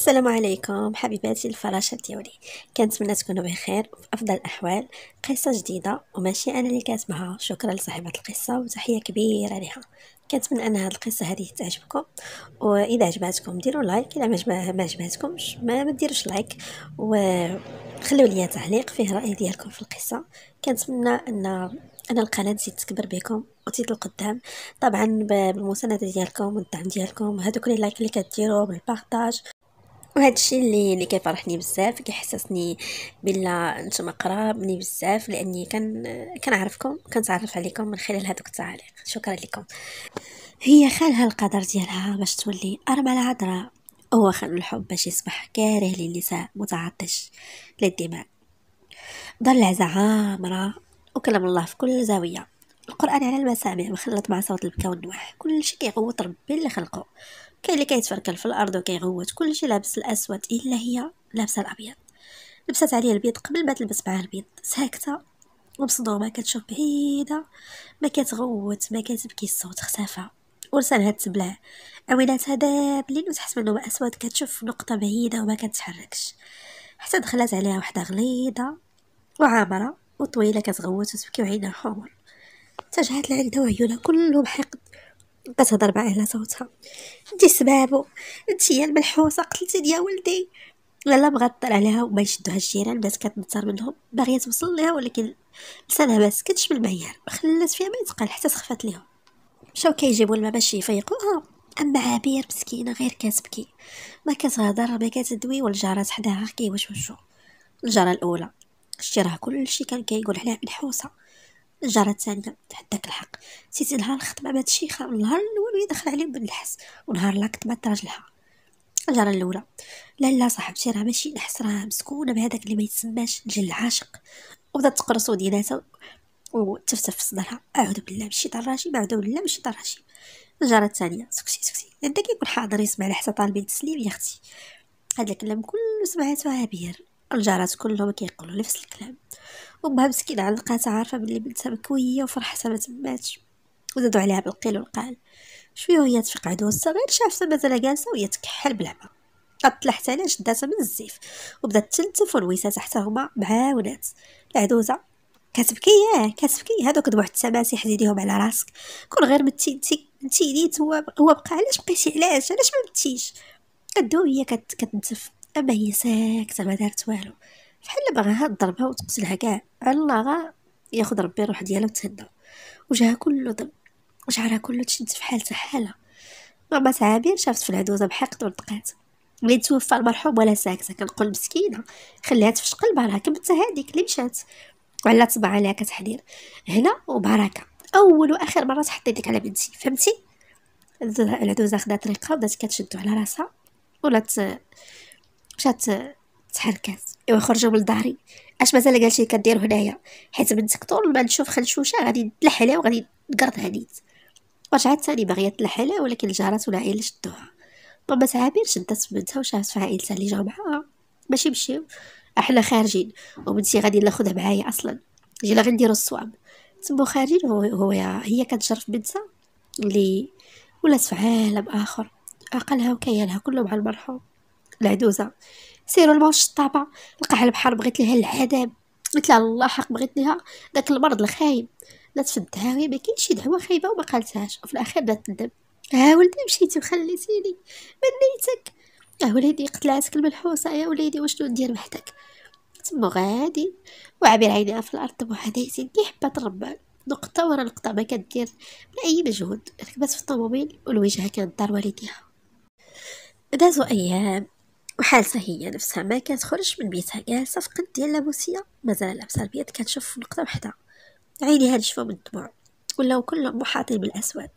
السلام عليكم حبيباتي الفراشة ديالي كنتمنى تكونوا بخير وفي أفضل الأحوال قصة جديدة وماشي أنا اللي كاتبها شكرا لصاحبة القصة وتحية كبيرة لها كنتمنى ان هاد القصه هذه تعجبكم واذا عجبتكم ديروا لايك الا ما عجبتكمش ما, ديروش لايك وخلوا لي تعليق فيه الراي ديالكم في القصه كنتمنى ان ان القناه تزيد تكبر بكم وتزيد القدام طبعا بالمسانده ديالكم والدعم ديالكم هذوك لي لايك اللي كديروا بالبارطاج وهذا الشيء اللي اللي كيفرحني بزاف كيحسسني بلا نتوما قرابني بزاف لاني كان كنعرفكم كنتعرف عليكم من خلال هذوك التعاليق شكرا لكم هي خالها القدر ديالها باش تولي اربع العذراء هو خان الحب باش يصبح كاره للنساء متعطش للدماء ضل عزة عامرة وكلام الله في كل زاوية القرآن على المسامع مخلط مع صوت البكا والنواح كل شيء كيغوت ربي اللي خلقه كاين اللي كيتفركل في الارض وكيغوت كلشي لابس الاسود الا هي لابسه الابيض لبسات عليها البيض قبل ما تلبس معاه البيض ساكته ومصدومه كتشوف بعيده ما كتغوت ما كتبكي الصوت اختفى ولسانها تبلع عويناتها دابلين وتحس منهم اسود كتشوف نقطه بعيده وما كتحركش حتى دخلات عليها وحده غليظه وعامره وطويله كتغوت وتبكي وعينها حمر اتجهت لعندها وعيونها كلهم حقد كتهضر معاه على صوتها انت سبابو انت هي الملحوسه قتلتي يا ولدي لالا بغات تطلع عليها وما يشدوها الجيران بدات كتنتصر منهم باغيه توصل ليها ولكن لسانها ما سكتش من المعيار خلات فيها ما يتقال حتى سخفات ليهم مشاو كيجيبوا الماء باش يفيقوها اما عبير مسكينه غير كتبكي ما كتهضر ما كتدوي والجارات حداها كيوشوشو الجاره الاولى شتي راه كلشي كان كيقول عليها منحوسه الجارة الثانية تحداك الحق سيتي نهار الخطبة بات شيخة النهار الأول وهي داخلة عليه بالنحس ونهار لا بات راجلها الجارة الأولى لا لا صاحبتي راه ماشي نحس راه مسكونة بهذاك اللي ما يتسماش جل العاشق وبدات تقرص وديناتها وتفتف في صدرها أعوذ بالله مشي طراشي أعوذ بالله مشي طراشي الجارة الثانية سكتي سكتي عندك يكون حاضر يسمع لحتى طالبين تسليم يا أختي هاد الكلام كله سمعته عبير الجارات كلهم كيقولوا نفس الكلام امها مسكينه علقاتها عارفه بلي بنتها مكويه وفرحتها ما تماتش وزادوا عليها بالقيل والقال شويه وهي تفيق عدوها الصغير شافتها مازال جالسه وهي تكحل بلعبه قد طلعت عليها شداتها من الزيف وبدات تلتف ولويسه تحتهما معاونات العدوزه كتبكي ياه كتبكي هادوك واحد التماسي حديديهم على راسك كون غير متي نتي نيت هو هو بقى علاش بقيتي علاش علاش ما متيش كدو هي كتنتف اما هي ساكته ما دارت والو شحال باغيها تضربها وتقتلها كاع الله غا ياخد ربي الروح ديالها وتهدى وجهها كله ضرب وشعرها كله تشد في حالته حاله ربع تعابير شافت في العدوزة بحقد ولدقات ملي توفى المرحوم ولا ساكتة كنقول مسكينة خليها تفش قلبها راه كبتها هاديك اللي مشات وعلى طبع عليها كتحضير هنا وبركة أول وآخر مرة تحطي ديك على بنتي فهمتي العدوزة خدات ريقة وبدات كتشدو على راسها ولات مشات تحركات ايوا خرجوا من داري اش مازال قال شي كدير هنايا حيت بنتك طول ما نشوف خلشوشه غادي تلح عليها وغادي تقرض نيت رجعت ثاني باغيه تلح عليها ولكن الجارات والعائله شدوها ماما تعابير شدات بنتها وشافت في عائلتها اللي جاو معاها ماشي مشيو احنا خارجين وبنتي غادي ناخذها معايا اصلا جينا غنديرو الصواب تبو خارجين هو, هو هي كتشرف بنتها اللي ولات في عالم اخر عقلها وكيانها كله مع المرحوم العدوزه سيروا الماء الشطابة لقاها البحر بغيت ليها العذاب قلت لها الله حق بغيت ليها داك المرض الخايب لا تشدها هي ما كاين شي دعوه خايبه وما قالتهاش وفي الاخير دات تندم ها ولدي مشيتي وخليتيني منيتك اه وليدي قتلاتك الملحوسه يا وليدي واش ندير وحدك تما غادي وعبير عينيها في الارض بوحديتي كي حبات الربان نقطة ورا نقطة ما كدير بأي مجهود ركبت في الطوموبيل والوجهة كانت دار والديها دازو أيام وحالتها هي نفسها ما خرج من بيتها جالسه في قد ديال لابوسيه مازال لابسه البيض كتشوف في نقطه وحده عينيها نشفه من الدموع ولاو كلهم محاطين بالاسود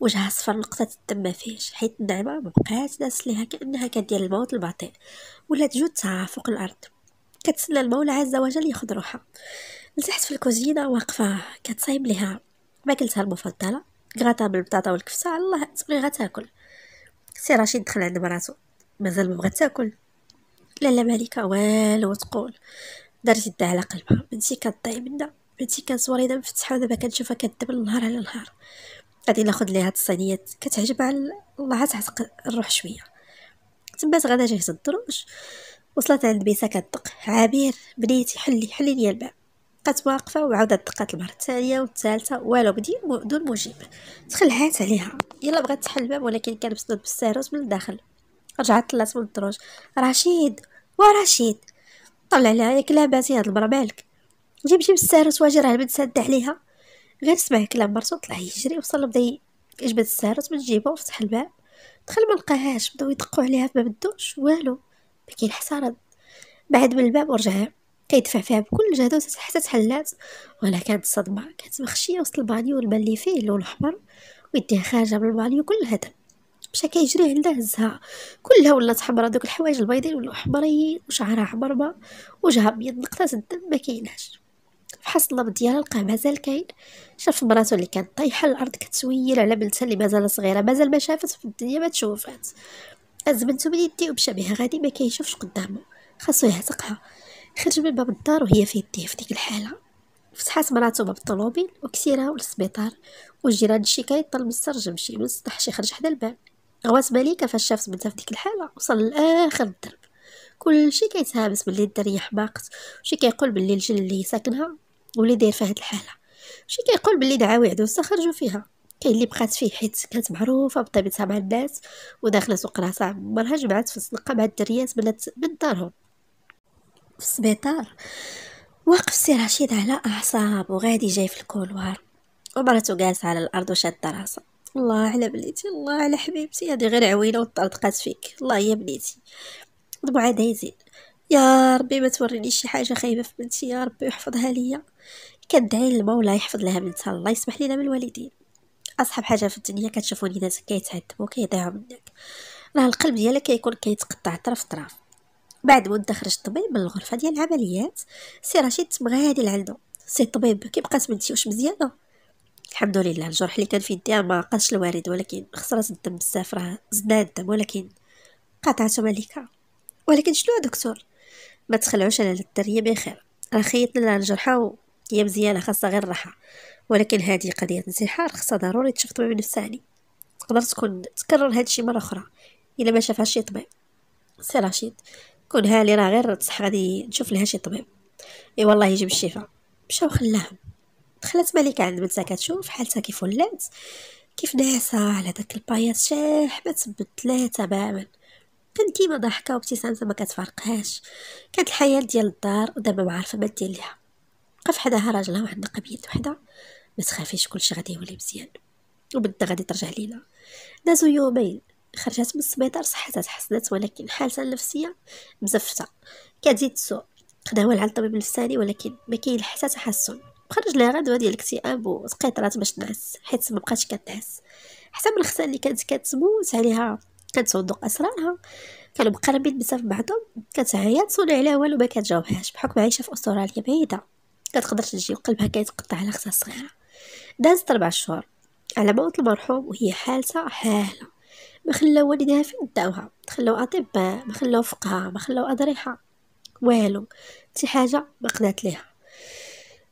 وجهها صفر نقطه الدم ما فيهش حيت النعمه مبقات داس ليها كانها كدير الموت الباطل ولات ساعه فوق الارض كتسنى المولى عز وجل ياخذ روحها لتحت في الكوزينه واقفه كتصايب ليها ماكلتها المفضله كغاطا بالبطاطا والكفته الله تبغي غتاكل سي رشيد دخل عند مراته مازال ما بغات تاكل لا مالكه والو تقول دارت يدها على قلبها بنتي كتضيع منا بنتي كانت وريده مفتحه ودابا كنشوفها كدب نهار على نهار غادي ناخذ ليها هاد الصينيات كتعجبها الله تعتق الروح شويه تبات غدا جهز الدروج وصلت عند بيسا كدق عبير بنيتي حلي حلي ليا الباب بقات واقفه وعاودت دقات المره الثانيه والثالثه والو بدي دون مجيب تخلعات عليها يلا بغات تحل الباب ولكن كان مسدود بالساروت من الداخل رجعت طلعت من الدروج رشيد ورشيد طلع لها ياك لاباسي هاد المرا مالك جيب جيب السارس واجي راه البنت سد عليها غير سمع كلام مرتو طلع يجري وصل بدا يجبد السارس من جيبه وفتح الباب دخل ما لقاهاش بداو يدقوا عليها في باب الدوش والو ما كاين بعد من الباب ورجع كيدفع فيها بكل جهدو حتى تحلات ولا كانت الصدمه كانت مخشيه وسط البانيو والماء اللي فيه اللون احمر ويديها خارجه من البانيو كل هدم مشى كيجري عندها هزها كلها ولات حمرا دوك الحوايج البيضين ولاو حمرين وشعرها حمربا وجهها ابيض نقطات الدم ما كايناش فحص الله ديالها لقاه مازال كاين شاف مراتو اللي كانت طايحه الارض كتسويل على بنتها اللي مازال صغيره مازال ما شافت في الدنيا ما تشوفات هز بنتو من يديه ومشى بها غادي ما كيشوفش قدامه خاصو يعتقها خرج من باب الدار وهي في يديه في ديك الحاله فتحات مراتو باب الطوموبيل وكسيرها للسبيطار والجيران شي كيطلب السرج مشي من السطح شي خرج حدا الباب غواس بالي فاش شافت بنتها في ديك الحاله وصل لاخر الدرب كل شي كيتهابس بلي الدريه حماقت وشي كيقول بلي الجن اللي ساكنها واللي داير فيها هاد الحاله شي كيقول بلي دعاوي عدو استخرجوا فيها كاين اللي بقات فيه حيت كانت معروفه بطبيعتها مع الناس وداخله سوق راسها عمرها جمعات في السنقه مع الدريات بنات من دارهم في السبيطار واقف سي رشيد على اعصاب وغادي جاي في الكولوار ومرته جالسه على الارض وشاده راسها الله على بنيتي الله على حبيبتي هذه غير عويله وطرطقات فيك الله يا بنيتي دمعه دايزين يا ربي ما توريني شي حاجه خايبه في بنتي يا ربي يحفظها ليا كدعي للمولى يحفظ لها بنتها الله يسمح لينا من الوالدين اصعب حاجه في الدنيا كتشوفوني وليداتك كيتعذبوا كيضيعوا منك راه القلب ديالك كيكون كيتقطع طرف طرف بعد مده خرج الطبيب من الغرفه ديال العمليات سي رشيد تبغى هادي لعندو سي الطبيب كيبقات بنتي واش مزيانه الحمد لله الجرح اللي كان في يدي ما قاش الوالد ولكن خسرت الدم بزاف راه زداد الدم ولكن قطعته ملكة ولكن شنو دكتور ما تخلعوش على الدريه بخير راه خيطنا لها الجرحه وهي مزيانه خاصها غير الراحه ولكن هذه قضيه انتحار خاصها ضروري تشوف طبيب نفساني تقدر تكون تكرر هذا الشيء مره اخرى الا ما شافها شي طبيب سي رشيد كون هالي راه غير تصح غادي نشوف لها شي طبيب اي والله يجيب الشفاء مشاو خلاهم دخلت مليكة عند بنتها كتشوف حالتها كيف ولات كيف ناسا على داك البايات شاحبة تبدلات تماما كان ديما ضحكة وابتسامة ما كتفرقهاش كانت الحياة ديال الدار ودابا ما عارفة ما دير ليها وقف حداها راجلها واحد النقة بيد وحدة ما تخافيش كلشي غادي يولي مزيان وبدا غادي ترجع لينا دازو يومين خرجت من السبيطار صحتها تحسنت ولكن حالتها النفسية مزفتة كتزيد تسوء خداوها لعند الطبيب النفساني ولكن ما كاين حتى تحسن خرج لها غدوه ديال الاكتئاب وسقيطرات باش تنعس حيت ما بقاتش كتنعس حسب الخسان اللي كانت كتموت عليها صدق اسرارها كانوا مقربين بزاف بعضهم كتعيط صوني عليها والو ما كتجاوبهاش بحكم عايشه في استراليا بعيده كتقدر تجي وقلبها كيتقطع على خصها صغيره دازت ربع شهور على موت المرحوم وهي حالتها حاله ما خلاو والديها فين داوها خلاو اطباء ما خلاو فقهاء ما خلاو اضريحه والو شي حاجه ما قدات ليها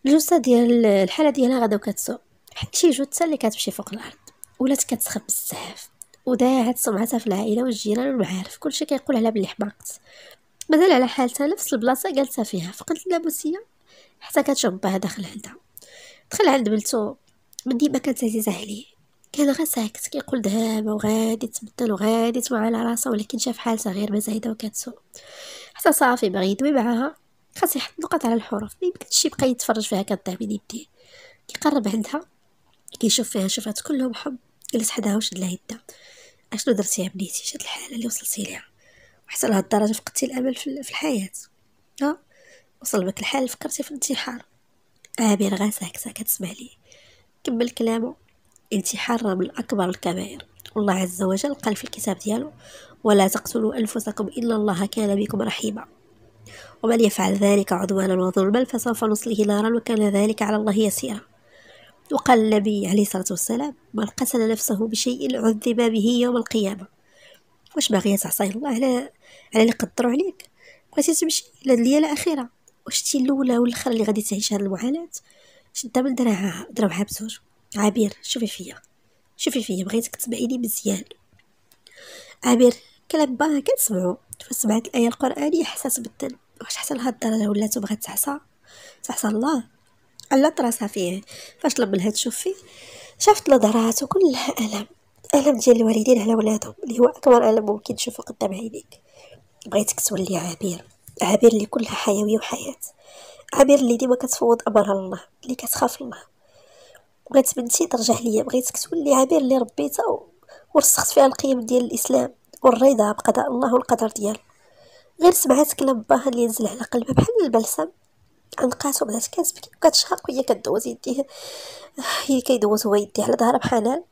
الجثه ديال الحاله ديالها غدا وكتسوء حيت شي جثه اللي كتمشي فوق الارض ولات كتسخب بزاف وداعت سمعتها في العائله والجيران والمعارف كلشي كيقول عليها بلي حماقت مازال على حالتها نفس البلاصه جالسه فيها فقدت اللاموسيه حتى كتشوف باها داخل عندها دخل عند بنتو من ديما كانت عزيزه عليه كان غير ساكت كيقول دابا وغادي تبدل وغادي توعى على راسها ولكن شاف حالتها غير مزايده وكتسوء حتى صافي بغي يدوي معاها خاص يحط نقط على الحروف ما يمكنش يبقى يتفرج فيها كضيع بين يديه كيقرب عندها كيشوف فيها شفات كلهم حب جلس حداها وشد لها يدها اشنو درتي يا بنيتي شاد الحاله اللي وصلتي ليها وحتى لهاد الدرجه فقدتي الامل في الحياه ها وصل بك الحال فكرتي في الانتحار عابر آه، غا ساكته كتسمع لي كمل كلامه الانتحار من اكبر الكبائر والله عز وجل قال في الكتاب ديالو ولا تقتلوا انفسكم الا الله كان بكم رحيما ومن يفعل ذلك عدوانا وظلما فسوف نصله نارا وكان ذلك على الله يسيرا وقال النبي عليه الصلاة والسلام من قتل نفسه بشيء عذب به يوم القيامة واش باغي تعصي الله على على اللي قدروا عليك بغيتي تمشي لا الأخيرة أخيرة وشتي الأولى والآخرة اللي غادي تعيش هاد المعاناة شدها من دراعها دراعها بزوج عبير شوفي فيا شوفي فيا بغيتك تسمعيني مزيان عبير كلام باه كنسمعو فسمعت الآية القرآنية حسات بالذنب واش حتى لهاد الدرجه ولات بغات تعصى تعصى الله على راسها فيه فاش طلب لها تشوف فيه شافت نظراتو كلها الم الم ديال الوالدين على ولادهم اللي هو اكبر الم ممكن تشوفه قدام عينيك بغيتك تولي عبير عبير اللي كلها حيويه وحياه عبير اللي ديما كتفوض امرها الله اللي كتخاف الله بغيت بنتي ترجع ليا بغيتك تولي عبير اللي ربيتها ورسخت فيها القيم ديال الاسلام والرضا بقضاء الله والقدر ديالو غير سمعات كلام باها اللي ينزل على قلبها بحال البلسم عنقاتو بدات كتبكي وكتشهق وهي كدوز يديها آه، هي كيدوز هو يديها على ظهرها بحنان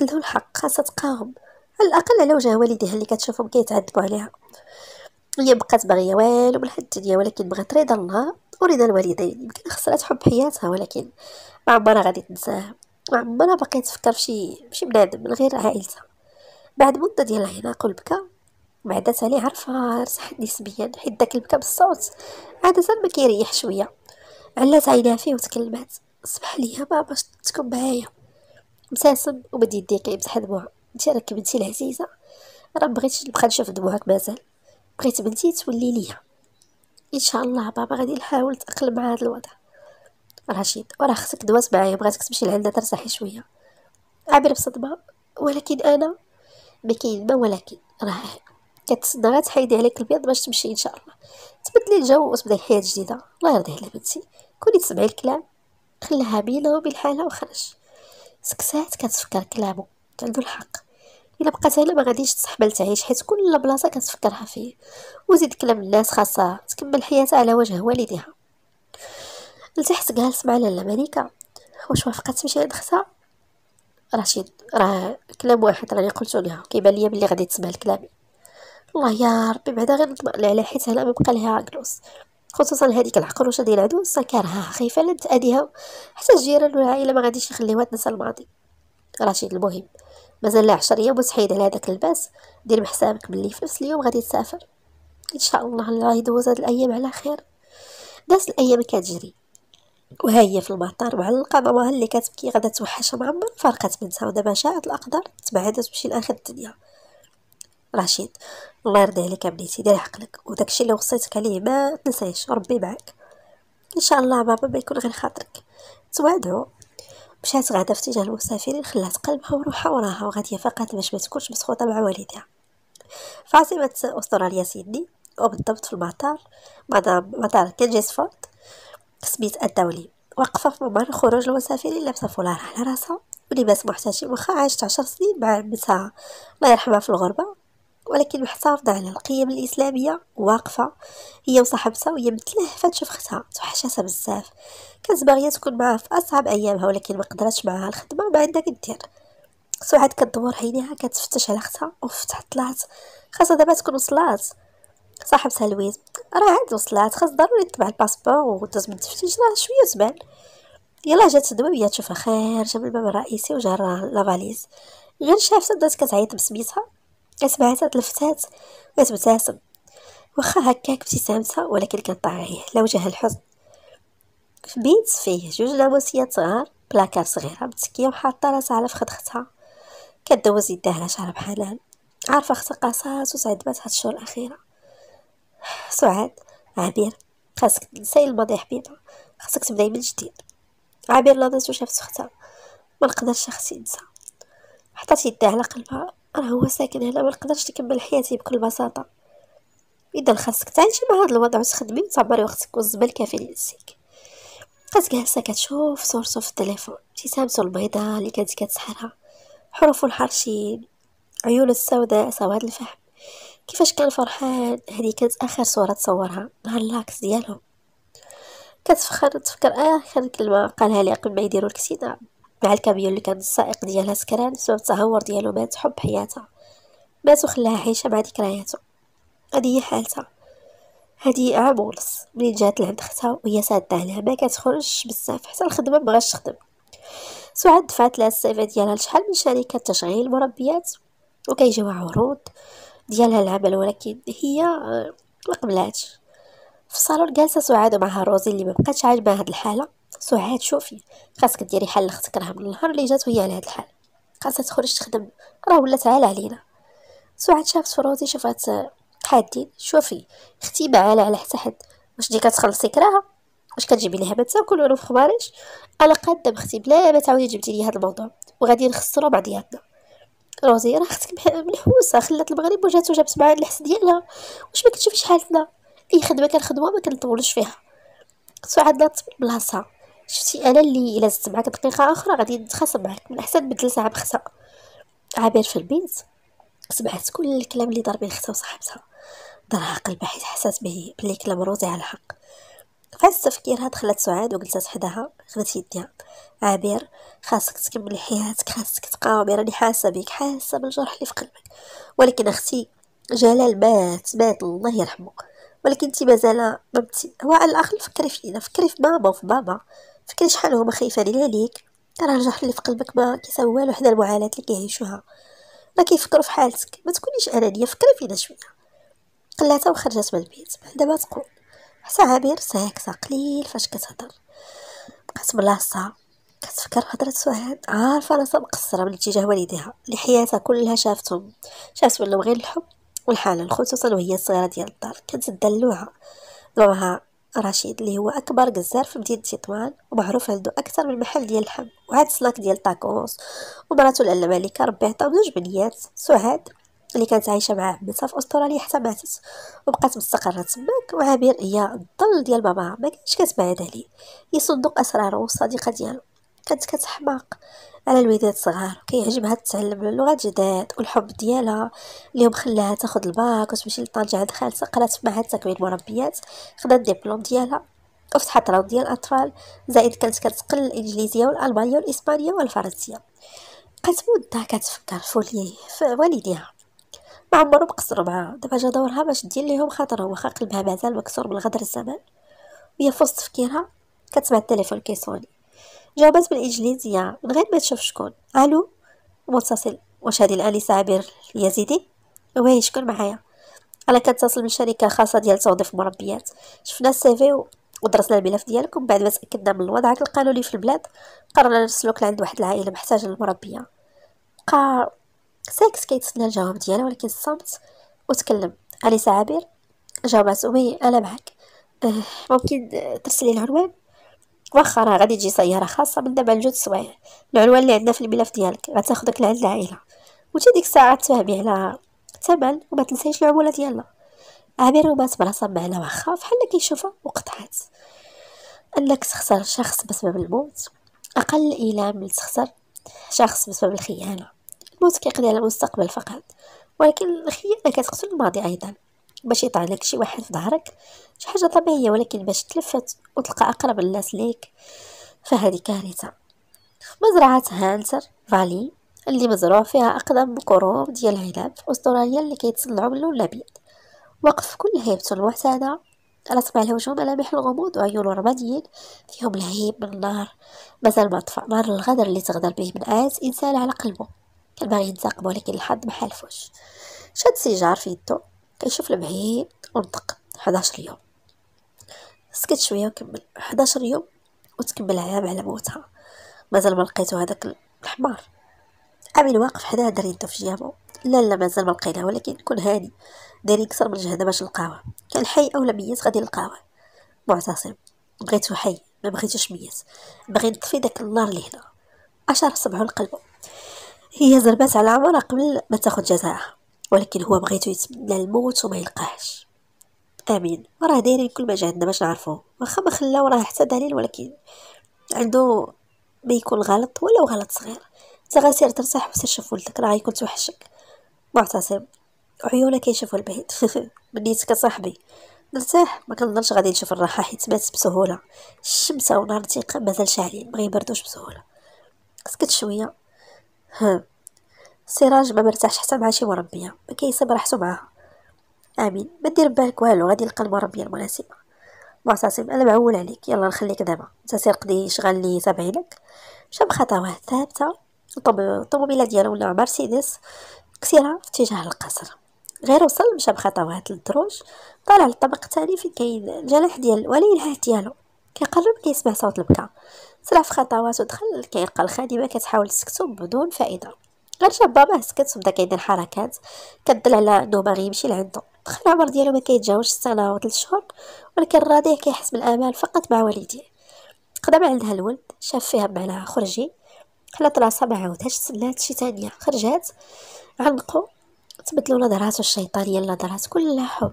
عندهم الحق خاصها تقاهم على الاقل على وجه والديها اللي كتشوفهم كيتعذبوا عليها هي بقات باغيه والو من حد الدنيا ولكن بغات رضا الله ورضا الوالدين يمكن خسرات حب حياتها ولكن ما عمرها غادي تنساه ما عمرها باقي تفكر في شي بنادم من غير عائلتها بعد مده ديال العناق والبكاء مع تاني عارفه صحت نسبيا حيت داك البكا بالصوت عادة ما كيريح شويه علات عينيها فيه وتكلمات صبح ليا بابا تكون معايا مساسم وبدي يديه كيمسح دموع انتي راك بنتي العزيزه راه بغيت نبقى نشوف دموعك مازال بغيت بنتي تولي ليا ان شاء الله بابا غادي نحاول نتاقلم مع هذا الوضع رشيد وراه خصك دوات معايا بغاتك تمشي لعندها ترتاحي شويه عابر بصدمه ولكن انا ما كاين ما ولكن راه كتصدى غتحيدي عليك البيض باش تمشي ان شاء الله تبدلي الجو وتبداي حياه جديده الله يرضي عليك بنتي كوني تسمعي الكلام خلاها بينا وبين حالها وخرج سكسات كتفكر كلامه عنده الحق الا بقات هلا ما غاديش تصحبل تعيش حيت كل بلاصه كتفكرها فيه وزيد كلام الناس خاصها تكمل حياتها على وجه والديها لتحت جالس مع لالا مليكه واش وافقت تمشي عند اختها رشيد راه كلام واحد راني قلتو ليها كيبان ليا بلي غادي تسمع لكلامي الله يا ربي بعدا غير نطبق على حيت هنا مبقى لها كلوس خصوصا هذيك العقروشه ديال العدو كارهاها خايفه لا تاذيها حتى الجيران والعائله ما غاديش يخليوها تنسى الماضي رشيد المهم مازال لها 10 ايام وتحيد على هداك الباس دير بحسابك بلي في نفس اليوم غادي تسافر ان شاء الله الله يدوز هاد الايام على خير داس الايام كتجري وها هي في المطار معلقه ماماها اللي كتبكي غادا توحشها معمر عمرها بنتها ودابا شاعت الاقدار تبعدت تمشي لاخر الدنيا رشيد الله يرضي عليك ابنيتي ديري عقلك وداكشي اللي وصيتك عليه ما تنساهش ربي معاك ان شاء الله بابا ما يكون غير خاطرك توعدو مشات غادا في اتجاه المسافرين خلات قلبها وروحها وراها وغاديه فقط باش ما تكونش مسخوطه مع والدها في عاصمه استراليا سيدني وبالضبط في المطار مدام مطار فورد سميت الدولي واقفه في ممر خروج المسافرين لابسه فولار على راسها ولباس محتشم وخا عاشت عشر سنين مع عمتها الله يرحمها في الغربه ولكن محتفظة على القيم الإسلامية واقفة هي وصاحبتها وهي متلهفة تشوف ختها توحشاتها بزاف كانت باغية تكون معاها في أصعب أيامها ولكن ما قدرتش معاها الخدمة ما عندها كدير سعاد كدور عينيها كتفتش على ختها أوف طلعت خاصها دابا تكون وصلات صاحبتها لويز راه عاد وصلات خاص ضروري تبع الباسبور ودوز من التفتيش راه شويه زمان يلا جات تدوي تشوفها خارجه من الباب الرئيسي وجا لافاليز غير شافتها بدات كتعيط بسميتها هاد لفتاة وتبتسم واخا هكاك ابتسامتها ولكن كان على وجه الحزن بيت فيه جوج لابوسيات صغار بلاكار صغيره متكيه وحاطه راسها على فخدختها كدوز يديها على شعرها بحنان عارفه اختها قاصات وتعذبات هاد الشهور الاخيره سعاد عبير خاصك تنساي الماضي حبيبه خاصك تبداي من جديد عبير لاضت وشافت اختها منقدرش نقدرش اختي حطات يديها على قلبها راه هو ساكن هنا ما نقدرش نكمل حياتي بكل بساطه اذا خاصك تعيشي مع هذا الوضع وتخدمي وتصبري وقتك والزبل كافي لنفسك بقات جالسه كتشوف صورته في التليفون ابتسامته البيضاء اللي كانت كتسحرها حروف الحرشين عيون السوداء سواد الفحم كيفاش كان فرحان هذه كانت اخر صوره تصورها نهار اللاكس ديالهم كتفخر تفكر آه، اخر كلمه قالها لي قبل ما يديروا الكسيده مع الكاميون اللي كان السائق ديالها سكران بسبب التهور ديالو مات حب حياتها مات وخلاها عايشة مع ذكرياته هذه هي حالتها هذه عام ونص منين جات لعند اختها وهي سادة عليها ما كتخرجش بزاف حتى الخدمة مبغاش تخدم سعاد دفعت لها السيفي ديالها لشحال من شركة تشغيل مربيات وكيجيوها عروض ديالها العمل ولكن هي آه، مقبلاتش في الصالون جالسه سعاد مع روزي اللي بقاتش عاجبها هاد الحاله سعاد شوفي خاصك ديري حل لختك راه من النهار اللي جات وهي على هاد الحال خاصها تخرج تخدم راه ولات عال علينا سعاد شافت فروزي شافت حادين آه، شوفي اختي بعالة على حتى حد واش دي كتخلصي كراها واش كتجيبي ليها ما تاكل ولا في انا قاده بختي بلا ما تعاودي جبتي لي هذا الموضوع وغادي نخسروا بعضياتنا روزي راه اختك ملحوسه خلات المغرب وجات وجابت معاها الحس ديالها واش ما كتشوفيش حالتنا اي خدمه كنخدموها ما كنطولش فيها سعاد لا تطبل بلاصتها شفتي انا اللي الا زدت معاك دقيقه اخرى غادي نتخاصم معاك من الاحسن بدل ساعه بخسا عابر في البيت سمعت كل الكلام اللي دار بين ختها وصاحبتها دارها قلبها حيت حسات به بلي كلام روزي على الحق فاز تفكيرها دخلت سعاد وجلست حداها خدات يديها عابر خاصك تكملي حياتك خاصك تقاومي راني حاسه بك حاسه بالجرح اللي في قلبك ولكن اختي جلال مات مات الله يرحمه ولكن انت مازال ما هو على فكري فينا فكري في ماما وفي بابا فكان شحال هما خايفين عليك راه الجرح اللي في قلبك ما كيساوي والو حدا المعاناه اللي كيعيشوها ما كيفكروا في حالتك ما تكونيش انانيه فكري فينا شويه قلاتها وخرجت من البيت بعد ما تقول حتى عابر ساكته قليل فاش كتهضر بقات بلاصتها كتفكر هضرة سهاد عارفة راسها مقصرة من اتجاه والديها اللي حياتها كلها شافتهم شافت ولاو غير الحب والحنان خصوصا وهي الصغيرة ديال الدار كانت دلوعة ماماها رشيد اللي هو اكبر جزار في مدينه تطوان ومعروف عنده اكثر من محل ديال اللحم وعاد سلاك ديال تاكوس ومراته الاله ملكه ربي عطاهم زوج بنيات سعاد اللي كانت عايشه في عمتها في استراليا حتى ماتت وبقات مستقره تماك وعبير هي الظل ديال باباها ما كانتش كتبعد عليه يصدق اسراره والصديقه ديالو كانت كتحماق على الوداد صغار كيعجبها تتعلم اللغات جداد والحب ديالها اليوم خلاها تاخذ الباك وتمشي لطنجة عند خالتها قرات معها تكوين مربيات خدات الدبلوم ديالها وفتحت راوند ديال الاطفال زائد كانت كتقل الانجليزيه والالمانيه والاسبانيه والفرنسيه بقات مده كتفكر فولي في والديها ما عمرهم قصروا معاها دابا جا دورها باش دير ليهم خاطرهم واخا قلبها مازال مكسور من غدر الزمان وهي في وسط تفكيرها كتسمع التليفون كيصوني جاوبات بالإنجليزية من غير ما تشوف شكون ألو متصل واش هذه الآلي سابر اليزيدي وي شكون معايا انا كنتصل من شركه خاصه ديال توظيف المربيات شفنا السيفي ودرسنا الملف ديالكم بعد ما تاكدنا من الوضع القانوني في البلاد قررنا نرسلوك لعند واحد العائله محتاجه للمربيه بقى ساكت كيتسنى الجواب ديالها ولكن صمت وتكلم اليسا عابر جاوبات وي انا معك أه، ممكن ترسلي العنوان واخا راه غادي تجي سياره خاصه من دابا لجوج سوايع العنوان اللي عندنا في الملف ديالك غتاخدك لعند العائله وتا ديك الساعه تفهمي على الثمن وما تنسيش العموله ديالنا وبات بلا صب على واخا اللي كيشوفها وقطعات انك تخسر شخص بسبب الموت اقل ايلام من تخسر شخص بسبب الخيانه الموت كيقضي على المستقبل فقط ولكن الخيانه كتقتل الماضي ايضا باش يطلع لك شي واحد في ظهرك شي حاجه طبيعيه ولكن باش تلفت وتلقى اقرب الناس ليك فهذه كارثه مزرعه هانتر فالي اللي مزروع فيها اقدم كروم ديال العنب في استراليا اللي كيتصنعوا من اللون الابيض وقف كل هيبته المعتاده رسم على وجهه ملامح الغموض وعيون رماديين فيهم لهيب من النار مازال ما طفى نار الغدر اللي تغدر به من آس إنسان على قلبه كان باغي ينتقم ولكن الحظ ما حالفوش شد سيجار في يدو كنشوف البعيد وندق 11 يوم سكت شويه وكمل 11 يوم وتكمل عام على موتها مازال ما لقيتو هذاك الحمار عامل واقف حداها دارين يدو في جيابو لا لا مازال ما لقيناه ولكن كون هاني داري كثر من جهده باش نلقاوه كان حي اولا ميت غادي نلقاوه معتصم بغيتو حي ما بغيتوش ميت بغي نطفي داك النار اللي هنا اشار صبعو لقلبو هي زربات على عمرها قبل ما تاخد جزاءها ولكن هو بغيتو يتمنى الموت وما يلقاهش امين راه دايرين كل ما جهدنا باش نعرفوه واخا ما خلاو راه حتى دليل ولكن عنده ما يكون غلط ولو غلط صغير انت غسير ترتاح وسير شوف ولدك راه غيكون توحشك معتصم عيونه كيشوفوا البعيد بنيتك صاحبي نرتاح ما كنظنش غادي نشوف الراحه حيت مات بسهوله الشمس ونهار الثقه مازال شاعلين ما يبردوش بسهوله سكت شويه ها سراج ما مرتاحش حتى مع شي مربيه ما كيصيب راحتو معاها امين ما دير بالك والو غادي نلقى المربيه المناسبه معتصم انا معول عليك يلا نخليك دابا انت قضي شغل لي تابعينك شاب بخطوه ثابته الطوموبيله ديالو ولا مرسيدس كسيره في اتجاه القصر غير وصل مشى بخطوات للدروج طالع للطبق الثاني فين كاين الجناح ديال ولي العهد ديالو كيقرب كيسمع صوت البكا سرع في خطوات ودخل كيلقى الخادمه كتحاول تسكتو بدون فائده غير جاب ما سكت وبدا كيدير حركات كدل على انه باغي يمشي لعندو دخل العمر ديالو ما كيتجاوزش السنه ثلاث شهور ولكن راضي كيحس بالامان فقط مع والديه قدم عندها الولد شاف فيها بمعنى خرجي حلات راسها ما عاودهاش تسنات شي تانية خرجات عنقو تبدلوا نظراتو الشيطانيه لنظرات كلها حب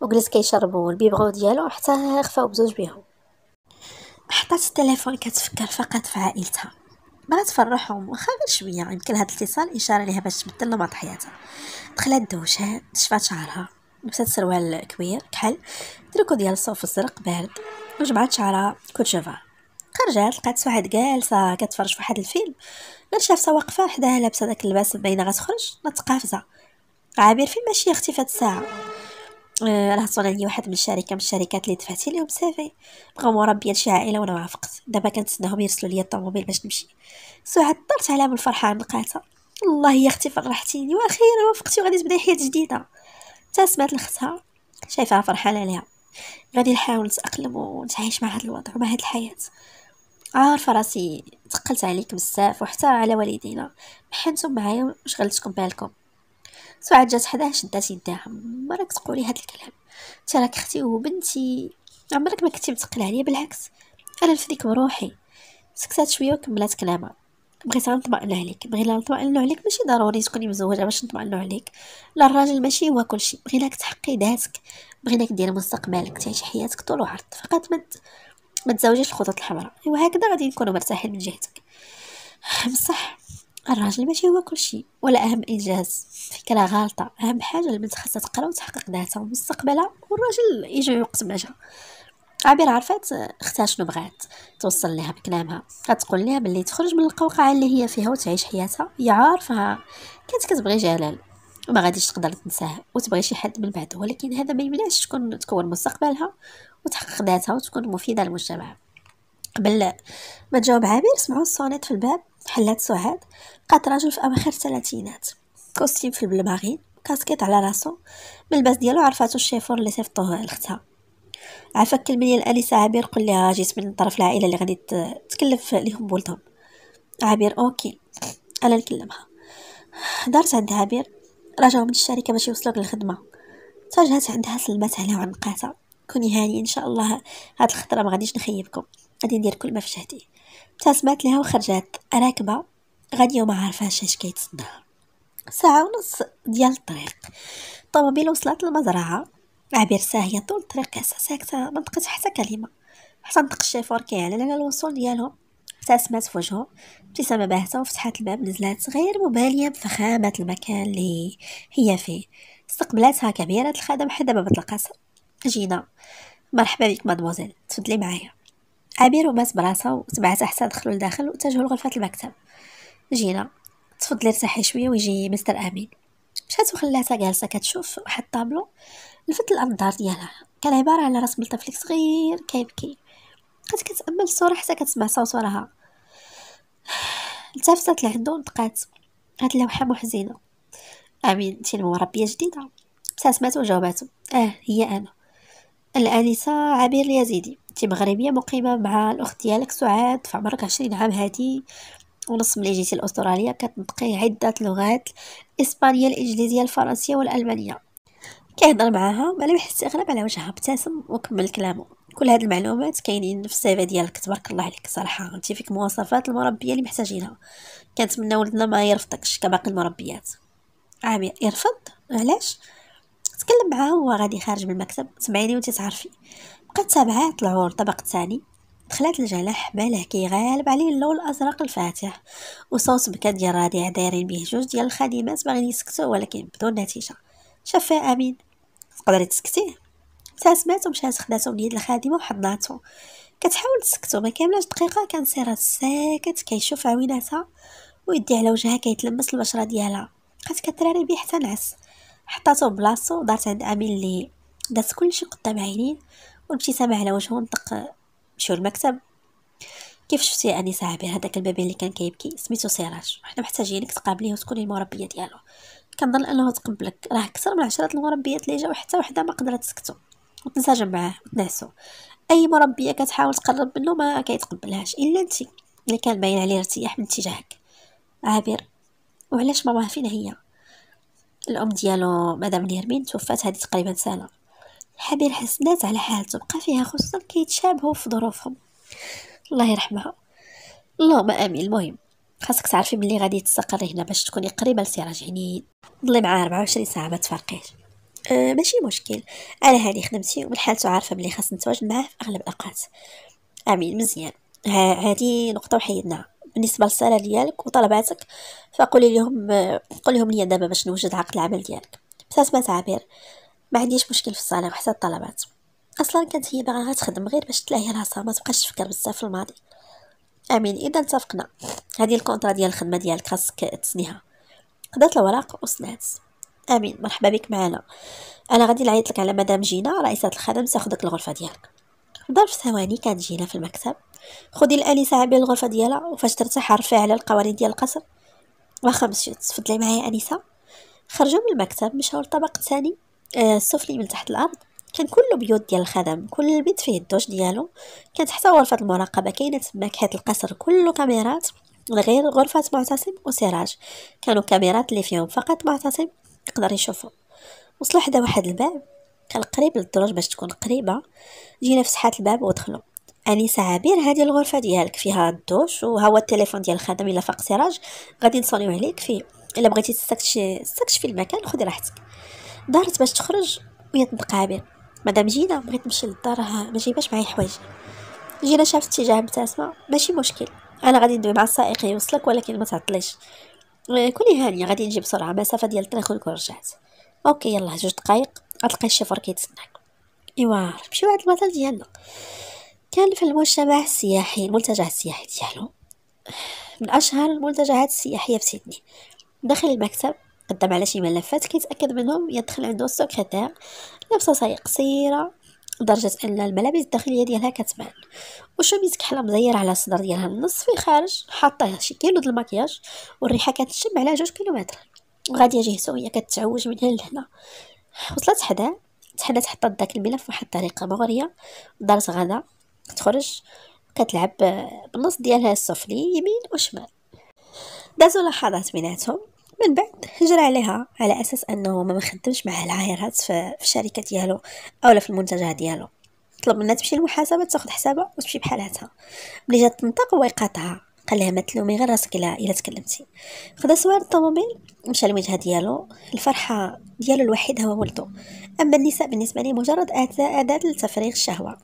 وجلس كيشربو البيبغو ديالو حتى خفاو بزوج بيهم حطات التليفون كتفكر فقط في عائلتها بغات تفرحهم واخا غير شويه يعني يمكن هذا الاتصال اشاره ليها باش تبدل نمط حياتها دخلت دوشات شفات شعرها لبسات سروال كبير كحل تركو ديال الصوف الزرق بارد وجمعت شعرها كوتشوفا خرجت لقات واحد جالسه كتفرج فواحد الفيلم غير شافتها واقفه حداها لابسه داك اللباس باينه غتخرج نتقافزه عابر فين ماشي اختي فهاد الساعه راه صون عليا واحد من شركه من الشركات اللي دفعت ليهم سيفي بقاو مربيا شي عائله وانا وافقت دابا كنتسناهم يرسلوا لي الطوموبيل باش نمشي سعاد طرت على من الفرحه نقاتها الله يا اختي فرحتيني واخيرا وافقتي وغادي تبداي حياه جديده تا سمعت لختها شايفاها فرحانه عليها غادي نحاول نتاقلم ونتعايش مع هذا الوضع ومع هذه الحياه عارفه راسي تقلت عليك بزاف وحتى على والدينا محنتم معايا وشغلتكم بالكم سعاد جات حداه شدات يداها مرك تقولي هاد الكلام انت راك اختي وبنتي عمرك ما كنتي متقله عليا بالعكس انا نفديك بروحي سكتات شويه وكملات كلامها بغيت غنطمئن عليك بغينا نطمئن عليك ماشي ضروري تكوني مزوجه باش نطمئن عليك لا الراجل ماشي هو كلشي بغيناك تحقي ذاتك بغيناك دير مستقبلك تعيش حياتك طول وعرض فقط ما ما تزوجيش الخطوط الحمراء هكذا غادي نكونوا مرتاحين من جهتك بصح الراجل ماشي هو كلشي ولا اهم انجاز فكره غالطه اهم حاجه البنت خاصها تقرا وتحقق ذاتها ومستقبلها والراجل يجي وقت ما جا عبير عرفات اختها شنو بغات توصل لها بكلامها غتقول لها باللي تخرج من القوقعه اللي هي فيها وتعيش حياتها هي عارفها كانت كتبغي جلال وما غاديش تقدر تنساه وتبغي شي حد من بعده ولكن هذا ما يمنعش تكون تكون مستقبلها وتحقق ذاتها وتكون مفيده للمجتمع قبل ما تجاوب عبير سمعوا الصونات في الباب حلات سعاد قات راجل في اواخر الثلاثينات كوستيم في البلباغين كاسكيت على راسو ملبس ديالو عرفاتو الشيفور اللي صيفطوه لختها عافاك كلمني الاليسه عبير قل لها جيت من طرف العائله اللي غادي تكلف ليهم بولدهم عبير اوكي انا نكلمها دارت عند عبير رجعوا من الشركه باش يوصلوك للخدمه تجهت عندها سلمات عليها وعنقاتها كوني هاني ان شاء الله هاد الخطره ما غاديش نخيبكم غادي ندير كل ما في جهدي تسمعت لها وخرجت راكبة غادية وما عارفاش اش كيتصداها ساعة ونص ديال الطريق الطوموبيل وصلت للمزرعة عبير ساهية طول الطريق ساكتة ما نطقت حتى كلمة حتى نطق الشيفور كيعلن على الوصول ديالهم حتى في وجهه ابتسامة باهتة وفتحت الباب نزلات غير مبالية بفخامة المكان اللي هي فيه استقبلتها كبيرة الخادم حدا باب القصر جينا مرحبا بك مادموزيل تفضلي معايا عبير بات براسه وسبعه حتى دخلوا لداخل واتجهوا لغرفة المكتب جينا تفضلي ارتاحي شويه ويجي مستر امين مشات وخلاتها جالسه كتشوف واحد الطابلو لفت الانظار ديالها كان عباره على راس لطفل صغير كيبكي بقات كتامل الصوره حتى كتسمع صوت وراها التفتت لعندو ونطقات هاد اللوحه محزنه امين انت المربيه جديده ابتسمت وجاوباتو اه هي انا الانسه عبير اليزيدي انت مغربيه مقيمه مع الاخت ديالك سعاد في عمرك عشرين عام هادي ونص ملي جيتي لاستراليا كتنطقي عده لغات الاسبانيه الانجليزيه الفرنسيه والالمانيه كيهضر معاها مع حس اغلب على وجهها ابتسم وكمل كلامه كل هاد المعلومات كاينين في السيفا ديالك تبارك الله عليك صراحه انت فيك مواصفات المربيه اللي محتاجينها كنتمنى ولدنا ما يرفضكش كباقي المربيات عامي يرفض علاش تكلم معاه وهو غادي خارج من المكتب سمعيني وانت تعرفي بقات تابعات العور طبق ثاني دخلات الجنة حماله كيغالب عليه اللون الازرق الفاتح وصوت بكا ديال رادع دايرين به جوج ديال الخادمات باغيين يسكتو ولكن بدون نتيجه شافها امين تقدري تسكتيه تاسمات ومشات خداتو من يد الخادمه وحضناتو كتحاول تسكتو ما كاملاش دقيقه كان سيرة ساكت كيشوف عويناتها ويدي على وجهها كيتلمس البشره ديالها بقات كتراري بيه حتى نعس حطاتو بلاصتو دارت عند امين اللي دات كلشي قدام عينيه سامع على وجهه نطق مشيو المكتب كيف شفتي اني صاحبي هذاك البيبي اللي كان كيبكي سميتو سيراج وحنا محتاجينك تقابليه وتكوني المربيه ديالو كنظن انه تقبلك راه اكثر من عشرة المربيات اللي جاو حتى وحده ما قدرت تسكتو وتنسجم معاه وتنعسو اي مربيه كتحاول تقرب منه ما كيتقبلهاش الا انت اللي كان باين عليه ارتياح من اتجاهك عابر وعلاش ماما فين هي الام ديالو مدام نيرمين توفات هذه تقريبا سنه حبير حسنات على حالته بقى فيها خصوصا كيتشابهوا في ظروفهم الله يرحمها اللهم امين المهم خاصك تعرفي ملي غادي تستقري هنا باش تكوني قريبه لسراج يعني ضلي معاه 24 ساعه ما تفرقيش أه ماشي مشكل على هذه خدمتي ومن حالته عارفه بلي خاص نتواجد معاه في اغلب الاوقات امين مزيان هذه نقطه وحيدناها بالنسبه للصاله ديالك وطلباتك فقولي لهم آه، قولي لهم ليا دابا باش نوجد عقد العمل ديالك بساس ما تعابير ما عنديش مشكل في الصلاه وحتى الطلبات اصلا كانت هي باغا تخدم غير باش تلاهي راسها ما تبقاش تفكر بزاف في الماضي امين اذا اتفقنا هذه الكونطرا ديال الخدمه ديالك خاصك تسنيها خدات الوراق وصنات امين مرحبا بك معنا انا غادي نعيط لك على مدام جينا رئيسه الخدم تاخذك الغرفه ديالك في ظرف ثواني كانت جينا في المكتب خدي الانسه عبي الغرفه ديالها وفاش ترتاح رفعي على القوانين ديال القصر وخمس شوت تفضلي معايا انسه خرجوا من المكتب مشاو للطبق الثاني آه، السفلي من تحت الارض كان كله بيوت ديال الخدم كل بيت فيه الدوش ديالو كانت حتى غرفه المراقبه كاينه تماك حيت القصر كله كاميرات غير غرفه معتصم وسراج كانوا كاميرات اللي فيهم فقط معتصم يقدر يشوفه وصلوا حدا واحد الباب كان قريب للدروج باش تكون قريبه جينا فتحات الباب ودخلوا انيسه عبير هذه الغرفه ديالك فيها الدوش وها هو التليفون ديال الخدم الا فاق سراج غادي نصونيو عليك فيه الا بغيتي في المكان خدي راحتك دارت باش تخرج وهي تنقابل مدام جينا بغيت نمشي للدار ما جيباش معايا حوايج جينا شافت اتجاه مبتسمه ماشي مشكل انا غادي ندوي مع السائق يوصلك ولكن ما تعطليش آه، كوني هانيه غادي نجي بسرعه مسافه ديال الطريق ونكون رجعت اوكي يلا جوج دقائق غتلقاي الشفر كيتسناك ايوا نمشيو عند المطار ديالنا كان في المجتمع السياحي المنتجع السياحي ديالو من اشهر المنتجعات السياحيه في سيدني داخل المكتب خدام على شي ملفات كيتاكد منهم يدخل عنده السكرتير لابسه صاي قصيره لدرجة أن الملابس الداخلية ديالها كتبان وشوميز كحلة مزيرة على الصدر ديالها النص في خارج حاطة شي كيلو د المكياج والريحة كتشم على جوج كيلومتر وغادية جهته هي كتعوج من هنا لهنا وصلت حدا تحدات حتى داك الملف بواحد الطريقة مغرية دارت غدا تخرج كتلعب بالنص ديالها السفلي يمين وشمال دازوا لحظات بيناتهم من بعد هجر عليها على اساس انه ما مخدمش معها العاهرات في الشركه ديالو اولا في المنتجع ديالو طلب منها تمشي للمحاسبه تاخذ حسابها وتمشي بحالاتها ملي جات تنطق هو يقاطعها قال لها ما تلومي غير راسك الا الا تكلمتي خدا سوار الطوموبيل مشى لوجهه ديالو الفرحه ديالو الوحيد هو ولدو اما النساء بالنسبه لي مجرد اداه لتفريغ الشهوه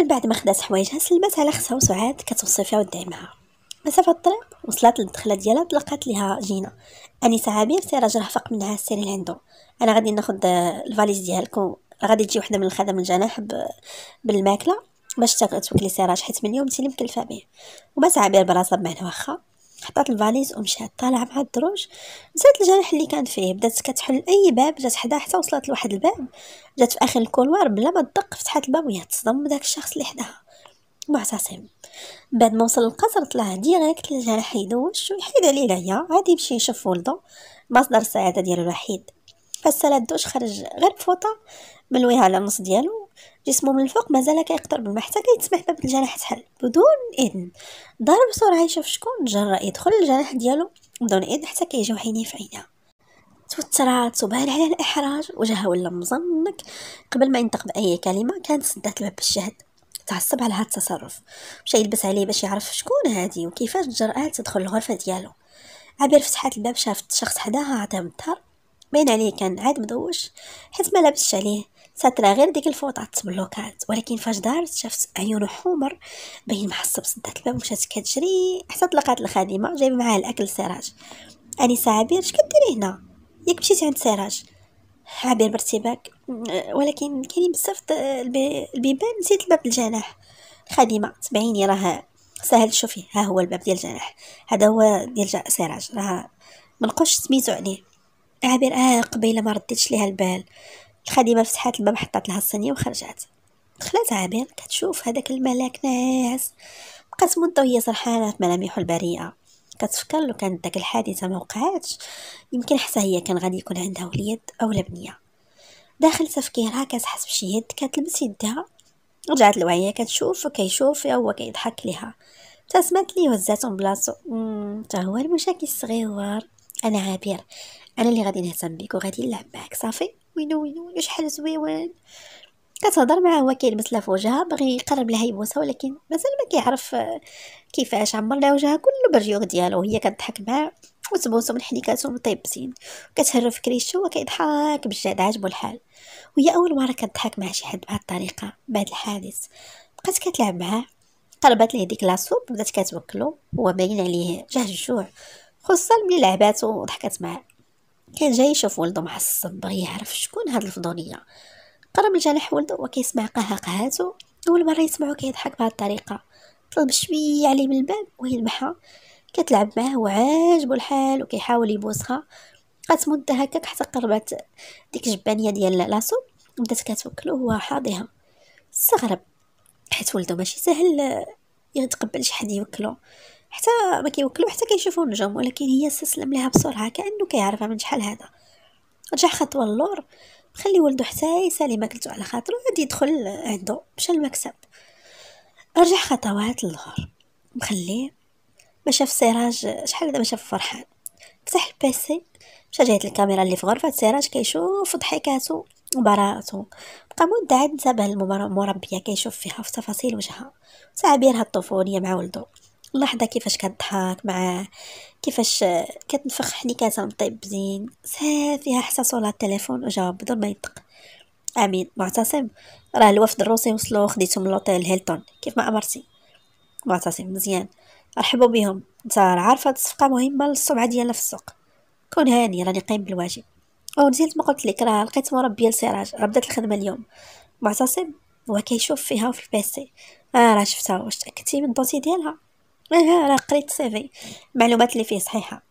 من بعد ما خدات حوايجها سلمات على خصها وسعاد كتوصفها فيها وتدعمها مسافة الطريق وصلت للدخلة ديالها تلقات ليها جينا أنيسة عابير سي راجل رافق منها السير اللي عنده أنا غادي ناخد الفاليز ديالك غادي تجي وحدة من الخدم الجناح بالماكلة باش توكلي سراج حيت من اليوم تيلي مكلفه به وبس عبير براسها بمعنى واخا حطات الفاليز ومشات طالعه مع الدروج مسات الجناح اللي كانت فيه بدات كتحل اي باب جات حدا حتى وصلت لواحد الباب جات في اخر الكولوار بلا ما تدق فتحت الباب وهي تصدم بداك الشخص اللي حداها معتصم بعد ما وصل للقصر طلع ديريكت لجا لحيدوش ويحيد عليه العيا غادي يمشي يشوف ولدو مصدر السعاده ديالو الوحيد فالسلا الدوش خرج غير بفوطه ملويها على النص ديالو جسمه من الفوق مازال كيقطر بالما حتى كيتسمع باب الجناح تحل بدون اذن ضرب بسرعه يشوف شكون جرى يدخل الجناح ديالو بدون اذن حتى كيجيو عينيه في عينيه توترات وبان على الاحراج وجهه ولا مزنك قبل ما ينطق باي كلمه كانت سدات الباب بالشهد تعصب على هاد التصرف مشى يلبس عليه باش يعرف شكون هادي وكيفاش جرأت تدخل الغرفة ديالو عبير فتحات الباب شافت شخص حداها عطاه من الظهر باين عليه كان عاد مدوش حيت ما لابسش عليه ساترا غير ديك الفوطات تبلوكات ولكن فاش دارت شافت عيونو حمر باين محصب سدات الباب ومشات كتجري حتى طلقات الخادمه جايبه معاها الاكل سراج انيسه عبير اش كديري هنا ياك مشيتي عند سراج عابر بارتباك ولكن كاينين بزاف البيبان نسيت الباب الجناح الخادمه تبعيني راه سهل شوفي ها هو الباب ديال الجناح هذا هو ديال سراج راه منقوش سميتو عليه عابر اه قبيله ما رديتش ليها البال الخادمه فتحات الباب حطات لها الصينيه وخرجت دخلت عابر كتشوف هذاك الملاك ناعس بقات مده وهي سرحانه في ملامحه البريئه كتفكر لو كانت داك الحادثه ما وقعاتش يمكن حتى هي كان غادي يكون عندها وليد او لبنيه داخل تفكيرها كتحس بشي يد كتلبس يدها رجعت لوعيها كتشوف وكيشوف هو كيضحك ليها تسمات لي وزاتهم بلاصو حتى هو المشاكل الصغير انا عابر انا اللي غادي نهتم بيك وغادي نلعب معاك صافي وينو وينو شحال زويون كتهضر معاه هو كيلبس لها في وجهها باغي يقرب لها يبوسها ولكن مازال ما كيعرف آه، كيفاش عمر لها وجهها كله برجوغ ديالو وهي كتضحك معاه وتبوسو من حنيكاتو مطيبسين في كريشو وكيضحك بجد عاجبو الحال وهي اول مره كتضحك مع شي حد بهاد الطريقه بعد الحادث بقات كتلعب معاه قربت ليه ديك لاسوب بدات كتوكلو هو باين عليه جاه الجوع خصوصا ملي لعبات وضحكات معاه كان جاي يشوف ولدو معصب بغي يعرف شكون هاد الفضوليه قرب الجناح ولدو وكيسمع قهقهاته أول مرة يسمعو كيضحك بهاد الطريقة طلب شوية عليه من الباب ويذبحها كتلعب معاه وعاجبو الحال وكيحاول يبوسها بقات مدة هكاك حتى قربت ديك الجبانية ديال لاسو بدات كتوكلو وهو حاضيها استغرب حيت ولدو ماشي سهل آه، يتقبل شي حد يوكلو حتى ما كيوكلو حتى كيشوفو النجوم ولكن هي استسلم لها بسرعه كانه كيعرفها من شحال هذا رجع خطوه للور خلي ولدو حتى يسالي ماكلتو على خاطرو غادي يدخل عندو مشى المكتب رجع خطوات للظهر مخليه ما شاف سراج شحال هذا ما شاف فرحان فتح البيسي مشى جهه الكاميرا اللي في غرفه سراج كيشوف ضحكاتو مباراته بقى مدة عاد انتبه المربية كيشوف فيها في تفاصيل وجهها بيرها الطفولية مع ولدو اللحظه كيفاش كضحك معاه كيفاش كتنفخ حنيكاتها طيب زين فيها حساسو على التليفون وجاوب بدون ما ينطق امين معتصم راه الوفد الروسي وصلو خديتو من لوطيل هيلتون كيف ما امرتي معتصم مزيان رحبوا بهم انت عارفه هاد الصفقه مهمه للسمعه ديالنا في السوق كون هاني راني قايم بالواجب او نزلت ما قلت لك راه لقيت مربيه لسراج راه بدات الخدمه اليوم معتصم هو كيشوف فيها وفي البيسي اه راه شفتها واش تاكدتي من الدوسي ديالها اه راه قريت سيفي المعلومات اللي فيه صحيحه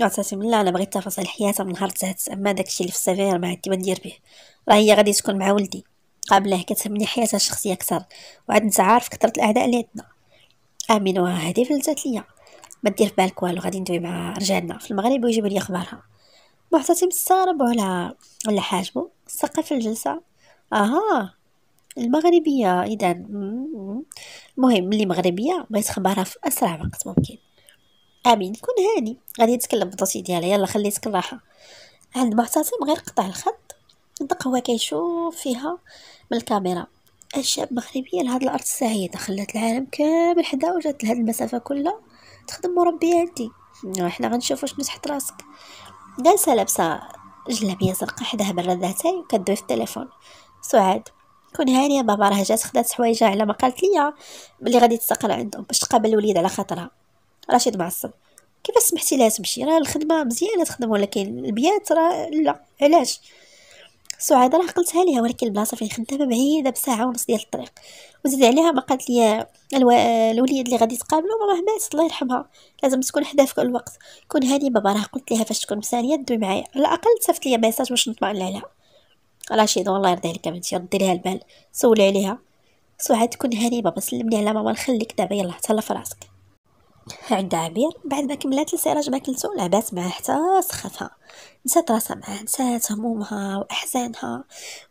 عساتي بالله انا بغيت تفاصيل حياتها من نهار تهت اما داكشي اللي في السيفي راه ما عندي ما ندير به راه هي غادي تكون مع ولدي قابله كتهمني حياتها الشخصيه اكثر وعاد انت عارف كثره الاعداء اللي عندنا امين وهذه فلتات ليا ما دير في بالك والو غادي ندوي مع رجالنا في المغرب ويجيبوا لي اخبارها معتصم مستغرب على على حاجبو سقف الجلسه اها المغربيه اذا المهم اللي مغربيه بغيت خبرها في اسرع وقت ممكن امين كون هاني غادي نتكلم بالدوسي ديالها يلا خليتك الراحه عند معتصم غير قطع الخط دق هو كيشوف فيها من الكاميرا الشاب مغربيه لهاد الارض السعيده خلات العالم كامل حدا وجات لهاد المسافه كلها تخدم مربيه انتي حنا غنشوفو شنو تحت راسك جالسه لابسه جلابيه زرقاء حداها برا ذاتاي وكدوي في التليفون سعاد كون هانيه بابا راه جات خدات حوايجها على ما قالت ليا بلي غادي تستقر عندهم باش تقابل الوليد على خاطرها رشيد معصب كيفاش سمحتي لها تمشي راه الخدمه مزيانه تخدم ولكن البيات راه لا علاش سعاد راه قلتها ليها ولكن البلاصه فين خدمتها بعيده بساعه ونص ديال الطريق وزيد عليها ما قالت ليا الو... الوليد اللي غادي تقابلو ماما ماتت الله يرحمها لازم تكون حدا في كل الوقت كون هاني بابا راه قلت ليها فاش تكون مسانيه دوي معايا على الاقل تصيفط ليا ميساج باش نطمن عليها على شي والله يرضي عليك بنتي ديريها البال سولي عليها سعاد تكون هنيمه بس سلمني على ماما نخليك دابا يلاه تهلا في فراسك عند عبير بعد ما كملات السراج ما كلتو لعبات معاه حتى سخفها نسات راسها معاه نسات همومها واحزانها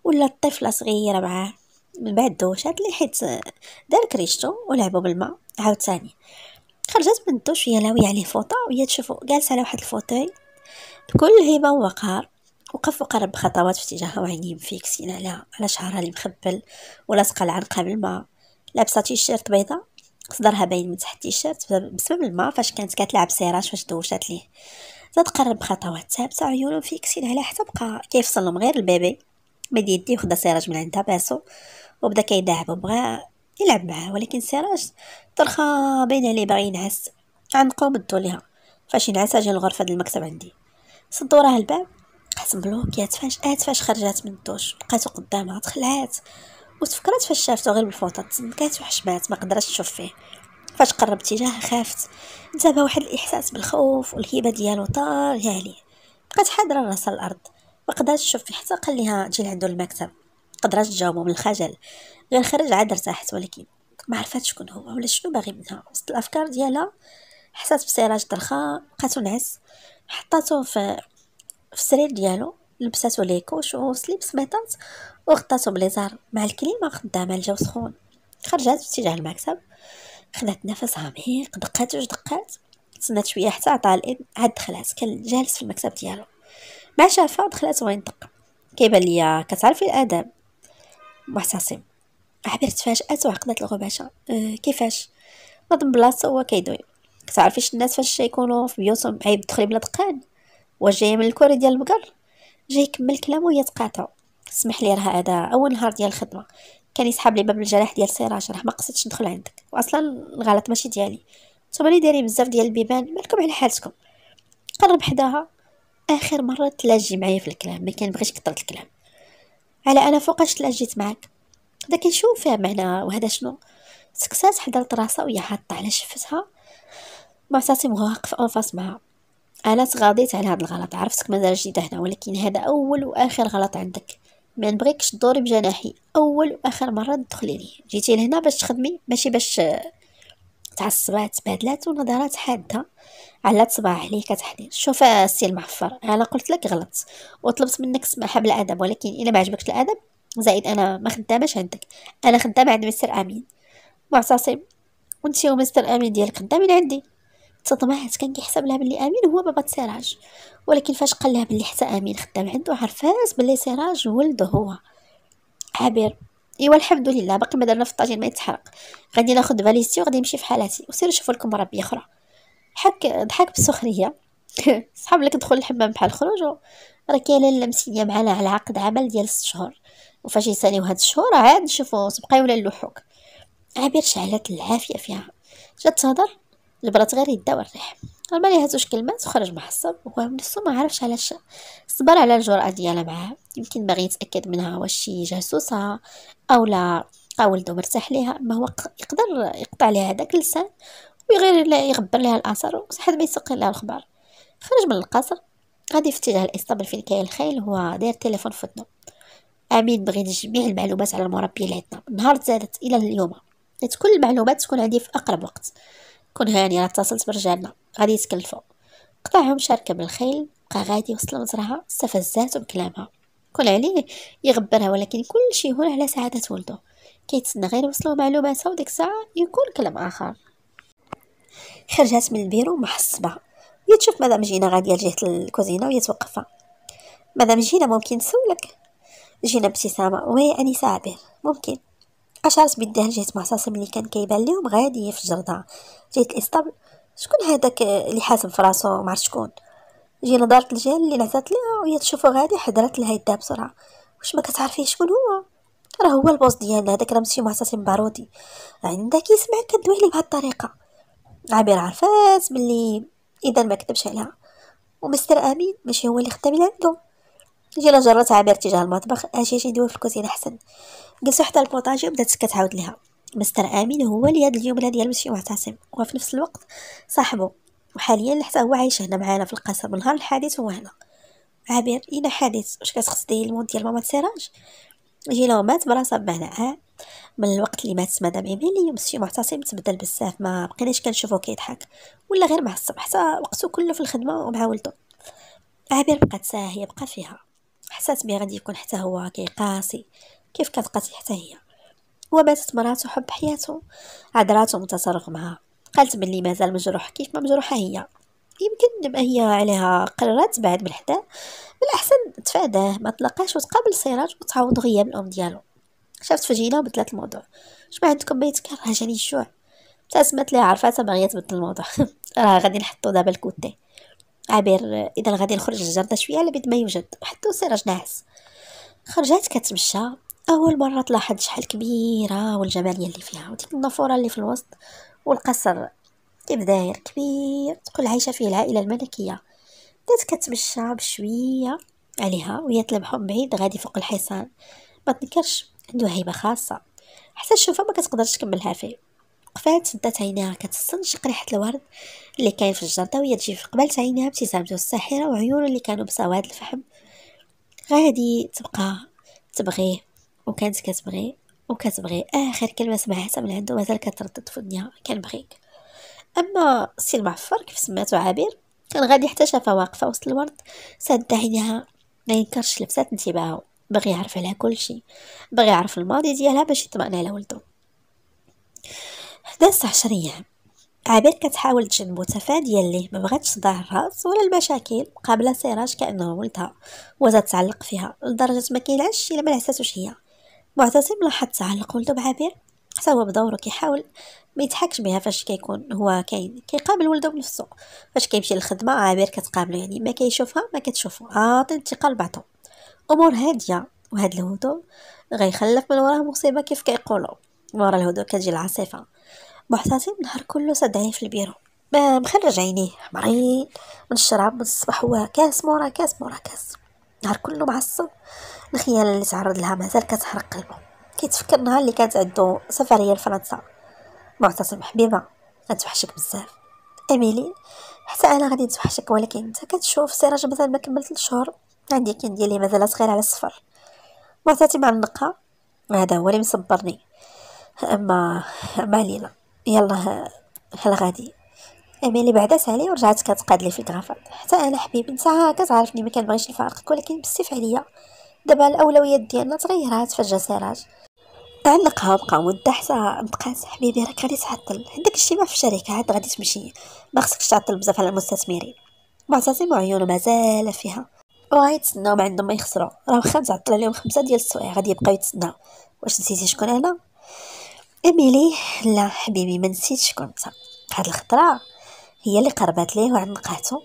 ولا الطفله صغيره معاه من بعد دوشات اللي حيت دار كريشتو ولعبوا بالماء عاوتاني خرجت من الدوش وهي لاويه عليه فوطه وهي تشوفو جالسه على واحد الفوتوي بكل هيبه ووقار وقف وقرب بخطوات في اتجاهها وعينيه مفيكسين على على شعرها المخبل ولاصقة العنقة بالماء لابسة تيشيرت بيضاء صدرها باين من تحت التيشيرت بسبب الماء فاش كانت كتلعب سيراش فاش دوشات ليه زاد قرب بخطوات ثابتة عيونهم مفيكسين على حتى بقى كيفصل لهم غير البيبي مد يديه وخدا سيراج من عندها باسو وبدا كيداعبو بغا يلعب معاه ولكن سيراج طرخة بين عليه باغي ينعس عنقو مدو ليها فاش ينعس اجي الغرفة د المكتب عندي صدو راه الباب لقات بلوكيات فاجات فاش خرجات من الدوش لقاتو قدامها تخلعات وتفكرات فاش شافتو غير بالفوطه تزنكات وحشمات ما قدرتش تشوف فيه فاش قرب اتجاهها خافت انتابها واحد الاحساس بالخوف والهيبه ديالو طار عليه بقات حاضره راسها الارض ما قدرتش تشوف فيه حتى قال ليها تجي لعندو المكتب قدرات تجاوبو من الخجل غير خرج عاد ارتاحت ولكن ما عرفات شكون هو ولا شنو باغي منها وسط الافكار ديالها حسات بسيراج درخاء بقاتو نعس حطاتو في في السرير ديالو لبساتو لي كوش وسليبس بيطات وغطاتو بليزار مع الكليمه خدامه الجو سخون خرجات باتجاه المكتب خدات نفس عميق دقات جوج دقات تسنات شويه حتى عطاها الاذن عاد دخلات كان جالس في المكتب ديالو مع شافها دخلات وين دق كيبان ليا كتعرفي الاداب معتصم عبرت تفاجات وعقدت الغباشة أه كيفاش نظم بلاصتو هو كيدوي كتعرفيش الناس فاش يكونوا في بيوتهم عيب تدخلي بلا دقان واش جايه من الكوري ديال البقر جاي يكمل كلامه وهي تقاطع سمح لي راه هذا اول نهار ديال الخدمه كان يسحب لي باب الجراح ديال السراج راه ما قصدتش ندخل عندك واصلا الغلط ماشي ديالي نتوما اللي دايرين بزاف ديال البيبان مالكم على حالتكم قرب حداها اخر مره تلاجي معايا في الكلام ما بغيش كثره الكلام على انا فوقاش تلاجيت معاك هذا كنشوف فيها معنى وهذا شنو سكسات حضرت راسها وهي حاطه على شفتها معتصم واقف اون انفاس معها انا تغاضيت على هذا الغلط عرفتك مازال جديده هنا ولكن هذا اول واخر غلط عندك ما نبغيكش تدوري بجناحي اول واخر مره تدخلي لي جيتي لهنا باش تخدمي ماشي باش تعصبات تبادلات ونظرات حاده على صباح عليك كتحنين شوف السي المعفر انا قلت لك غلط وطلبت منك سماحه بالادب ولكن الا ما عجبكش الادب زائد انا ما خداماش عندك انا خدامه عند مستر امين معتصم وانت ومستر امين ديالك خدامين عندي تطمعت كان كيحسب لها بلي امين هو بابا سراج ولكن فاش قال لها بلي حتى امين خدام عنده عرفات بلي سراج ولده هو عابر ايوا الحمد لله باقي ما درنا في الطاجين ما يتحرق غادي ناخذ فاليستي وغادي نمشي في حالاتي وسير شوفوا لكم مربيه اخرى حك ضحك بالسخريه صحاب لك دخل الحمام بحال خروجو راه كاينه لاله معنا معانا على عقد عمل ديال 6 شهور وفاش يساليو هاد الشهور عاد نشوفو تبقاي ولا نلوحوك عابر شعلت العافيه فيها جات تهضر البرات غير يدا والريح ما ليهاتوش كلمات وخرج محصب وهو من الصوم ما عرفش علاش صبر على الجرأة ديالها معاه يمكن باغي يتأكد منها واش شي جاسوسة أو لا ولدو مرتاح ليها ما هو يقدر يقطع لها هذاك اللسان ويغير لا يغبر لها الاثر وحد ما يسقي لها الخبر خرج من القصر غادي في اتجاه الاسطبل فين كاين الخيل هو داير تليفون في ودنو امين بغيت جميع المعلومات على المربيه اللي عندنا نهار زادت الى اليوم كل المعلومات تكون عندي في اقرب وقت كون هاني راه اتصلت برجالنا غادي يتكلفوا قطعهم شاركة بالخيل بقى غادي وصل لمزرعة استفزاتو بكلامها كل عليه يغبرها ولكن كلشي هون على سعادة ولدو كيتسنى غير يوصلو معلوماتها وديك الساعة يكون كلام آخر خرجت من البيرو محصبة هي تشوف مدام جينا غادية لجهة الكوزينة وهي توقفها مدام جينا ممكن تسولك جينا ابتسامة وي أنسة عابر ممكن أشعرت بالدهن جهة معتصم اللي كان كيبان ليهم غادي يفجر دار جيت الإسطبل شكون هذاك اللي حاسب فراسو عرفت شكون جي نظرت الجهه اللي نعتات ليها وهي تشوفو غادي حضرت لها يدها بسرعة واش ما كتعرفيه شكون هو راه هو البوس ديالنا هذاك راه مسيو معتصم بارودي عندك يسمع كدوي لي بهاد الطريقة عابر عرفات بلي إذا ما كتبش عليها ومستر أمين ماشي هو اللي خدام عنده شي لا جرات عابر تجاه المطبخ اجي شي دوي في الكوزينه احسن جلسوا حتى البوطاجي وبدات كتعاود لها مستر امين هو اللي هاد اليوم ديال مشي معتصم وفي نفس الوقت صاحبه وحاليا حتى هو عايش هنا معانا في القصر من نهار الحادث هو هنا عابر اين حادث واش كتقصدي الموت ديال ماما سراج لو مات براسها بمعنى من الوقت اللي مات مدام اليوم مسيو معتصم تبدل بزاف ما بقيناش كنشوفو كيضحك ولا غير معصب حتى وقته كله في الخدمه ومع ولدو عابر بقات ساهيه بقى فيها حسات بيه غادي يكون حتى هو كيقاسي كيف كتقاسي حتى هي وباتت مراته حب حياته عذراته متسرق معها قالت بلي مازال مجروح كيف ما مجروحه هي يمكن ما هي عليها قررت بعد من حداه من الاحسن تفاداه ما تلقاش وتقابل سراج وتعوض غياب الام ديالو شافت فجيله وبدلات الموضوع ما عندكم ما يتكرهش جاني الجوع ابتسمت ليها عرفاتها باغيه تبدل الموضوع راه غادي نحطو دابا الكوتي عبير اذا غادي نخرج الجرده شويه على بيت ما يوجد واحد الدوسيراج ناعس خرجات كتمشى اول مره تلاحظ شحال كبيره والجماليه اللي فيها وديك النافوره اللي في الوسط والقصر كيف كبير تقول عايشه فيه العائله الملكيه بدات كتمشى بشويه عليها وهي تلمحهم بعيد غادي فوق الحصان ما تنكرش عنده هيبه خاصه حتى الشوفه ما كتقدرش تكملها فيه وقفات سدات عينيها كتستنشق ريحه الورد اللي كاين في الجنطه وهي تجي في قبلت عينيها ابتسامته الساحره وعيونه اللي كانوا بسواد الفحم غادي تبقى تبغيه وكانت كتبغيه وكتبغي اخر كلمه سمعتها من عنده مازال كتردد في كان كنبغيك اما السي المعفر كيف سماتو عابر كان غادي حتى شافها واقفه وسط الورد سادة عينيها ما ينكرش لبسات انتباهه باغي يعرف عليها كلشي باغي يعرف الماضي ديالها باش يطمئن على ولدو 11 عشر ايام عابر كتحاول تجنب تفاديا ليه ما بغاتش تضع الراس ولا المشاكل قابلة سراج كانه ولدها وزاد تعلق فيها لدرجه ما كيلعش الا ما نعسات هي معتصم لاحظ تعلق ولده بعابر حتى هو بدورو كيحاول ما يضحكش بها فاش كيكون هو كاين كيقابل ولده بنفسه فاش كيمشي للخدمه عابر كتقابله يعني ما كيشوفها ما كتشوفو عاطي الثقه لبعضهم امور هاديه وهاد الهدوء غيخلف من وراه مصيبه كيف كيقولوا ورا الهدوء كتجي العاصفه محتاطين نهار كله صدعني في البيرو ما مخرج عينيه مريض من الشراب من الصباح هو كاس مورا كاس مورا كاس نهار كله معصب الخيانة اللي تعرض لها مازال كتحرق قلبه كيتفكر النهار اللي كانت عندو سفرية لفرنسا معتصم حبيبة غتوحشك بزاف اميلي حتى انا غادي نتوحشك ولكن انت كتشوف سراج مازال ما كملت الشهر عندي كين ديالي مازال صغير على الصفر معتاتي مع النقا هذا هو اللي مصبرني اما اما ليلى يلا بحال غادي امالي بعدات سالي ورجعت كتقاد لي في الكرافات حتى انا حبيبي نتا كتعرفني ما كنبغيش نفارقك ولكن بالسيف عليا دابا الاولويات ديالنا تغيرات فجاه سراج علقها وبقى مده حتى بقات حبيبي راك غادي تعطل عندك ما في الشركه عاد غادي تمشي ما خصكش تعطل بزاف على المستثمرين معتصم وعيونه مازال فيها وغيتسناو ما عندهم ما يخسروا راه واخا تعطل عليهم خمسه ديال السوايع غادي يبقاو يتسناو واش نسيتي شكون انا اميلي لا حبيبي ما نسيتش شكون هاد الخطره هي اللي قربات ليه نقاتو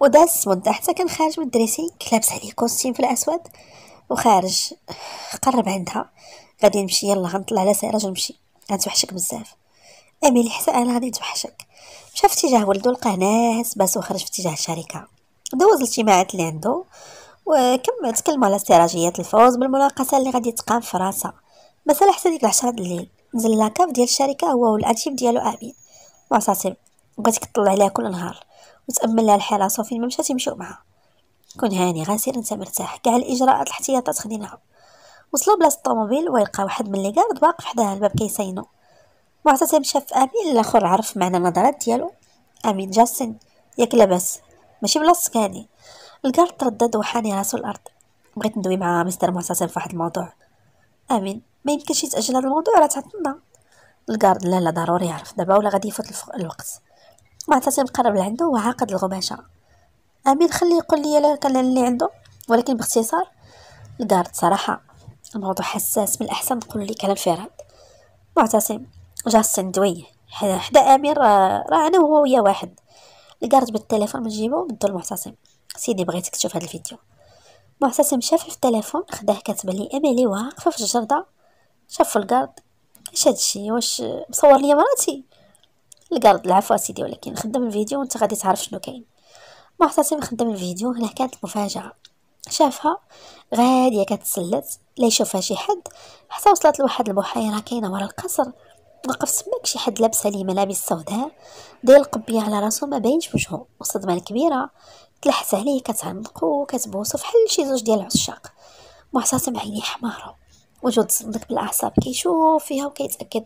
وداز مده حتى كان خارج من الدريسينغ لابس عليه كوستيم في الاسود وخارج قرب عندها غادي نمشي يلا غنطلع على راجل ونمشي غنتوحشك بزاف اميلي حتى انا غادي نتوحشك مشى في اتجاه ولدو لقاه ناس باس وخرج في اتجاه الشركه دوز الاجتماعات اللي عنده وكمل تكلم على استراتيجيات الفوز بالمناقصه اللي غادي تقام في راسها مثلا حتى ديك العشرة د الليل نزل لاكاف ديال الشركه هو والادجيب ديالو امين معتصم بغيتك تطلع عليها كل نهار وتامل لها الحراسه وفين ما مشات يمشيو معها كون هاني غسير انت مرتاح كاع الاجراءات الاحتياطات خديناها وصلوا بلاصه الطوموبيل ويلقى واحد من لي كارد واقف حداه الباب كيسينو معتصم شاف امين الاخر عرف معنى النظرات ديالو امين جاسن ياك لاباس ماشي بلاصتك هادي الكارد تردد وحاني راسو الارض بغيت ندوي مع مستر معتصم فواحد الموضوع امين ما يمكنش يتاجل هذا الموضوع راه تعطلنا الكارد لا لا ضروري يعرف دابا ولا غادي يفوت الوقت معتصم قرب لعندو وعاقد الغباشة امين خليه يقول لي لا كان اللي عنده ولكن باختصار الكارد صراحة الموضوع حساس من الاحسن نقول لك على انفراد معتصم جا السندوي حدا امير راه انا وهو ويا واحد الكارد بالتليفون من جيبو بدو المعتصم سيدي بغيتك تشوف هذا الفيديو معتصم شاف في التليفون خداه كاتبه لي امالي واقفه في الجرده شاف الكارد اش هادشي واش مصور ليا مراتي الكارد العفو سيدي ولكن خدم الفيديو وانت غادي تعرف شنو كاين معتصم خدم الفيديو هنا كانت المفاجاه شافها غاديه كتسلت لا يشوفها شي حد حتى وصلت لواحد البحيره كاينه ورا القصر وقف سماك شي حد لابس عليه ملابس سوداء داير القبيه على راسو ما باينش وجهه والصدمه الكبيره تلحس عليه كتعنقو وكتبوسو فحال شي زوج ديال العشاق معتصم عينيه حمارو وجود صندوق بالاعصاب كيشوف فيها وكيتاكد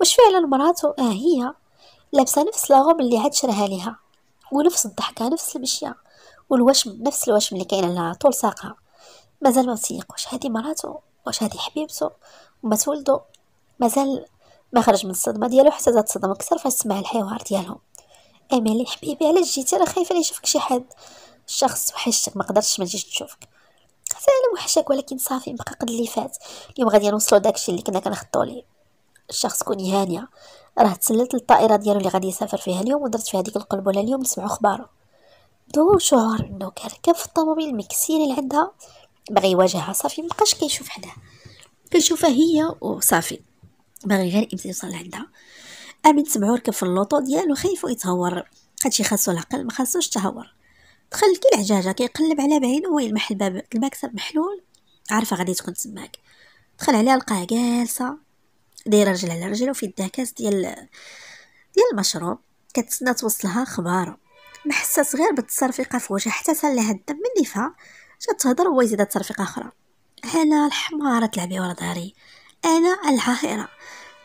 واش فعلا مراتو اه هي لابسه نفس لاغوب اللي عاد شراها ليها ونفس الضحكه نفس المشيه والوشم نفس الوشم اللي كاين على طول ساقها مازال ما تيق واش هذه مراتو واش هذه حبيبته وما تولدو مازال ما خرج من الصدمه ديالو حتى ذات الصدمه اكثر فاش سمع الحوار ديالهم اميلي حبيبي علاش جيتي انا خايفه يشوفك شي حد الشخص وحشك ما قدرتش ما تجيش تشوفك صافي انا وحشك ولكن صافي بقى قد اللي فات اليوم غادي نوصلوا داكشي اللي كنا كنخطو ليه الشخص كوني هانيه راه تسللت للطائره ديالو اللي غادي يسافر فيها اليوم ودرت في هذيك القلبوله اليوم نسمعوا اخباره دو شعور انه كركب في الطوموبيل المكسيره اللي عندها باغي يواجهها صافي مبقاش كيشوف حداه كنشوفها هي وصافي باغي غير امتى يوصل لعندها امين سمعو ركب في اللوطو ديالو خايفو يتهور هادشي خاصو العقل ما خاصوش التهور دخل كي العجاجه كيقلب على بعينو محل الباب المكتب محلول عارفه غادي تكون تماك دخل عليها لقاها جالسه دايره رجل على رجل وفي يدها كاس ديال ديال المشروب كتسنى توصلها خبار محسس غير بالتصرفيقه في وجهها حتى سالها الدم من فيها جات تهضر هو يزيد تصرفيقه اخرى انا الحماره تلعبي ورا داري انا العاهره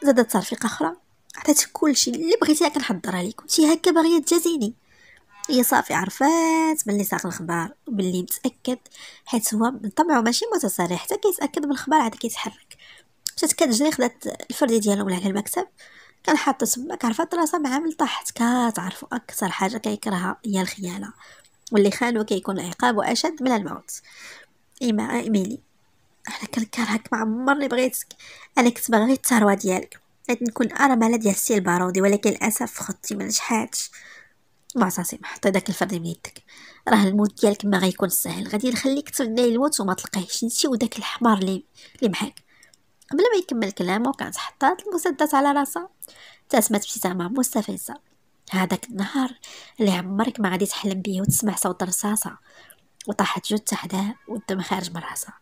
زادت تصرفيقه اخرى عطيتك كلشي اللي بغيتي كنحضرها ليك كنتي هكا باغيه تجازيني هي صافي عرفات ملي ساق الخبر باللي متاكد حيت هو بالطبع ماشي متصرح حتى كيتاكد بالخبار عاد كيتحرك مشات كتجري خدات الفردي ديالو ولا على المكتب كان حاطه تماك عرفات راسها معامل طاحت كتعرفوا اكثر حاجه كيكرهها هي الخيانه واللي خانو كيكون العقاب اشد من الموت ايما ايميلي انا كنكرهك عمر اللي بغيتك انا كنت باغي الثروه ديالك بغيت نكون ارمله ديال السيل بارودي ولكن للاسف خطي ما نجحاتش بعصا سيما حتى داك الفرد من يدك راه الموت ديالك ما غيكون سهل غادي نخليك تسنى الموت وما تلقيهش انت وداك الحمار اللي اللي معاك قبل ما يكمل كلامه كانت حطات المسدس على راسها تسمى ابتسامه مستفزه هذاك النهار اللي عمرك ما غادي تحلم بيه وتسمع صوت رصاصه وطاحت جثه حداه والدم خارج من راسها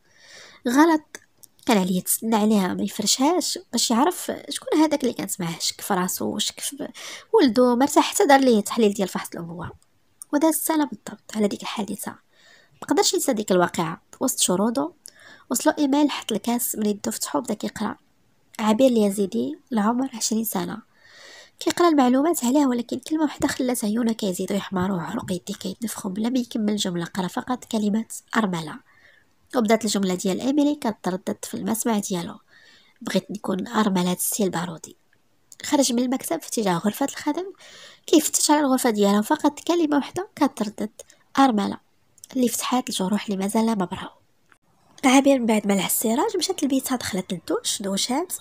غلط كان عليا يتسنى عليها ما يفرشهاش باش يعرف شكون هذاك اللي كانت معاه شك في راسو وشك في ولدو مرتاح حتى دار ليه تحليل ديال فحص الابوه ودازت سنه بالضبط على ديك الحادثه مقدرش ينسى ديك الواقعه وسط شروطه وصلو ايميل حط الكاس من يدو فتحو بدا كيقرا عبير اليزيدي العمر عشرين سنه كيقرا المعلومات عليها ولكن كلمه وحده خلات عيونه كيزيدو يحمروا وعروق يديه كيتنفخو بلا ما يكمل الجمله قرا فقط كلمه ارمله وبدات الجمله ديال ايميلي كتردد في المسمع ديالو بغيت نكون ارمله لهاد السي البارودي خرج من المكتب في اتجاه غرفه الخدم كيفتش على الغرفه ديالها فقط كلمه وحده كتردد ارمله اللي فتحات الجروح اللي مازال ما براو عابر من بعد ما لعب السراج مشات لبيتها دخلت للدوش دوشات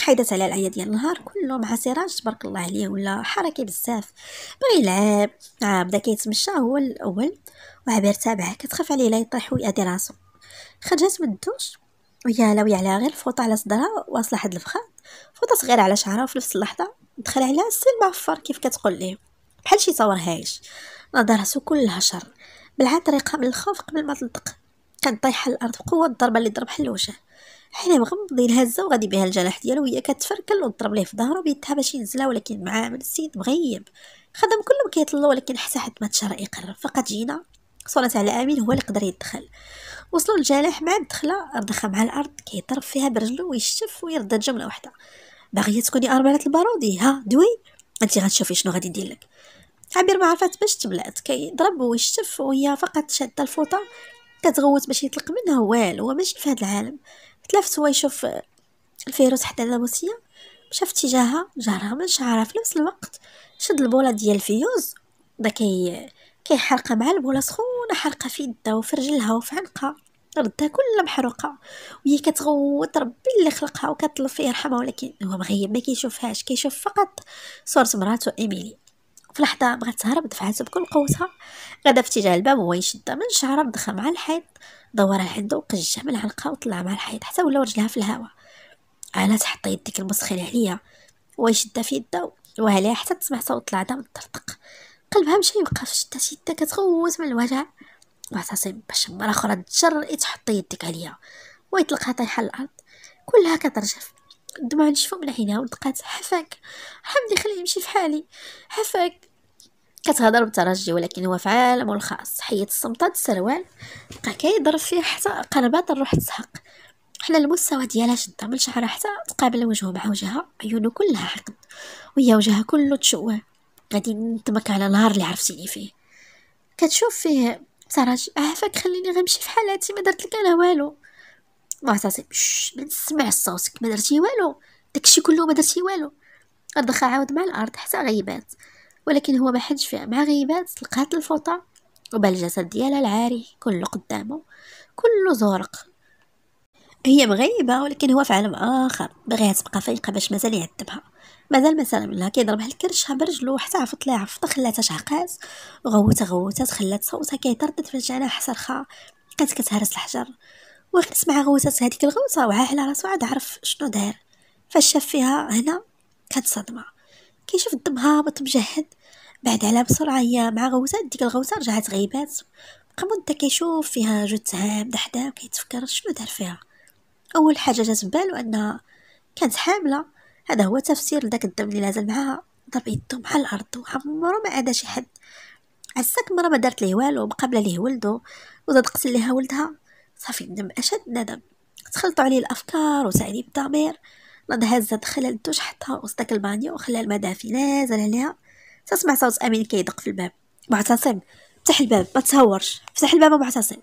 حيدت على العيا ديال النهار كله مع سراج تبارك الله عليه ولا حركي بزاف بغى يلعب بدا كيتمشى هو الاول وعابر تابعه كتخاف عليه لا يطيح ويأذي راسو خرجت من الدوش ويا لا ويا على غير فوطة على صدرها واصلة حد الفخاد فوطة صغيرة على شعرها وفي نفس اللحظة دخل عليها السيل معفر كيف كتقول ليه بحال شي صور هايش نظرته كلها شر بلعت طريقه من الخوف قبل ما تلطق كانت طايحة الأرض بقوة الضربة اللي ضربها لوجه حنا مغمضين هزه وغادي بها الجناح ديالو وهي كتفركل وضرب ليه في ظهره بيدها باش ينزلها ولكن معامل من السيد مغيب خدم كلهم كيطلو ولكن حتى حد ما تشرى يقرب فقط جينا صورة على امين هو اللي قدر يدخل وصلوا الجالح مع الدخله ردخا مع الارض كيضرب فيها برجلو ويشف ويرد جمله واحده باغيه تكوني ارمله البارودي ها دوي انت غتشوفي شنو غادي يدير لك عبير ما عرفات باش تبلات كيضرب ويشف وهي فقط شاده الفوطه كتغوت باش يطلق منها والو هو ماشي في هذا العالم تلفت هو يشوف آه، الفيروس حتى لاموسيه مشى في اتجاهها جارها من شعرها في نفس الوقت شد البوله ديال الفيوز بدا كي كيحرق مع البوله سخون منى حرقة في يدها وفي رجلها وفي عنقها ردها كلها محروقة وهي كتغوت ربي اللي خلقها وكطلب فيه رحمة ولكن هو مغيب ما كيشوفهاش كيشوف فقط صورة مراته إيميلي في لحظة بغات تهرب دفعاتو بكل قوتها غدا في اتجاه الباب وهو يشدها من شعرها بدخل مع الحيط دورها عندو وقجع من العنقة وطلع مع الحيط حتى ولا رجلها في الهواء على تحط يديك المسخين عليا ويشدها في يدها وعليها حتى تسمع صوت العظام تطرطق قلبها مشى يوقف شدات يدها كتغوت من الوجع واعتصم باش مرة أخرى تجرئي تحطي يدك عليا ويطلقها طايحة الأرض كلها كترجف الدموع نشفو من عينيها ودقات حفاك حمدي خليني نمشي في حالي حفاك كتهضر بترجي ولكن هو في عالمو الخاص حيت الصمتة السروال بقى كيضرب فيه حتى قربات الروح تسحق حنا المستوى ديالها شدة من شعرها حتى تقابل وجهه مع وجهها عيونو كلها حقد ويا وجهها كله تشوه غادي نتمك على نهار اللي عرفتيني فيه كتشوف فيه انت عافاك خليني غنمشي في حالاتي ما درت لك انا والو معتصم ما نسمع صوتك ما درتي والو داكشي كله ما درتي والو الضخة عاود مع الارض حتى غيبات ولكن هو ما حدش فيها مع غيبات لقات الفوطه وبالجسد ديالها العاري كله قدامه كله زورق هي مغيبة ولكن هو في عالم آخر باغيها تبقى فايقة باش مازال يعذبها مازال ما سلم لها كيضربها لكرشها برجلو حتى عفط ليها عفطة خلاتها شعقات غوتها غوتات خلات صوتها كيتردد في جناح حسرخا بقات كتهرس الحجر وغير سمع غوتات هذيك الغوتة وعاه على راسو عاد عرف شنو دار فاش شاف فيها هنا كانت صدمة كيشوف الدم هابط مجهد بعد على بسرعة هي مع غوتات ديك الغوتة رجعت غيبات بقى مدة كيشوف فيها جثة هامدة دحدام كيتفكر شنو دار فيها اول حاجه جات في بالو انها كانت حامله هذا هو تفسير داك الدم اللي نازل معاها ضرب يدو مع الارض وعمرو ما عدا شي حد عساك مرة ما دارت ليه والو مقابله ليه ولدو وزاد قتل ليها ولدها صافي ندم اشد ندم تخلطوا عليه الافكار وتعذيب بالضمير نض هزة دخل للدوش حطها وسط داك البانيو وخلى الماء دافي نازل عليها تسمع صوت امين كيدق في الباب معتصم فتح الباب ما تهورش فتح الباب معتصم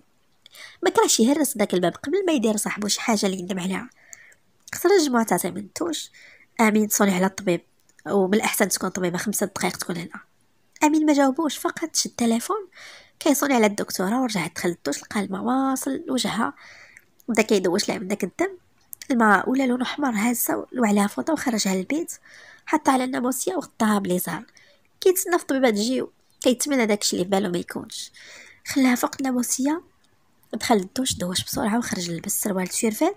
ما كرهش يهرس داك الباب قبل ما يدير صاحبو شي حاجه اللي يندم عليها خرج من توش امين صوني على الطبيب ومن الاحسن تكون طبيبه خمسة دقائق تكون هنا امين ما جاوبوش فقط شد التليفون كيصوني على الدكتوره ورجع دخل الدوش لقى الماء واصل لوجهها بدا كيدوش لها من داك الدم الماء ولا لونه احمر هازه وعليها فوطه وخرجها للبيت حتى على الناموسيه وغطاها بليزار كيتسنى في الطبيبه تجي كيتمنى داكشي اللي في بالو ما يكونش خلاها فوق الناموسيه دخل الدوش دوش بسرعه وخرج لبس سروال سيرفانت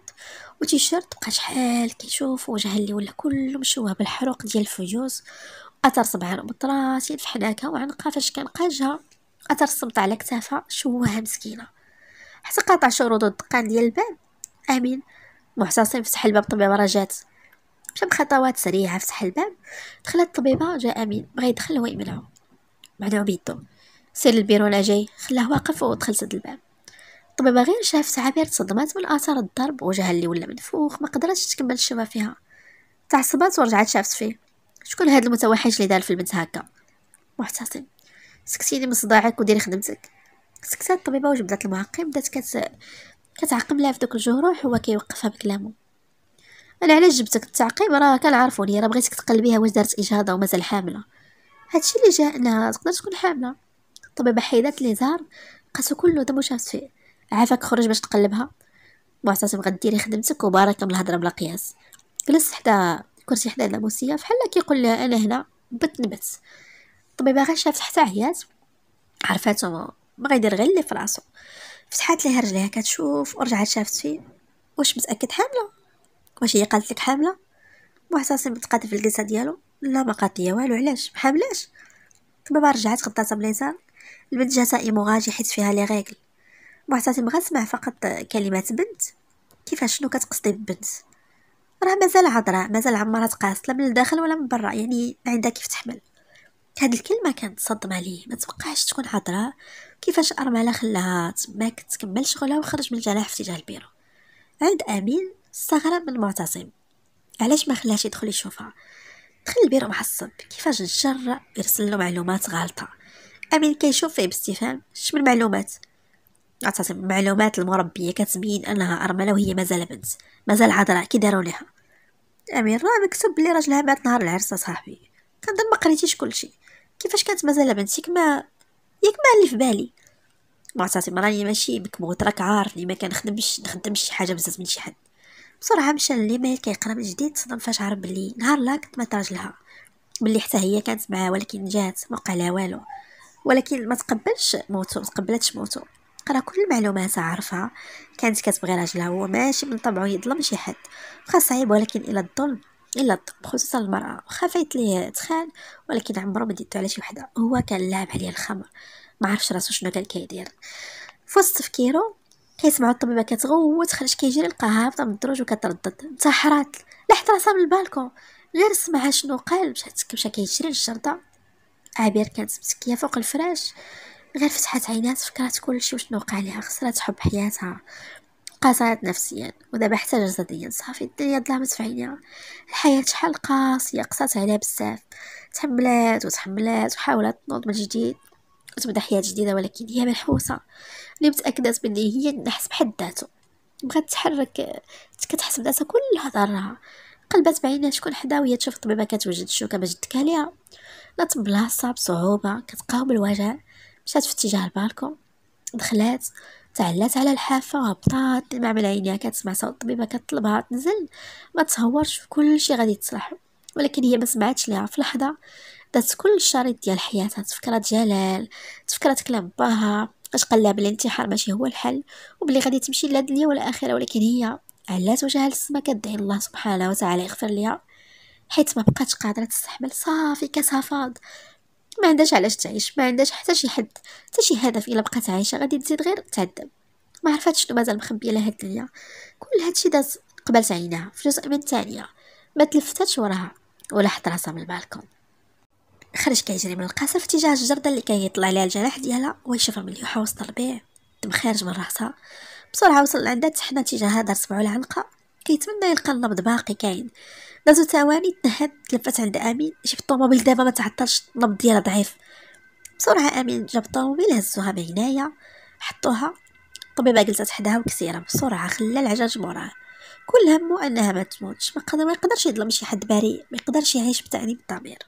وتيشيرت بقى شحال كيشوف وجهه اللي ولا كله مشوه بالحروق ديال الفيوز اثر صبعه بطراتي في حناكها وعنقها فاش كان قاجها اثر الصمت على كتافها شوها مسكينه حتى قاطع شروط الدقان ديال الباب امين محتصم فتح الباب طبيبه رجات مشى بخطوات سريعه فتح الباب دخلت الطبيبه جا امين بغى يدخل هو يمنعو منعو بيدو سير البيرونا جاي خلاه واقف ودخل سد الباب الطبيبه غير شافت عابر تصدمات من اثار الضرب وجهها اللي ولا منفوخ ما قدرتش تكمل الشمه فيها تعصبات ورجعت شافت فيه شكون هاد المتوحش اللي دار في البنت هكا محتصم سكتيني من صداعك وديري خدمتك سكتات الطبيبه وجبدات المعقم بدات كت... كتعقم لها في دوك الجروح وهو كيوقفها بكلامه انا علاش جبتك التعقيم راه كنعرفوني راه بغيتك تقلبيها واش دارت اجهاضه ومازال حامله هادشي اللي جاء انها تقدر تكون حامله الطبيبه حيدات لي زهر قاسو كله دم وشافت فيه عافاك خرج باش تقلبها معتصم غديري خدمتك وباركه من الهضره بلا قياس جلس حدا كرسي حدا لابوسيه فحال كيقول لها انا هنا بت نبت الطبيبه غير شافت حتى عيات عرفاتو ما غيدير غير اللي في راسو فتحات ليها رجليها كتشوف ورجعت شافت فيه واش متاكد حامله واش هي قالت لك حامله معتصم تقاد في الجلسه ديالو لا ما قالت ليا والو علاش محاملاش الطبيبه رجعت غطاتها بليزان البنت جاتها ايموغاجي حيت فيها لي ريغل معتاد بغا تسمع فقط كلمات بنت كيفاش شنو كتقصدي ببنت راه مازال عذراء مازال عمرها تقاس لا من الداخل ولا من برا يعني عندها كيف تحمل هاد الكلمه كانت صدمه لي ما توقعش تكون عذراء كيفاش ارمله خلاها ما كتكمل شغلها وخرج من الجناح في اتجاه البيرو عند امين استغرب من معتصم علاش ما خلاش يدخل يشوفها دخل البيرو معصب كيفاش جرى يرسل له معلومات غلطه امين كيشوف فيه باستفهام شمن معلومات أعطتهم معلومات المربية كتبين أنها أرملة وهي مازال بنت مازال عذراء كي داروا لها أمير راه مكتوب بلي راجلها مات نهار العرس صاحبي كنظن ما قريتيش كلشي كيفاش كانت مازال بنتك ما ياك ما اللي في بالي معتاتي راني ماشي مكبوت راك عارفني ما كنخدمش نخدمش شي حاجه بزاف من شي حد بسرعه مشى للميل كيقرا من جديد صدم فاش عرف بلي نهار لا كنت مات راجلها بلي حتى هي كانت معاه ولكن جات ما لها والو ولكن ما تقبلش موتو ما تقبلتش موتو كتقرا كل المعلومات عارفها كانت كتبغي راجلها هو ماشي من طبعه يظلم شي حد واخا صعيب ولكن الى الظلم الا الظلم خصوصا المراه واخا فايت ليه تخان ولكن عمرو ما ديتو على شي وحده هو كان لاعب عليها الخمر ما عرفش راسو شنو كان كيدير في وسط تفكيرو كيسمعوا الطبيبه كتغوت خرج كيجري لقاها هابطه من الدروج وكتردد انتحرات لحت راسها من البالكون غير سمعها شنو قال مشات مشى كيجري للشرطه عبير كانت مسكيه فوق الفراش غير فتحات عينات فكرات كلشي وشنو وقع ليها خسرات حب حياتها قاصرات نفسيا ودابا حتى جسديا صافي الدنيا ظلمت في عينيها الحياة شحال قاسية قصات عليها بزاف تحملات وتحملات وحاولت تنوض من جديد وتبدا حياة جديدة ولكن هي منحوسة اللي متأكدة بلي هي النحس بحد ذاته بغات تحرك كتحس بذاتها كلها ضرها قلبات بعينها شكون حدا وهي تشوف الطبيبه كتوجد الشوكه باش تكاليها لا تبلاصه بصعوبه كتقاوم الوجع مشات في اتجاه البالكون دخلات تعلات على الحافة هبطات المعمل عينيها كتسمع صوت الطبيبة كطلبها تنزل ما تهورش كلشي غادي يتصلح ولكن هي ما سمعتش ليها في لحظة دات كل الشريط ديال حياتها تفكرات جلال تفكرات كلام باها اش قال لها بالانتحار ماشي هو الحل وبلي غادي تمشي لا الدنيا ولا اخره ولكن هي علات وجهها للسما كدعي الله سبحانه وتعالى يغفر ليها حيت ما بقاتش قادره تستحمل صافي كاسها فاض ما عندهاش علاش تعيش ما عندهاش حتى شي حد حتى شي هدف الا بقات عايشه غادي تزيد غير تعذب ما عرفاتش شنو مازال مخبيه لها الدنيا كل هادشي داز قبل عينها في الجزء من الثانيه ما تلفتش وراها ولا حط راسها من البالكون خرج كيجري من القصر في اتجاه الجرده اللي كان يطلع عليها الجناح ديالها ويشوفها اليوحه وسط الربيع دم خارج من راسها بسرعه وصل لعندها تحنا اتجاه دار سبع العنقه كيتمنى يلقى النبض باقي كاين دازو ثواني تنهد تلفت عند امين شفت الطوموبيل دابا ما تعطلش النبض ديالها ضعيف بسرعه امين جاب الطوموبيل هزوها بعنايه حطوها الطبيبه جلست حداها وكسيره بسرعه خلى العجاج موراه كل همو انها ما تموتش ما قدر ما يقدرش يظلم شي حد بريء ما يقدرش يعيش بتأنيب الضمير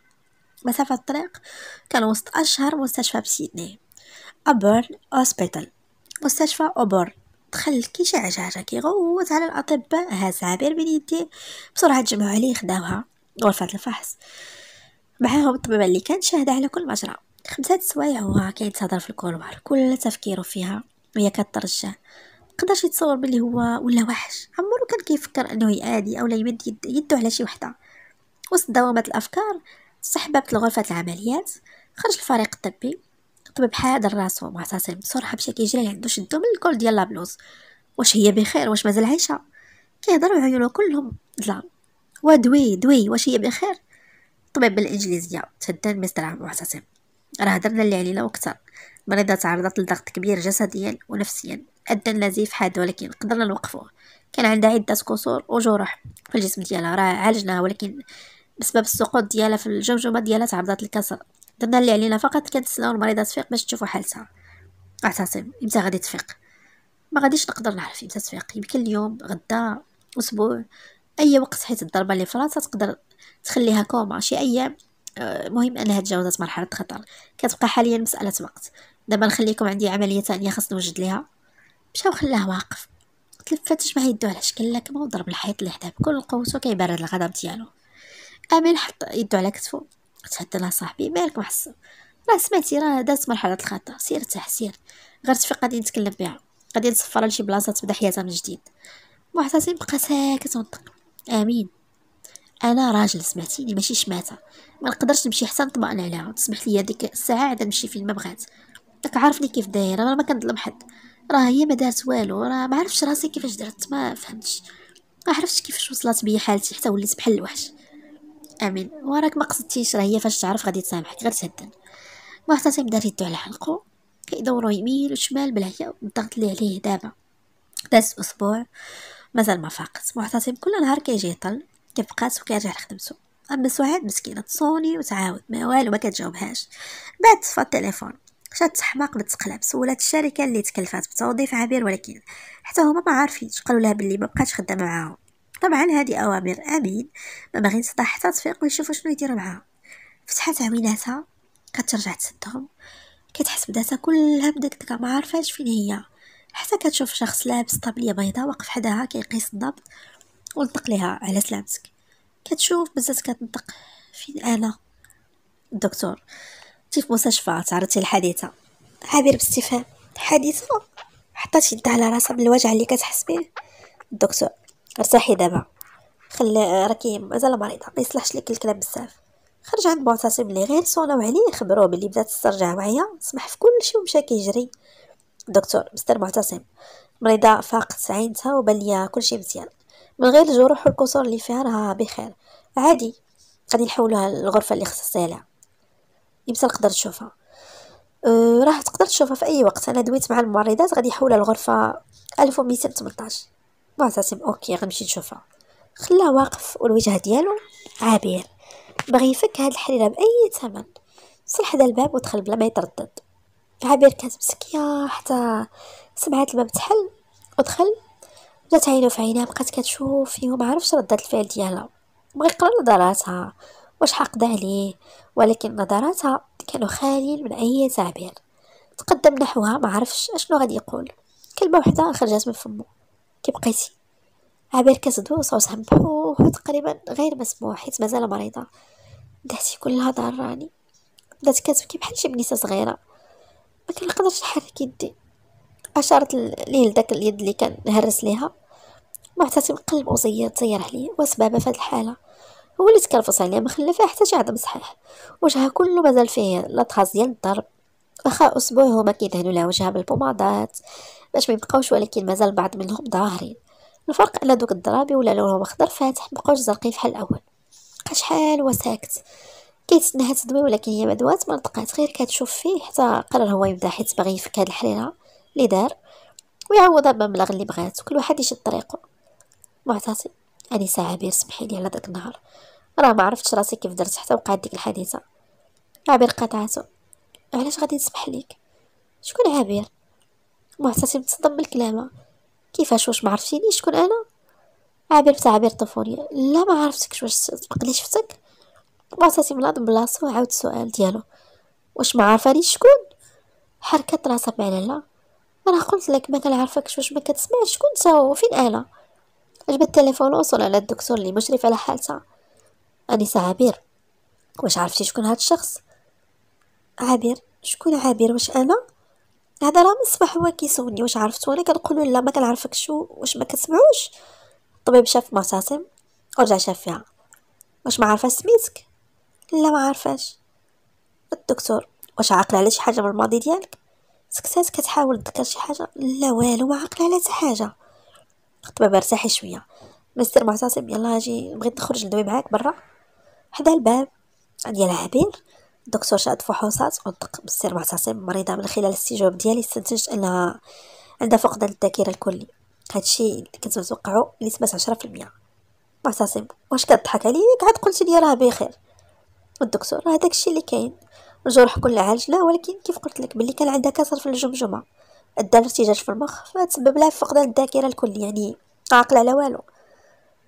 مسافه الطريق كان وسط اشهر مستشفى بسيدني أبرن هوسبيتال مستشفى أوبرن دخل كي عجاجه كيغوت على الاطباء هاز عبير بين يديه بسرعه جمعوا عليه خداوها غرفه الفحص معاهم الطبيبه اللي كانت شاهده على كل مجرى خمسة سوايع وهو كيتهضر في الكولوار كل تفكيره فيها وهي كترجع مقدرش يتصور بلي هو ولا وحش عمرو كان كيفكر انه او اولا يمد يدو على شي وحده وسط دوامه الافكار صحبه الغرفه العمليات خرج الفريق الطبي الطبيب حاضر راسو معتصم بصراحه مشى كيجري عندو شدو من الكول ديال لابلوز واش هي بخير واش مازال عايشه كيهضروا عيونو كلهم ظلام ودوي دوي واش هي بخير الطبيب بالانجليزيه تهدان مستر معتصم راه هضرنا اللي علينا وكثر مريضة تعرضت لضغط كبير جسديا ونفسيا ادى لنزيف حاد ولكن قدرنا نوقفوه كان عندها عده كسور وجروح في الجسم ديالها راه عالجناها ولكن بسبب السقوط ديالها في الجمجمه ديالها تعرضت للكسر درنا اللي علينا فقط كنتسناو المريضه تفيق باش تشوفوا حالتها اعتصم امتى غادي تفيق ما غاديش نقدر نعرف امتى تفيق يمكن اليوم غدا اسبوع اي وقت حيت الضربه اللي فراسها تقدر تخليها كوما شي ايام آه، مهم انها تجاوزت مرحله خطر كتبقى حاليا مساله وقت دابا نخليكم عندي عمليه ثانيه خاص نوجد ليها مشا وخلاه واقف تلفتش مع يدو على شكل لكمه وضرب الحيط اللي حداه بكل قوته كيبرد الغضب ديالو امين حط يدو على كتفو تهدى لها صاحبي مالك محسن راه سمعتي راه دازت مرحله الخطر سير ارتاح سير غير تفيق غادي نتكلم بها غادي نسفرها لشي بلاصه تبدا حياتها من جديد محتسب بقى ساكت ونطق امين انا راجل سمعتيني ماشي شماته ما نقدرش نمشي حتى نطمئن عليها تسمح لي ديك الساعه عاد نمشي فين ما بغات راك عارفني كيف دايره راه ما كنظلم حد راه هي ما دارت والو راه ما عرفتش راسي كيفاش درت ما فهمتش ما عرفتش كيفاش وصلت بيا حالتي حتى وليت بحال الوحش امين وراك ما قصدتيش راه هي فاش تعرف غادي تسامحك غير تهدن معتصم دار يدو على حلقو كيدورو يمين وشمال بالعيا والضغط اللي عليه دابا داز اسبوع مازال ما فاقت معتصم كل نهار كيجي يطل كيبقى وكيرجع لخدمتو اما سعاد مسكينه تصوني وتعاود ما والو ما كتجاوبهاش بعد صفى التليفون شات حماق بتقلب سولات الشركه اللي تكلفات بتوظيف عبير ولكن حتى هما ما عارفينش قالوا لها باللي ما بقاش خدامه معاهم طبعا هذه اوامر امين ما باغي نصدع حتى تفيق ونشوفوا شنو يدير معاها فتحات عويناتها كترجع تسدهم كتحس بداتها كلها بدات كتبقى ما عارفاش فين هي حتى كتشوف شخص لابس طابليه بيضاء واقف حداها كيقيس الضبط ونطق ليها على سلامتك كتشوف بزاف كتنطق فين انا الدكتور في مستشفى تعرضتي لحادثه عابر باستفهام حادثه حطات يدها على راسها بالوجع اللي كتحس به الدكتور ارتاحي دابا خلي آه، راكي مازال مريضه ما يصلحش لك الكلام بزاف خرج عند معتصم اللي غير صونو عليه خبروه بلي بدات تسترجع وعيا سمح في كلشي ومشى كيجري دكتور مستر معتصم مريضه فاقت عينتها وبان كل كلشي مزيان من غير الجروح والكسور اللي فيها راها بخير عادي غادي نحولوها للغرفه اللي خصصتيها لها يمثل قدرت تشوفها آه، راه تقدر تشوفها في اي وقت انا دويت مع الممرضات غادي يحولها لغرفه 1218 معتصم اوكي غنمشي نشوفها خلاه واقف والوجه ديالو عابر باغي يفك هاد الحريره باي ثمن صلح حدا الباب ودخل بلا ما يتردد عابر كانت مسكيه حتى سمعت الباب تحل ودخل بدات عينو في عينها بقات كتشوف فيه وما عرفش ردات الفعل ديالها بغى يقرا نظراتها واش حقد عليه ولكن نظراتها كانوا خاليين من اي تعبير تقدم نحوها ما عرفش اشنو غادي يقول كلمه وحده خرجت من فمه كي بقيتي عبير كتدوز وتهب بحوح تقريبا غير مسموح حيت مازال مريضه دعتي كلها ضراني بدات كتبكي بحال شي بنيته صغيره ما كنقدرش نحرك يدي اشارت ليه لداك اليد اللي كان هرس ليها معتصم قلب نقلب طير عليا وسبابة في هاد الحاله هو اللي تكرفص عليا ما خلى فيها حتى شي عدم صحيح وجهها كله مازال فيه لاطراس ديال الضرب واخا اسبوع هما كيدهنوا لها وجهها بالبومادات باش ما يبقاوش ولكن مازال بعض منهم ظاهرين الفرق ان دوك الضرابي ولا لونهم اخضر فاتح مبقاوش زرقين بحال الاول بقى شحال وساكت كيتسناها تدوي ولكن هي مدوات ما نطقات غير كتشوف فيه حتى قرر هو يبدا حيت باغي يفك هاد الحريره اللي دار ويعوضها بمبلغ اللي بغات وكل واحد يشد طريقه معتصم ساعة عبير سمحي لي على داك النهار راه ما عرفتش راسي كيف درت حتى وقعت ديك الحادثه عبير قطعته علاش غادي نسمح ليك شكون عبير معتصم تصدم بالكلامة كيفاش واش معرفتيني شكون انا عابر بتاع عابر طفوليه لا ما عرفتكش واش سبق لي شفتك معتصم ناض بلاصو وعاود السؤال ديالو واش ما شكون حركات راسها مع لا انا قلت لك ما كنعرفكش واش ما كتسمعش شكون تا وفين انا جبت التليفون وصل على الدكتور اللي مشرف على حالتها اني عابر واش عرفتي شكون هاد الشخص عابر شكون عابر واش انا هذا راه من الصباح هو كيسولني واش عرفت وانا كنقول لا ما كنعرفكش واش ما كتسمعوش الطبيب شاف معتصم ورجع شاف فيها واش ما عارفه سميتك لا ما عارفاش الدكتور واش عاقله على شي حاجه من الماضي ديالك سكتات كتحاول تذكر شي حاجه لا والو ما عاقله على حاجه الطبيب ارتاحي شويه مستر معتصم يلا اجي بغيت نخرج ندوي معاك برا حدا الباب ديال عبير الدكتور شاد فحوصات أنطق بالسير معتصم مريضه من خلال الاستجواب ديالي استنتجت أنها عندها فقدان الذاكرة الكلي هادشي اللي كنت متوقعو بنسبة عشرة في المية معتصم واش كضحك عليك عاد قلت لي راه بخير والدكتور راه داكشي اللي كاين الجرح كله عاجله ولكن كيف قلت لك ملي كان عندها كسر في الجمجمة ادى الارتجاج في المخ فتسبب لها فقدان الذاكرة الكلي يعني عاقل على والو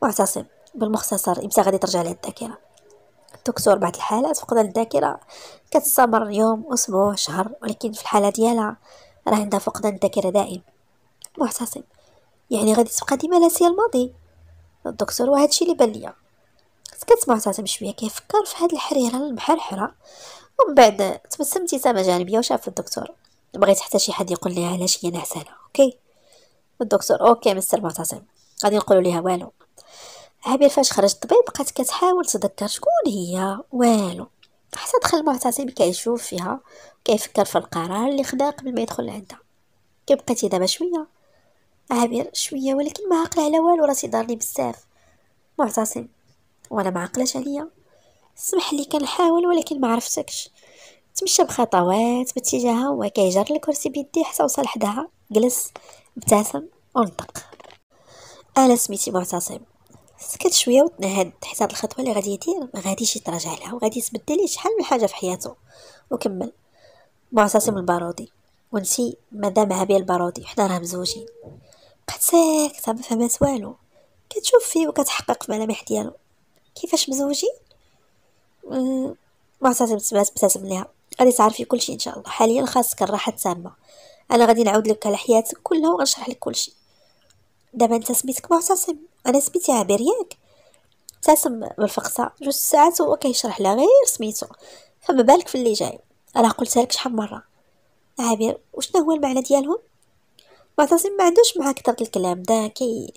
معتصم بالمختصر امتى غادي ترجع لها الذاكرة الدكتور بعض الحالات فقدان الذاكره كتستمر يوم اسبوع شهر ولكن في الحاله ديالها راه عندها فقدان الذاكره دائم معتصم يعني غادي تبقى ديما ناسيه الماضي الدكتور وهذا الشيء اللي بان ليا سكت معتصم شويه كيفكر في هاد الحريره المحرحره ومن بعد تبسم ابتسامه جانبيه وشاف الدكتور بغيت حتى شي حد يقول لي علاش هي نعسانه اوكي الدكتور اوكي مستر معتصم غادي نقولوا ليها والو عبير فاش خرج الطبيب بقات كتحاول تذكر شكون هي والو حتى دخل المعتصم كيشوف فيها كيفكر في القرار اللي خدا قبل ما يدخل لعندها كيبقى دابا شويه عابر شويه ولكن ما عقل على والو راسي دارني بزاف معتصم وانا ما عقلاش عليا سمح لي كنحاول ولكن ما عرفتكش تمشى بخطوات باتجاهها وكيجر كيجر الكرسي بيديه حتى وصل حداها جلس ابتسم ونطق انا سميتي معتصم سكت شويه وتنهد حيت هاد الخطوه اللي غادي يدير ما غاديش يتراجع لها وغادي تبدل شحال من حاجه في حياته وكمل معتصم البارودي ونسي مدام هبيل البارودي حنا راه مزوجين بقات ساكته ما فهمت والو كتشوف فيه وكتحقق في ملامح ديالو كيفاش مزوجين معتصم تبات ابتسم ليها غادي تعرفي كلشي ان شاء الله حاليا خاصك الراحه التامه انا غادي نعاود لك على حياتك كلها وغنشرح لك كلشي دابا انت سميتك معتصم انا سميتي عابر ياك ابتسم بالفقصة جوج ساعات هو كيشرح لها غير سميتو فما بالك في اللي جاي راه قلتها لك شحال مره عابر وشنا هو المعنى ديالهم معتصم ما عندوش معاك كثرة الكلام دا كي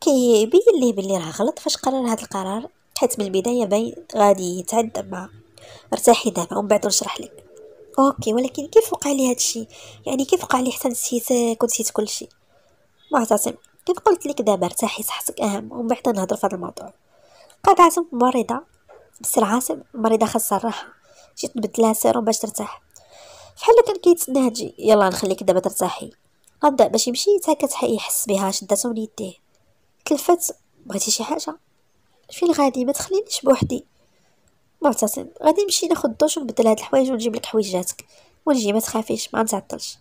كيبين ليه بلي راه غلط فاش قرر هذا القرار حيت من البدايه باين غادي يتعدى مع ارتاحي دابا ومن بعد نشرح لك اوكي ولكن كيف وقع لي هادشي يعني كيف وقع لي حتى نسيت كنت نسيت كلشي معتصم كنت قلت لك دابا ارتاحي صحتك اهم ومن بعد نهضر في هذا الموضوع قعد عاصم مريضه بسر عاصم مريضه خاصها الراحه جيت نبدلها لها السيروم باش ترتاح فحال كان كيتسناها تجي يلا نخليك دابا ترتاحي غدا باش يمشي تا يحس بها شدته من يديه تلفت بغيتي شي حاجه فين غادي ما تخلينيش بوحدي معتصم غادي نمشي ناخذ الدوش ونبدل هاد الحوايج ونجيب لك حويجاتك ونجي ما تخافيش ما نتعطلش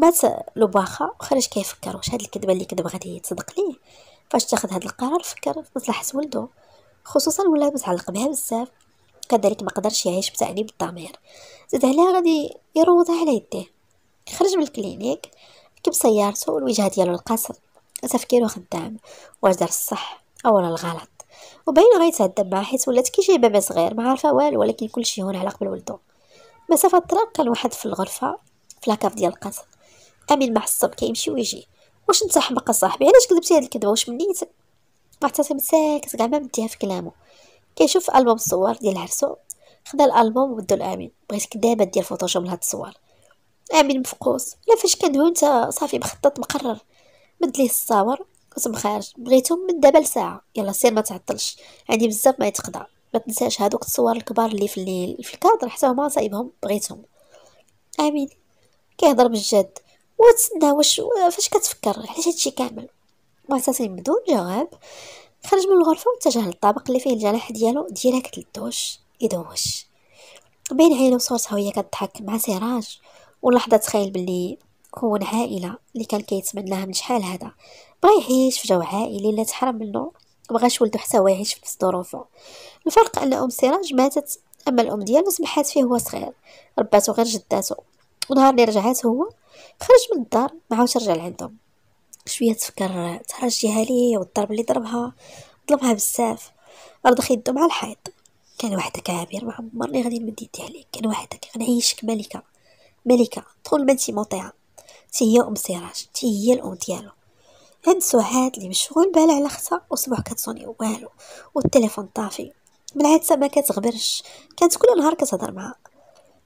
بات باخا وخرج كيفكر واش هاد الكذبه اللي كذب غادي يتصدق ليه فاش تاخذ هاد القرار فكر في مصلحه ولدو خصوصا ولا متعلق بها بزاف كذلك ما قدرش يعيش بتأنيب الضمير زاد عليها غادي يروضها على يديه خرج من الكلينيك ركب سيارته والوجهه ديالو القصر تفكيرو خدام واش دار الصح او الغلط وباينه غيتعذب معاه حيت ولات كيجي بابا صغير ما عارفه والو ولكن كلشي هون على قبل ولدو مسافه الطريق كان واحد في الغرفه في لاكاف ديال القصر امين معصب كيمشي ويجي واش انت حمق صاحبي علاش كذبتي هاد الكذبه واش منيتك معتصم ساكت كاع ما مديها في كلامه كيشوف البوم الصور ديال عرسو خدا الالبوم ودو لامين بغيتك دابا دير فوتوشوب لهاد الصور امين مفقوس لا فاش كندهو انت صافي مخطط مقرر مد ليه الصور قسم خارج بغيتهم من دابا لساعه يلا سير ما تعطلش عندي بزاف ما يتقضى ما تنساش هادوك الصور الكبار اللي في الليل في الكادر حتى هما صايبهم بغيتهم امين كيهضر بالجد وتسنى واش فاش كتفكر علاش هادشي كامل معتصم بدون جواب خرج من الغرفه واتجه للطابق اللي فيه الجناح ديالو ديريكت للدوش يدوش بين عينه وصورتها وهي كضحك مع سراج واللحظه تخيل باللي كون عائله اللي كان كيتمناها من شحال هذا بغى يعيش في جو عائلي اللي تحرم منه بغاش ولدو حتى هو يعيش في نفس ظروفه الفرق ان ام سراج ماتت اما الام ديالو سمحات فيه هو صغير رباتو غير جداتو ونهار اللي رجعات هو خرج من الدار ما عاودش رجع لعندهم شويه تفكر تحرج ليه والضرب اللي ضربها ضربها بزاف رضخ يدو مع الحيط كان وحدك عابر ما عمرني غادي نمد يدي عليك كان وحدك غنعيشك ملكه ملكه طول ما انتي مطيعه تي هي ام سراج تي هي الام ديالو عند سعاد اللي مشغول بال على اختها وصبح كتصوني والو والتليفون طافي بالعكس سما كتغبرش كانت كل نهار كتهضر معها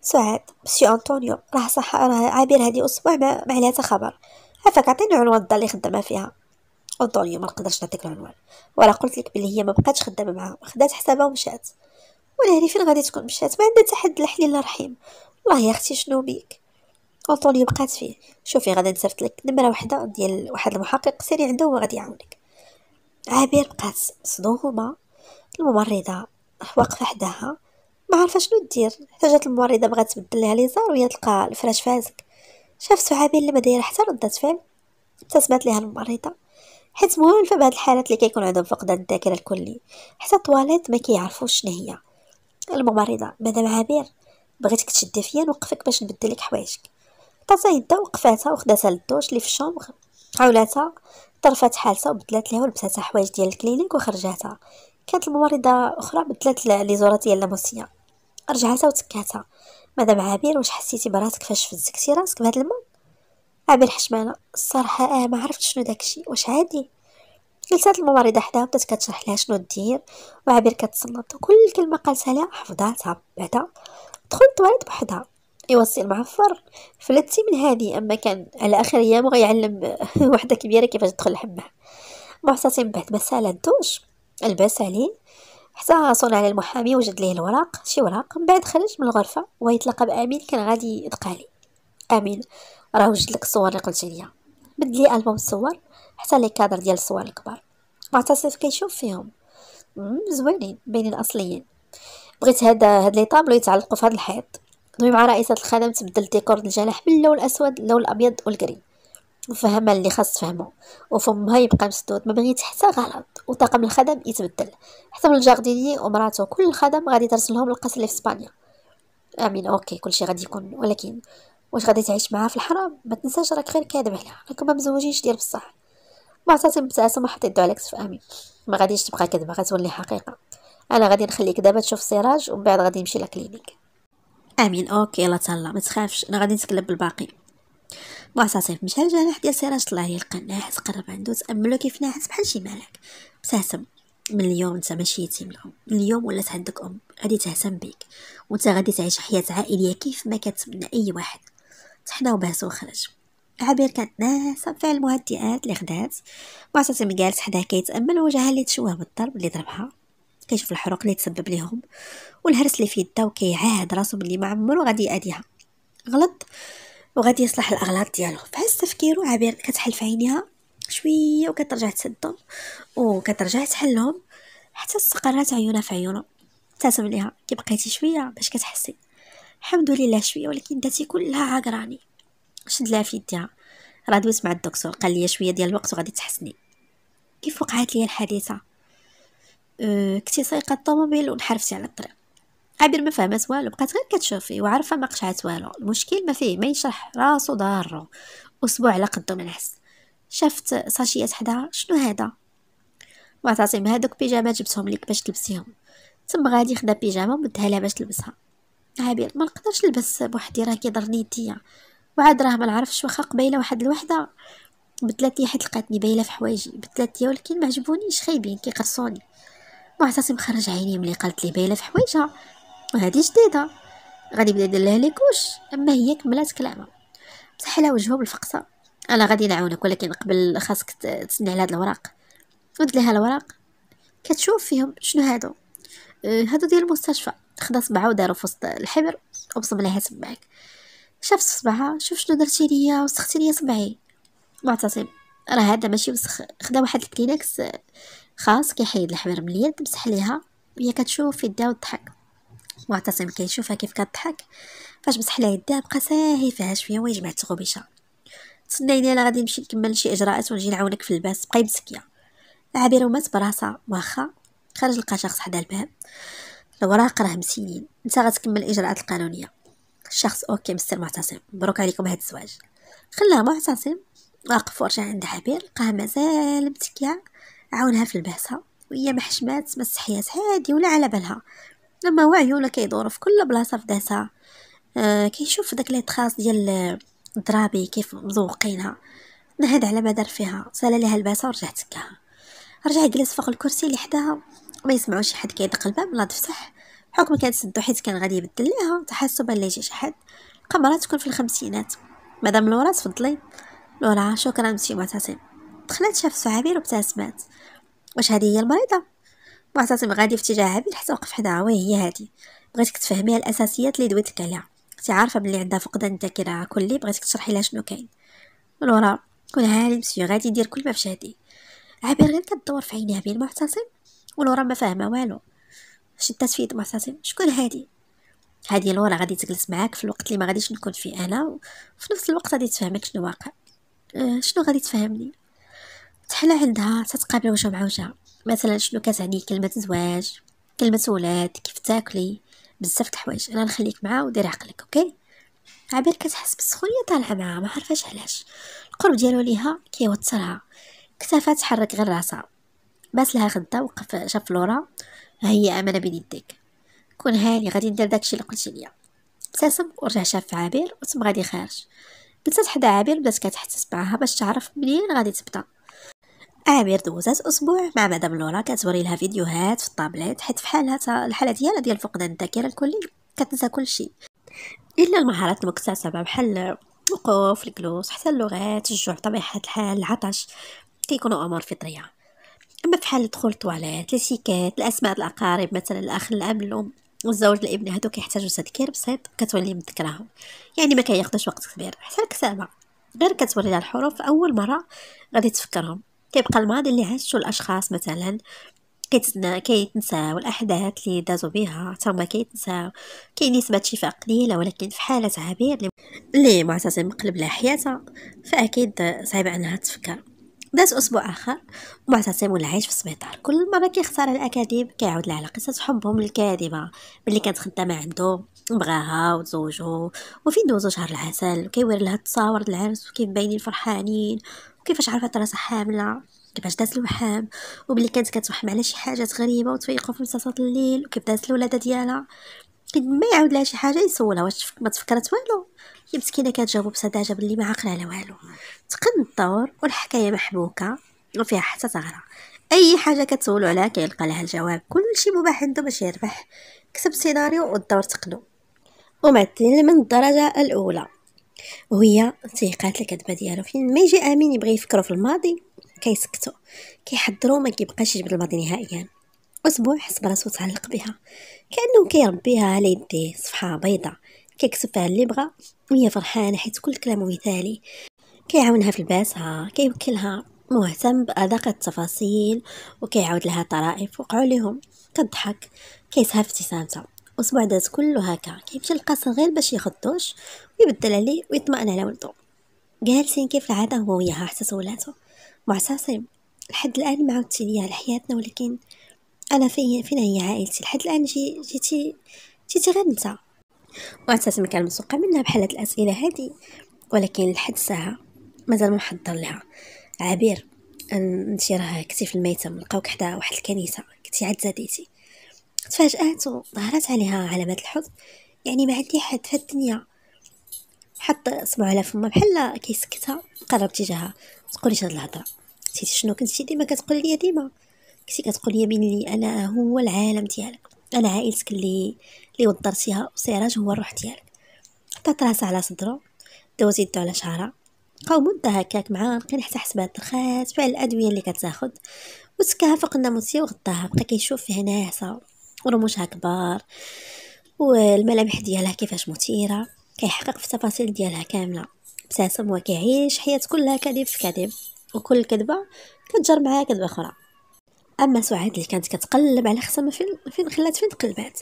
سعاد مسيو أنطونيو راه صح راه عابر هادي أسبوع ما تا خبر عافاك عطيني عنوان الدار اللي خدامه فيها أنطونيو ما نقدرش نعطيك العنوان ولا قلت لك بلي هي ما بقاتش خدامه معاها خدات حسابها ومشات هادي فين غادي تكون مشات ما عندها حد الحليل الرحيم والله يا اختي شنو بيك أنطونيو بقات فيه شوفي غادي نصيفط لك نمره وحده ديال واحد المحقق سيري عنده هو غادي يعاونك عابر بقات صدومه الممرضه واقفه حداها ما عارفه شنو دير احتاجت الممرضه بغات تبدل لها لي زار وهي تلقى الفراش فازك شاف صحابي اللي ما دايره حتى ردت فعل ابتسمت ليها الممرضه حيت في بهاد الحالات اللي كيكون عندهم فقدان الذاكره الكلي حتى الطواليت ما كيعرفوش شنو هي الممرضه مدام عابر بغيتك تشدي فيا نوقفك باش نبدل لك حوايجك عطاتها يدها وقفاتها وخداتها للدوش اللي في الشومغ حاولاتها طرفات حالتها وبدلات ليها ولبساتها حوايج ديال الكلينيك وخرجاتها كانت الممرضه اخرى بدلات لي زورات ديال لاموسيه رجعتها وتكاتها ماذا بعابير واش حسيتي براسك فاش فزكتي راسك بهاد الماء عابر حشمانه الصراحه آه ما عرفت شنو داكشي واش عادي جلسات الممرضه حداها بدات كتشرح لها شنو دير وعابر كتصنت وكل كلمه قالتها لها حفظاتها بعدا دخلت التواليت بوحدها يوصي المعفر فلتي من هذه اما كان على اخر ايام وغيعلم وحده كبيره كيفاش تدخل الحمام معتصم بعد ما سال الدوش لباس عليه حتى صون على المحامي وجد ليه الوراق شي وراق من بعد خرج من الغرفه ويتلقى بامين كان غادي يدقالي امين راه وجد لك الصور اللي قلتي ليا بدلي البوم الصور حتى لي كادر ديال الصور الكبار معتصف كيشوف فيهم زوينين باينين اصليين بغيت هاد هاد لي طابلو يتعلقوا في هاد الحيط دوي مع رئيسة الخدم تبدل ديكور الجناح من اللون الاسود اللون الابيض والكري وفهم اللي خاص تفهمه وفمها يبقى مسدود ما بغيت حتى غلط وطاقم الخدم يتبدل حتى من الجارديني ومراته كل الخدم غادي ترسلهم للقصر اللي في اسبانيا امين اوكي كلشي غادي يكون ولكن واش غادي تعيش معاها في الحرام ما تنساش راك غير كاذب عليها راك ما مزوجينش ديال بصح معطاتي مبتسمه حط يدو عليك في امين ما غاديش تبقى كذبه غتولي حقيقه انا غادي نخليك دابا تشوف سراج ومن بعد غادي نمشي لكلينيك امين اوكي يلا تهلا ما تخافش انا غادي نتكلم بالباقي وعصاصير بشحال الجناح ديال سراج الله يلقى ناعس قرب عنده تأملو كيف ناعس بحال شي ملاك ابتسم من اليوم انت ماشي يتيم لهم من اليوم ولات عندك ام غادي تهتم بيك وانت غادي تعيش حياه عائليه كيف ما كتمنى اي واحد تحناو باس وخرج عبير كانت ناعسه في المهدئات اللي خدات معتصم جالس حداها كيتامل وجهها اللي تشوه بالضرب اللي ضربها كيشوف الحروق اللي تسبب ليهم والهرس اللي في يده وكيعاهد راسو بلي ما عمرو غادي يأديها غلط وغادي يصلح الاغلاط ديالو فحس تفكيرو عبير كتحل في عينيها شويه وكترجع تسدهم وكترجع تحلهم حتى استقرات عيونها في عيونها ابتسم ليها كي بقيتي شويه باش كتحسي الحمد لله شويه ولكن داتي كلها عاقراني شد لها في يديها راه دويت مع الدكتور قال لي شويه ديال الوقت وغادي تحسني كيف وقعت لي الحادثه أه كنت سايقه الطوموبيل ونحرفتي على الطريق قادر ما فهمت والو بقات غير كتشوفي وعارفه ما قشعت والو المشكل ما فيه ما يشرح راسو ضارو اسبوع على قدو منحس حس شافت ساشيات حداها شنو هذا معتصم هادوك بيجامات جبتهم ليك باش تلبسيهم تم غادي خدا بيجامه ومدها لها باش تلبسها عبير ما نقدرش نلبس بوحدي راه كيضرني يديا وعاد راه ما نعرفش واخا قبيله واحد الوحده بدلات لي حيت لقاتني بايله في حوايجي بدلات لي ولكن ما عجبونيش خايبين كيقرصوني معتصم خرج عيني ملي قالت لي بايله في حوايجها وهذه جديده غادي بدا يدير لها ليكوش اما هي كملات كلامها بصح على وجهه بالفقصه انا غادي نعاونك ولكن قبل خاصك تسني على هاد الوراق ود لها الوراق كتشوف فيهم شنو هادو آه هادو ديال المستشفى خدا صبعه ودارو في وسط الحبر وبصم لها تبعك شاف صبعها شوف شنو درتي ليا وسختي ليا صبعي معتصم راه هذا ماشي وسخ خدا واحد الكلينكس خاص كيحيد الحبر من اليد مسح ليها وهي كتشوف في يدها وتضحك معتصم كيشوفها كيف كضحك فاش مسح لها يدها بقى ساهي فيها شويه ويجمع غبيشه تسنيني انا غادي نمشي نكمل شي اجراءات ونجي نعاونك في الباس بقاي مسكيه العابرة ومات براسها واخا خرج لقى شخص حدا الباب الوراق راه مسينين انت غتكمل الاجراءات القانونيه الشخص اوكي مستر معتصم مبروك عليكم هاد الزواج خلاها معتصم واقف ورجع عند عبير لقاها مازال متكية عاونها في البعثة وهي محشمات مسحيات هادي ولا على بالها لما وعيو ولا كيدور في كل بلاصه في داسها آه كيشوف داك لي تراس ديال الضرابي كيف مزوقينها نهد على ما دار فيها سالا ليها الباسه ورجع تكاها رجع جلس فوق الكرسي اللي حداها ما يسمعوش شي حد كيدق الباب لا تفتح حكم كانت سدو حيت كان غادي يبدل ليها تحسبا لا يجي شي حد قمرات تكون في الخمسينات مدام لورا تفضلي لورا شكرا مسيو معتصم دخلت شاف السعابير وابتسمات واش هذه هي المريضه معتصم غادي في اتجاهها بل حتى وقف حداها وين هي هادي بغيتك تفهميها الاساسيات اللي دويتك عليها كنتي عارفه بلي عندها فقدان الذاكره كلي بغيتك تشرحي لها شنو كاين من ورا كون هاني مسيو غادي يدير كل ما في شهدي عبير غير كدور في عينيها بين المعتصم ولورا ما فاهمه والو شدات في يد المعتصم شكون هادي هادي لورا غادي تجلس معاك في الوقت اللي ما غاديش نكون فيه انا وفي نفس الوقت غادي تفهمك شنو واقع أه شنو غادي تفهمني تحلى عندها تتقابل وجه مع وجه مثلا شنو كتعني كلمه زواج كلمه ولاد كيف تاكلي بزاف د الحوايج انا نخليك معاه ودير عقلك اوكي عبير كتحس بالسخونيه طالعه معاها ما عرفاش علاش القرب ديالو ليها كيوترها كتافها تحرك غير راسها بس لها خدة وقف شاف لورا هي امانه بين يديك كون هاني غادي ندير داكشي اللي قلتي ليا ابتسم ورجع شاف عابر وتم غادي خارج بدات حدا عابر بدات كتحتس معاها باش تعرف منين غادي تبدا عامر دوزات اسبوع مع مدام لورا كتوري لها فيديوهات في الطابلات حيت في حالها الحاله ديالها ديال فقدان الذاكره الكلي كتنسى كلشي الا المهارات المكتسبه بحال الوقوف الكلوس حتى اللغات الجوع طبيعه الحال العطش كيكونوا امور فطريه اما في حال دخول الطواليت لسيكات الاسماء الاقارب مثلا الاخ الاب الام والزوج الابن هادو كيحتاجوا تذكير بسيط كتولي متذكراهم يعني ما كياخذوش وقت كبير حتى الكتابه غير كتوري لها الحروف اول مره غادي تفكرهم كيبقى الماضي اللي عاشو الاشخاص مثلا كيتنساو الاحداث اللي دازو بها حتى كيتنساو كاين نسبه شفاء قليله ولكن في حاله عبير اللي معتصم قلب لها حياتها فاكيد صعيب انها تفكر داز اسبوع اخر معتصم عايش في السبيطار كل مره كيختار الاكاذيب كيعاود لها على قصه حبهم الكاذبه ملي كانت خدامه عنده بغاها وتزوجو وفين دوزو شهر العسل وكيوري لها التصاور العرس وكيبينين فرحانين كيفاش عرفت راسها حامله كيفاش داز الوحام وبلي كانت كتوحم على شي حاجات غريبه وتفيقوا في نصاصات الليل وكيف دازت الولاده ديالها كد ما يعاود لها شي حاجه يسولها واش ما تفكرت والو هي مسكينه كتجاوب بسذاجه باللي ما عاقله على والو تقن الدور والحكايه محبوكه وفيها حتى ثغره اي حاجه كتسولو عليها كيلقى لها الجواب كلشي مباح عنده باش يربح كتب سيناريو والدور تقنو ومعدلين من الدرجه الاولى وهي تيقات الكذبه ديالو فين ما يجي امين يبغي يفكروا في الماضي كيسكتوا كيحضروا ما كيبقاش يجبد الماضي نهائيا اسبوع حس براسو تعلق بها كانه كيربيها على يديه صفحه بيضاء كيكسب فيها اللي بغى وهي فرحانه حيت كل كلام مثالي كيعاونها في لباسها كيوكلها مهتم بأدق التفاصيل وكيعاود لها طرائف وقعوا لهم كضحك كيسهر في ابتسامتها أسبوع داز كله هكا كيمشي للقصر غير باش يخدوش ويبدل عليه ويطمئن على ولدو جالسين كيف العادة هو وياها حتى سولاتو معصاصي لحد الآن ما عاودتي ليا لحياتنا ولكن أنا فين فينا هي عائلتي لحد الآن جي جيتي جيتي غير نتا معتصم كان مسوقة منها بحال هاد الأسئلة هادي ولكن لحد الساعة مازال محضر لها عبير انتي راه كتي في الميتم لقاوك حدا واحد الكنيسه كنتي عاد زاديتي تفاجأت وظهرت عليها علامات الحزن يعني ما عندي حد في الدنيا حط اصبعو على فما بحال كيسكتها قرب تجاهها تقوليش هاد الهضره نسيتي شنو كنتي ديما كتقول لي ديما كنتي كتقولي يا لي انا هو العالم ديالك انا عائلتك اللي اللي ودرتيها وسراج هو الروح ديالك حطات راسها على صدرو دوز يدو على شعرها بقاو مده هكاك معانقين حتى حسبات دخات فعل الادويه اللي كتاخد وسكاها فوق الناموسيه وغطاها بقى كيشوف فيها ناعسه ورموشها كبار والملامح ديالها كيفاش مثيره كيحقق في التفاصيل ديالها كامله ابتسم وكيعيش حياة كلها كذب في كذب وكل كذبة كتجر معها كذبة أخرى أما سعاد اللي كانت كتقلب على خصمه فين فين خلات فين تقلبات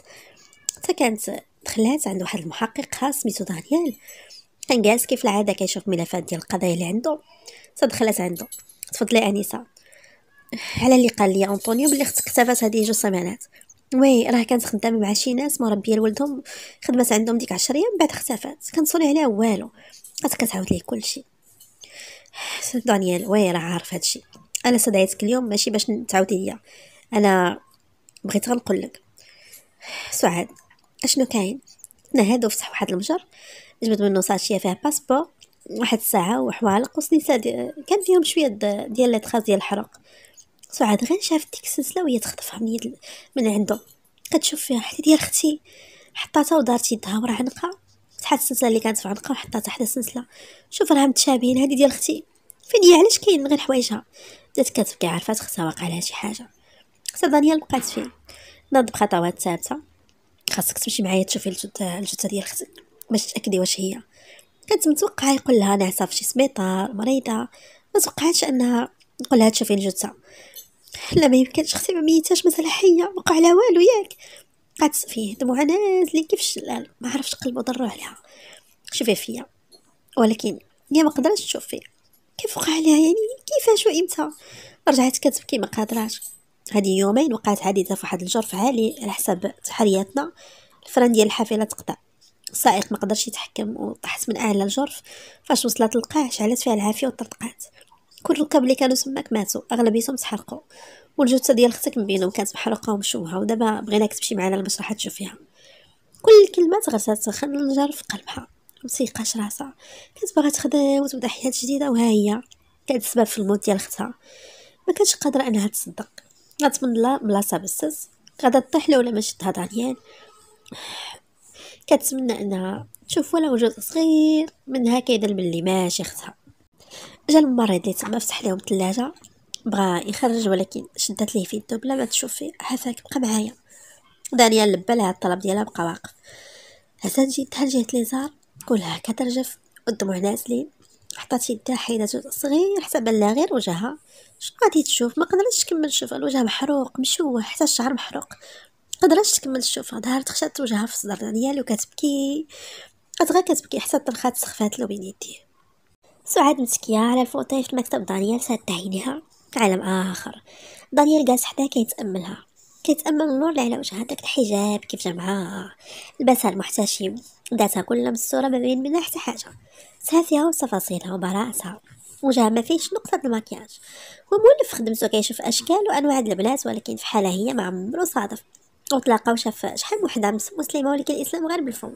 حتى كانت دخلات عند واحد المحقق خاص سميتو دانيال كان جالس كيف العادة كيشوف ملفات ديال القضايا اللي عنده تدخلات عنده تفضلي أنيسة على اللي قال لي أنطونيو بلي اختك اختفت هذه جوج سمانات وي راه كانت خدامه مع شي ناس مربيه لولدهم خدمت عندهم ديك 10 ايام بعد اختفات كنصوني عليها والو بقات كتعاود ليه كلشي دانيال وي راه عارف هادشي انا صدعتك اليوم ماشي باش تعاودي ليا انا بغيت غنقول لك سعاد اشنو كاين تنهد فتح واحد المجر جبد منه ساشيه فيها باسبور واحد الساعه وحوالق وسنيسه دي كان فيهم شويه ديال لي ديال الحرق سعاد غير شافت ديك السلسله وهي تخطفها من يد من عنده كتشوف فيها حتى ديال اختي حطاتها ودارت يدها ورا عنقها فتحت السلسله اللي كانت في عنقها وحطاتها حدا السلسله شوف راه متشابهين هذه ديال اختي فين هي علاش كاين غير حوايجها بدات كتبكي عرفات اختها واقع لها شي حاجه حتى دانيال بقات فين ناض بخطوات ثابته خاصك تمشي معايا تشوفي الجثه الجثه ديال اختك باش تاكدي واش هي كانت متوقعه يقول لها نعسه في شي سبيطار مريضه ما توقعتش انها نقولها لها تشوفي الجثه لا ما يمكنش اختي ما ميتاش مازال حيه وقع لها والو ياك قعدت فيه دموعها نازلين كيف الشلال ما عرفش قلبو ضرو عليها شوفي فيا ولكن هي ما قدرتش تشوف فيا كيف وقع عليها يعني كيفاش وامتى رجعت كتبكي ما قادراش هادي يومين وقعت حادثه في واحد الجرف عالي على حساب تحرياتنا الفران ديال الحافله تقطع السائق ما قدرش يتحكم وطحت من اعلى الجرف فاش وصلت للقاع شعلت فيها العافيه وطرطقات كل الركاب اللي كانوا تماك ماتوا اغلبيتهم تحرقوا والجثه ديال اختك من بينهم كانت محروقه ومشوهه ودابا بغيناك تمشي معنا للمسرح تشوفيها كل الكلمات غرسات سخن النجار في قلبها مسيقاش راسها كانت باغا تخدم وتبدا حياه جديده وها هي كانت السبب في الموت ديال اختها ما كانتش قادره انها تصدق غتمنى لها بلاصه بالسز غادا تطيح لولا ما شدها دانيال كتمنى انها تشوف ولا وجود صغير منها كيدل باللي ماشي اختها جا الممرض اللي تما فتح لهم الثلاجه بغى يخرج ولكن شدت ليه في الدوب بلا ما تشوف فيه عافاك بقى معايا دانيال لبى لها الطلب ديالها بقى واقف حسن جدها لجهة ليزار كلها كترجف والدموع نازلين حطات يدها حيده صغير حتى بان لها غير وجهها شنو غادي تشوف ما قدرتش تكمل تشوف الوجه محروق مشوه حتى الشعر محروق قدرتش تكمل تشوفها ظهرت خشات وجهها في صدر دانيال وكتبكي كانت غير كتبكي حتى طرخات سخفات له بين يديه سعاد مسكية على الفوطي في مكتب دانيال سادت عينيها عالم آخر دانيال جالس حداها كيتأملها كيتأمل النور اللي على وجهها داك الحجاب كيف جمعها لباسها المحتشم داتها كلها مستورة ما بين منها حتى حاجة سهافيها وتفاصيلها وبراءتها وجهها ما فيش نقطة الماكياج هو مولف خدمته كيشوف أشكال وأنواع البنات ولكن في حالها هي ما عمرو صادف وتلاقاو شاف شحال من وحدة مسلمة ولكن الإسلام غير بالفم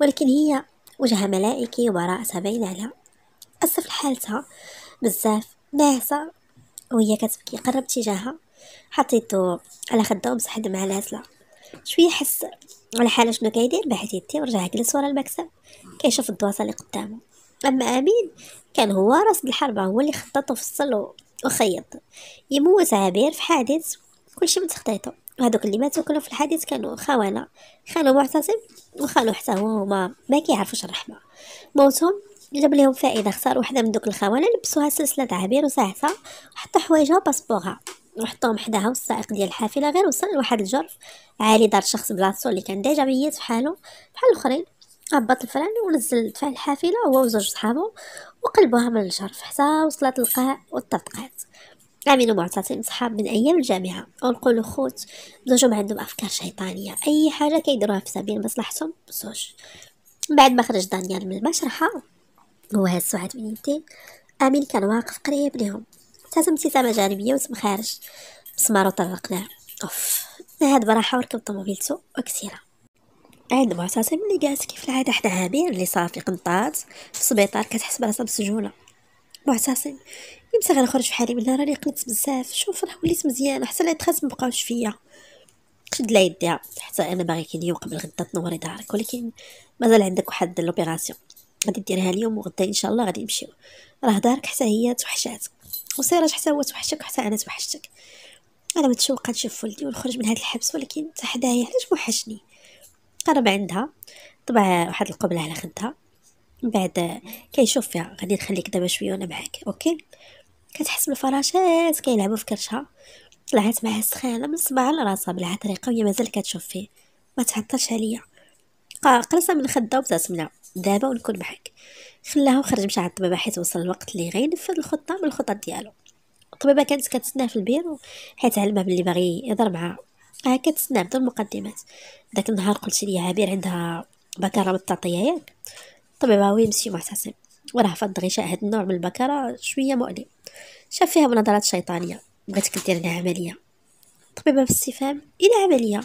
ولكن هي وجهها ملائكي وبراءتها باينة عليها اسف لحالتها بزاف باعثة وهي كتبكي قرب تجاهها حطيتو على خدها بصح مع العزلة شويه حس على حاله شنو كيدير باحث يدي ورجع جلس ورا المكتب كيشوف الدواسه اللي قدامه اما امين كان هو راس الحربه هو اللي خطط وفصل وخيط يموت عبير في حادث كلشي من تخطيطه وهذوك اللي ماتوا كلهم في الحادث كانوا خوانا خالو معتصم وخالو حتى هو هما ما كيعرفوش الرحمه موتهم جاب لهم فائده اختار وحده من دوك الخوانه لبسوها سلسله عبير وساعتها وحطوا حوايجها وباسبورها وحطوهم حداها والسائق ديال الحافله غير وصل لواحد الجرف عالي دار شخص بلاصتو اللي كان ديجا ميت فحالو بحال الاخرين هبط الفران ونزل دفع الحافله هو وزوج صحابو وقلبوها من الجرف حتى وصلت القاع وتطرقات امين ومعتصم صحاب من ايام الجامعه ونقولوا خوت زوجهم عندهم افكار شيطانيه اي حاجه كيديروها في سبيل مصلحتهم بزوج بعد ما خرج دانيال من المشرحه وهاد سعاد بن يدين امين كان واقف قريب لهم تازم ابتسامه جانبيه وتمخارج خارج وطرق طرقنا اوف نهض براحه وركب طوموبيلتو وكسيره عند معتصم اللي جالس كيف العاده حدا عامر اللي صافي قنطات في السبيطار كتحس براسها مسجونه معتصم يمسى غنخرج بحالي من هنا راني قلت بزاف شوف راه وليت مزيانه حتى لا تخاس مبقاوش فيا شد لا يديها حتى انا باغيك اليوم قبل غدا تنوري دارك ولكن مازال عندك واحد لوبيراسيون غادي ديرها اليوم وغدا ان شاء الله غادي نمشيو راه دارك حتى هي توحشاتك وسراج حتى هو توحشك وحتى انا توحشتك انا متشوقه نشوف ولدي ونخرج من هذا الحبس ولكن حتى حدايا علاش موحشني قرب عندها طبع واحد القبله على خدها من بعد كيشوف فيها غادي نخليك دابا شويه وانا معاك اوكي كتحس بالفراشات كيلعبوا في كرشها طلعت معها السخانه من صباع لراسها بلعها طريقه وهي مازال كتشوف فيه ما تعطلش عليا قرصه من خدها وبدات منها دابا ونكون معاك خلاها وخرج مشى عند الطبيبه حيت وصل الوقت اللي غينفذ الخطه من الخطط ديالو الطبيبه كانت كتسناه في البيرو حيت علمها بلي باغي يهضر معاها ها آه، كتسناه بدون مقدمات داك النهار قلت لي عبير عندها بكره بالتعطيه ياك الطبيبه وي مسيو معتصم وراه فض غشاء هاد النوع من البكره شويه مؤلم شاف فيها بنظرات شيطانيه بغيتك دير لها عمليه الطبيبه باستفهام الى عمليه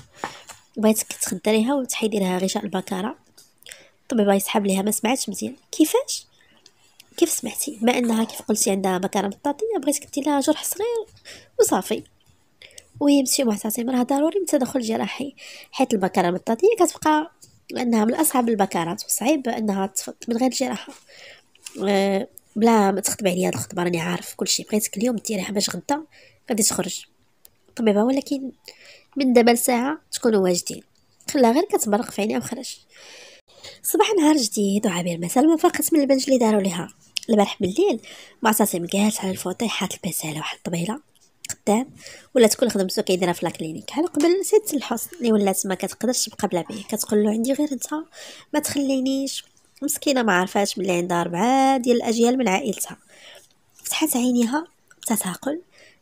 بغيتك تخدريها وتحيدي لها غشاء البكره الطبيبة يسحب ليها ما سمعتش مزيان كيفاش كيف سمعتي ما انها كيف قلتي عندها مكانه مطاطيه بغيت دير لها جرح صغير وصافي وهي مسيو معتصم راه ضروري من التدخل الجراحي حيت البكرة المطاطيه كتبقى انها من اصعب البكرات وصعيب انها تفض من غير جراحة آه، بلا ما تخطب عليا هاد الخطبه راني عارف كلشي بغيتك اليوم ديريها باش غدا غادي تخرج طبيبه ولكن من دابا لساعه تكونوا واجدين خلا غير كتبرق في عينيها وخرج صباح نهار جديد وعبير مثلا من فرقة من البنج اللي داروا ليها البارح بالليل معتصم مقاس على الفوطي حات البسالة واحد الطبيلة قدام ولا تكون خدمتو كيديرها في لاكلينيك على قبل نسيت الحسن اللي ولات ما كتقدرش تبقى بلا بيه كتقول له عندي غير انت ما تخلينيش مسكينه ما عرفاش بلي عندها اربعه ديال الاجيال من عائلتها فتحت عينيها بتا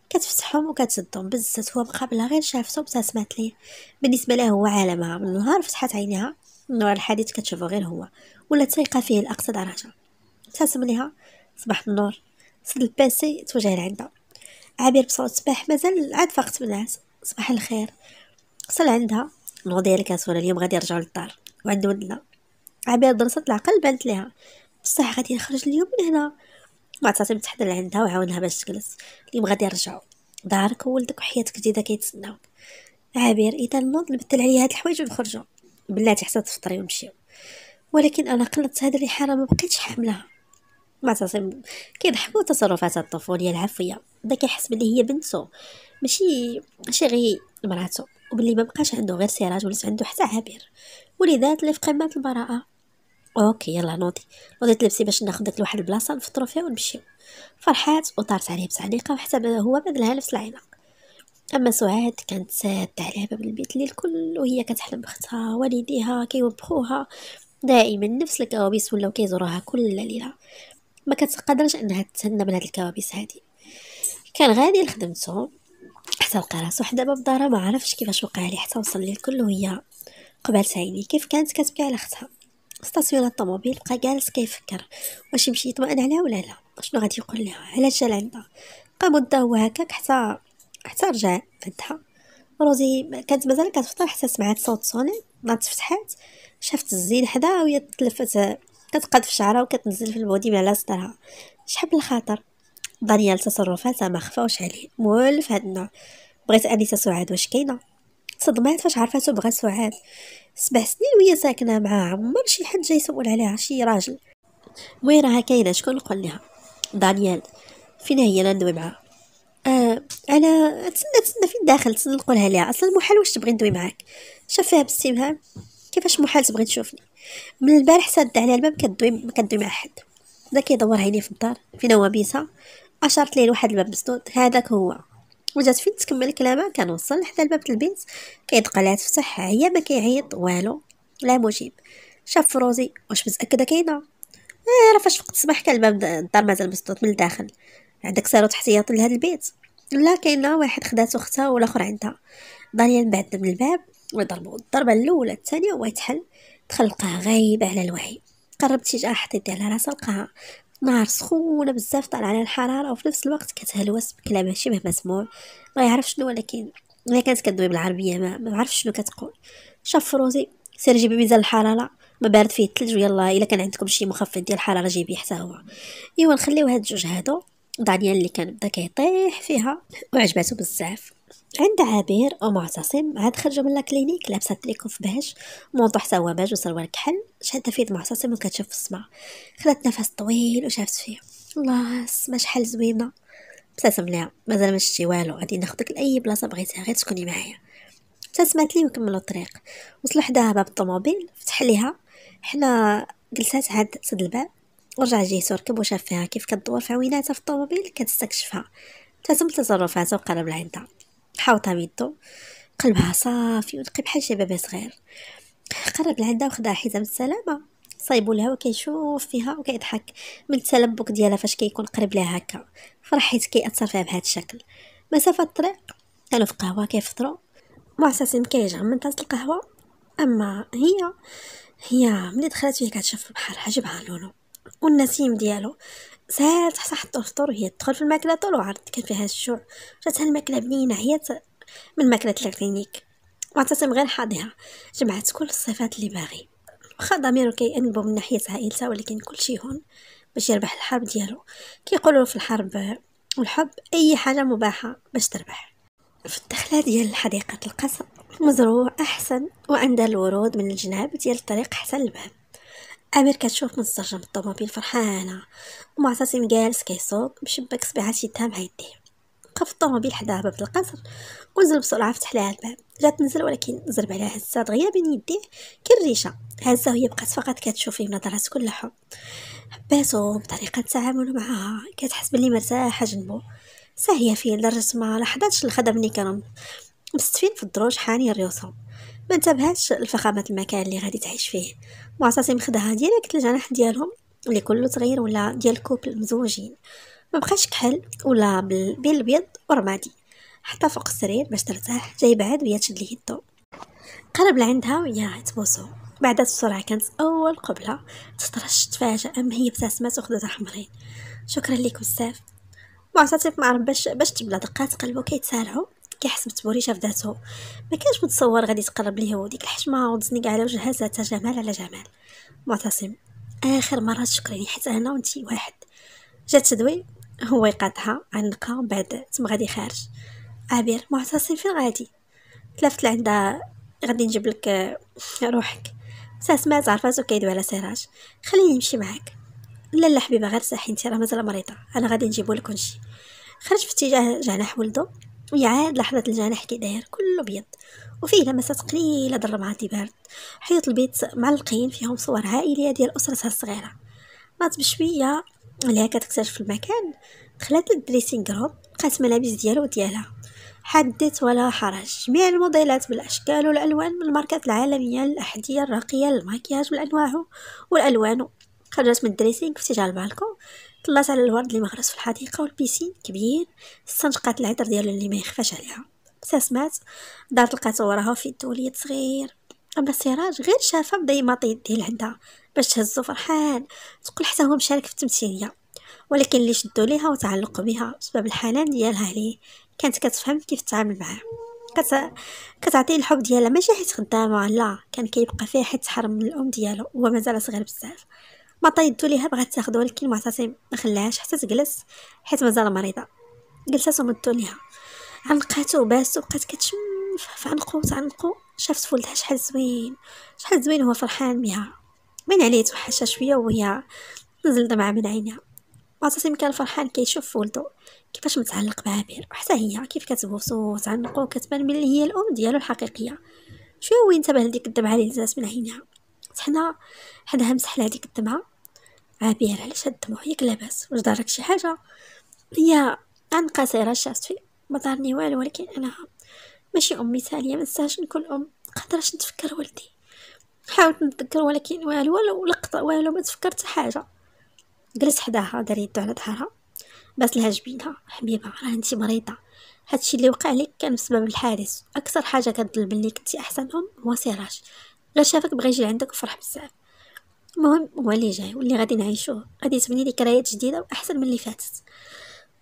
كتفتحهم وكتسدهم بزاف هو بقى بلا غير شافته بتا سمعت ليه بالنسبه ليه هو عالمها من النهار فتحت عينيها نوع الحديث كتشوفو غير هو ولا تايقة فيه لأقصى درجة تسم ليها صباح النور سد الباسي توجه لعندها عابر بصوت صباح مازال عاد فقت من صباح الخير صل عندها نوضي ولا اليوم غادي يرجعوا للدار وعند ولدنا عابر درست العقل بانت ليها بصح غادي نخرج اليوم من هنا معتصم تحضر لعندها وعاونها باش تجلس اليوم غادي يرجعوا دارك وولدك وحياتك جديدة كيتسناوك عابر اذا نوض نبدل عليا هاد الحوايج ونخرجو بلاتي حتى تفطري ونمشيو ولكن انا قلت هاد الريحه ما بقيتش حاملها معتصم كيضحكوا تصرفات الطفوليه العفويه بدا كيحس بلي هي بنته ماشي ماشي غير مراته وبلي ما بقاش عنده غير سيراج ولات عنده حتى عابر ولذا تلف قمه البراءه اوكي يلا نوضي نوضي تلبسي باش ناخدك لواحد البلاصه نفطرو فيها ونمشيو فرحات وطارت عليه بتعليقه وحتى هو بدلها نفس العينه اما سعاد كانت ساده عليها باب البيت الليل كله وهي كتحلم باختها والديها كيوبخوها دائما نفس الكوابيس ولاو كيزوروها كل ليله ما كتقدرش انها تتهنى من هاد الكوابيس هادي كان غادي لخدمته حتى لقى راسو حدا باب دارها ما عرفش كيفاش وقع ليه حتى وصل ليه الكل وهي قبلت عيني كيف كانت كتبكي على اختها استاسيون الطوموبيل بقى جالس كيفكر واش يمشي يطمئن عليها ولا لا شنو غادي يقول لها علاش جا لعندها بقى مده هو هكاك حتى حتى رجع فدها روزي كانت مازال كتفطر حتى سمعت صوت صوني ناضت فتحات شافت الزين حدا وهي تلفت كتقاد في شعرها وكتنزل في البودي على صدرها شحال من دانيال تصرفاتها ما خفاوش عليه مولف هاد النوع بغيت انسه سعاد واش كاينه صدمات فاش عرفاتو بغا سعاد سبع سنين وهي ساكنه معاه عمر شي حد جاي يسول عليها شي راجل وين راها كاينه شكون قال لها دانيال فين هي ندوي معاها آه انا تسنى تسنى في الداخل تسنى نقولها ليها اصلا محال واش تبغي ندوي معاك شاف فيها باستفهام كيفاش محال تبغي تشوفني من البارح ساد على الباب كدوي ما كدوي مع حد بدا كيدور عينيه في الدار في نوابيسها اشارت ليه لواحد الباب مسدود هذاك هو وجات فين تكمل كلامها كنوصل حتى لباب البيت كيدق عليها تفتح هي ما كيعيط والو لا مجيب شاف فروزي واش متاكده كاينه اه راه فاش فقت الصباح كان الباب الدار مازال مسدود من الداخل عندك سارة تحت لهذا لهاد البيت لا كاين واحد خدات اختها والاخر عندها من بعد من الباب وضربو الضربه الاولى الثانيه ويتحل دخل لقاها غايبه على الوعي قربت شي جاه حطيت على راسها لقاها نار سخونه بزاف طالع على الحراره وفي نفس الوقت كتهلوس بكلام شبه مسموع ما يعرف شنو ولكن هي كانت كدوي بالعربيه ما ما عرف شنو كتقول شاف فروزي سير جيبي ميزان الحراره ما بارد فيه الثلج ويلا الا كان عندكم شي مخفض ديال الحراره جيبيه حتى هو ايوا نخليو هاد الجوج هادو دانيال اللي كان بدا كيطيح فيها وعجباتو بزاف عند عبير ومعتصم عاد خرجوا من الكلينيك لابسه تريكو في بهش موضوع حتى هو باج وسروال كحل شادة في يد معتصم وكتشوف في السما خدات نفس طويل وشافت فيه الله السما شحال زوينه ابتسم ليها مازال ما شتي والو غادي ناخدك لاي بلاصه بغيتها غير تكوني معايا ابتسمت لي وكملوا الطريق وصلوا حداها باب الطوموبيل فتح ليها حنا جلسات عاد صد الباب ورجع جهته ركب وشاف فيها كيف كدور في عويناتها في الطوموبيل كتستكشفها ابتسم لتصرفاتها وقرب لعندها حاوطها بيدو قلبها صافي ولقي بحال شي بابا صغير قرب لعندها وخدها حزام السلامة صايبو لها وكيشوف فيها وكيضحك من التلبك ديالها فاش كيكون قريب لها هكا فرح حيت كيأثر فيها بهذا الشكل مسافة الطريق كانوا في قهوة كيفطروا معتصم كيجعم من طاسة القهوة أما هي هي ملي دخلت فيه كتشوف البحر عجبها لونو والنسيم ديالو ساعات حتى حطو الفطور وهي تدخل في الماكله طول وعرض كان فيها الشوع جاتها الماكله بنينه عيات من ماكله الكلينيك معتصم غير حاضها جمعت كل الصفات اللي باغي واخا ضميرو كيأنبو من ناحيه عائلته ولكن كلشي هون باش يربح الحرب ديالو كيقولوا في الحرب والحب اي حاجه مباحه باش تربح في الدخله ديال حديقه القصر مزروع احسن وعند الورود من الجناب ديال الطريق حسن الباب أمير كتشوف متسرجم الطوموبيل فرحانة ومعتصم جالس كيسوق مشبك صبيعات يدها مع يديه وقف الطوموبيل حدا باب القصر ونزل بسرعة فتح لها الباب جات نزل ولكن زرب عليها هزة دغيا بين يديه كالريشة هزة وهي بقات فقط كتشوف فيه بنظرات كل حب حباتو بطريقة تعامله معها كتحس بلي مرتاحة جنبو ساهية فيه لدرجة ما لاحظاتش الخدم اللي كانوا مستفين في الدروج حاني ريوسهم ما انتبهاش لفخامة المكان اللي غادي تعيش فيه وعصاتي مخدها ديالي الجناح ديالهم اللي كله صغير ولا ديال كوبل مزوجين ما بقاش كحل ولا بين البيض حتى فوق السرير باش ترتاح جاي بعد ويا تشد ليه يدو قرب لعندها ويا تبوسو بعد السرعة كانت أول قبلة تطرش تفاجأ أم هي بتاسمات وخدتها حمرين شكرا لكم بزاف معصاتي ما عرف باش باش تبلا دقات قلبو كيتسارعو كيحس بالتبوريشه في ذاته ما كانش متصور غادي تقرب ليه وديك الحشمه كاع على وجهها ذات جمال على جمال معتصم اخر مره تشكريني حيت انا وانتي واحد جات تدوي هو يقاطعها عنقها بعد تم غادي خارج عابر معتصم فين غادي تلفت لعندها غادي نجيب لك آه، روحك سا سمعت تعرفات وكيدوي على سراج خليني نمشي معاك لا لا حبيبه غير صحي انت راه مازال مريضه انا غادي نجيبو لك ونشي خرج في اتجاه جناح نحو ويعاد لحظة الجناح كي يعني داير كله بيض وفيه لمسات قليلة د الرمعة بارد حيط البيت معلقين فيهم صور عائلية ديال أسرتها الصغيرة مات بشوية اللي كتكتشف المكان دخلت للدريسينغ روم لقات ملابس ديالو وديالها حدت ولا حرج جميع الموديلات بالاشكال والالوان من الماركات العالميه الاحذيه الراقيه للمكياج والانواع والالوان خرجت من الدريسينغ في اتجاه البالكون طلعت على الورد اللي مغرس في الحديقه والبيسين كبير استنشقات العطر ديالو اللي ما يخفاش عليها ابتسمات دارت لقات وراها في الدولية صغير اما سراج غير شافها بدا يماطي يديه لعندها باش تهزو فرحان تقول حتى هو مشارك في التمثيليه ولكن اللي شدو ليها وتعلقوا بها بسبب الحنان ديالها ليه كانت كتفهم كيف تتعامل معاه كت... كتعطيه الحب ديالها ماشي حيت خدامه لا كان كيبقى فيها حيت حرم من الام ديالو وهو مازال صغير بزاف ما طيدتو ليها بغات تاخذ ولكن معتصم ما خلاهاش حتى تجلس حيت مازال مريضه جلسات ومدتو ليها عنقاتو وباستو بقات كتشم في عنقو تعنقو شافت ولدها شحال زوين شحال زوين هو فرحان بها بين عليه توحشها شويه وهي نزل دمعة من عينها معتصم كان فرحان كيشوف ولدو كيفاش متعلق بير وحتى هي كيف كتبوسو وتعنقو كتبان ملي هي الام ديالو الحقيقيه شويه وينتبه لديك الدمعه اللي نزلت من عينها حيت حنا حداها مسحله هذيك الدمعه عابير علاش هاد الدموع ياك لاباس واش دارك شي حاجه هي ان قصيره شافتي ما دارني والو ولكن انا ماشي ام مثاليه ما نساش نكون ام قدرش نتفكر ولدي حاولت نتذكر ولكن والو والو لقطه والو ما تفكرت حاجه جلس حداها دار يدو على ظهرها بس لها جبينها حبيبه راه انت مريضه هادشي اللي وقع لك كان بسبب الحادث اكثر حاجه كتطلب لي كنتي احسن ام هو سراج لا شافك بغى يجي عندك وفرح بزاف المهم هو اللي جاي واللي غادي نعيشوه غادي تبني ذكريات جديده واحسن من اللي فاتت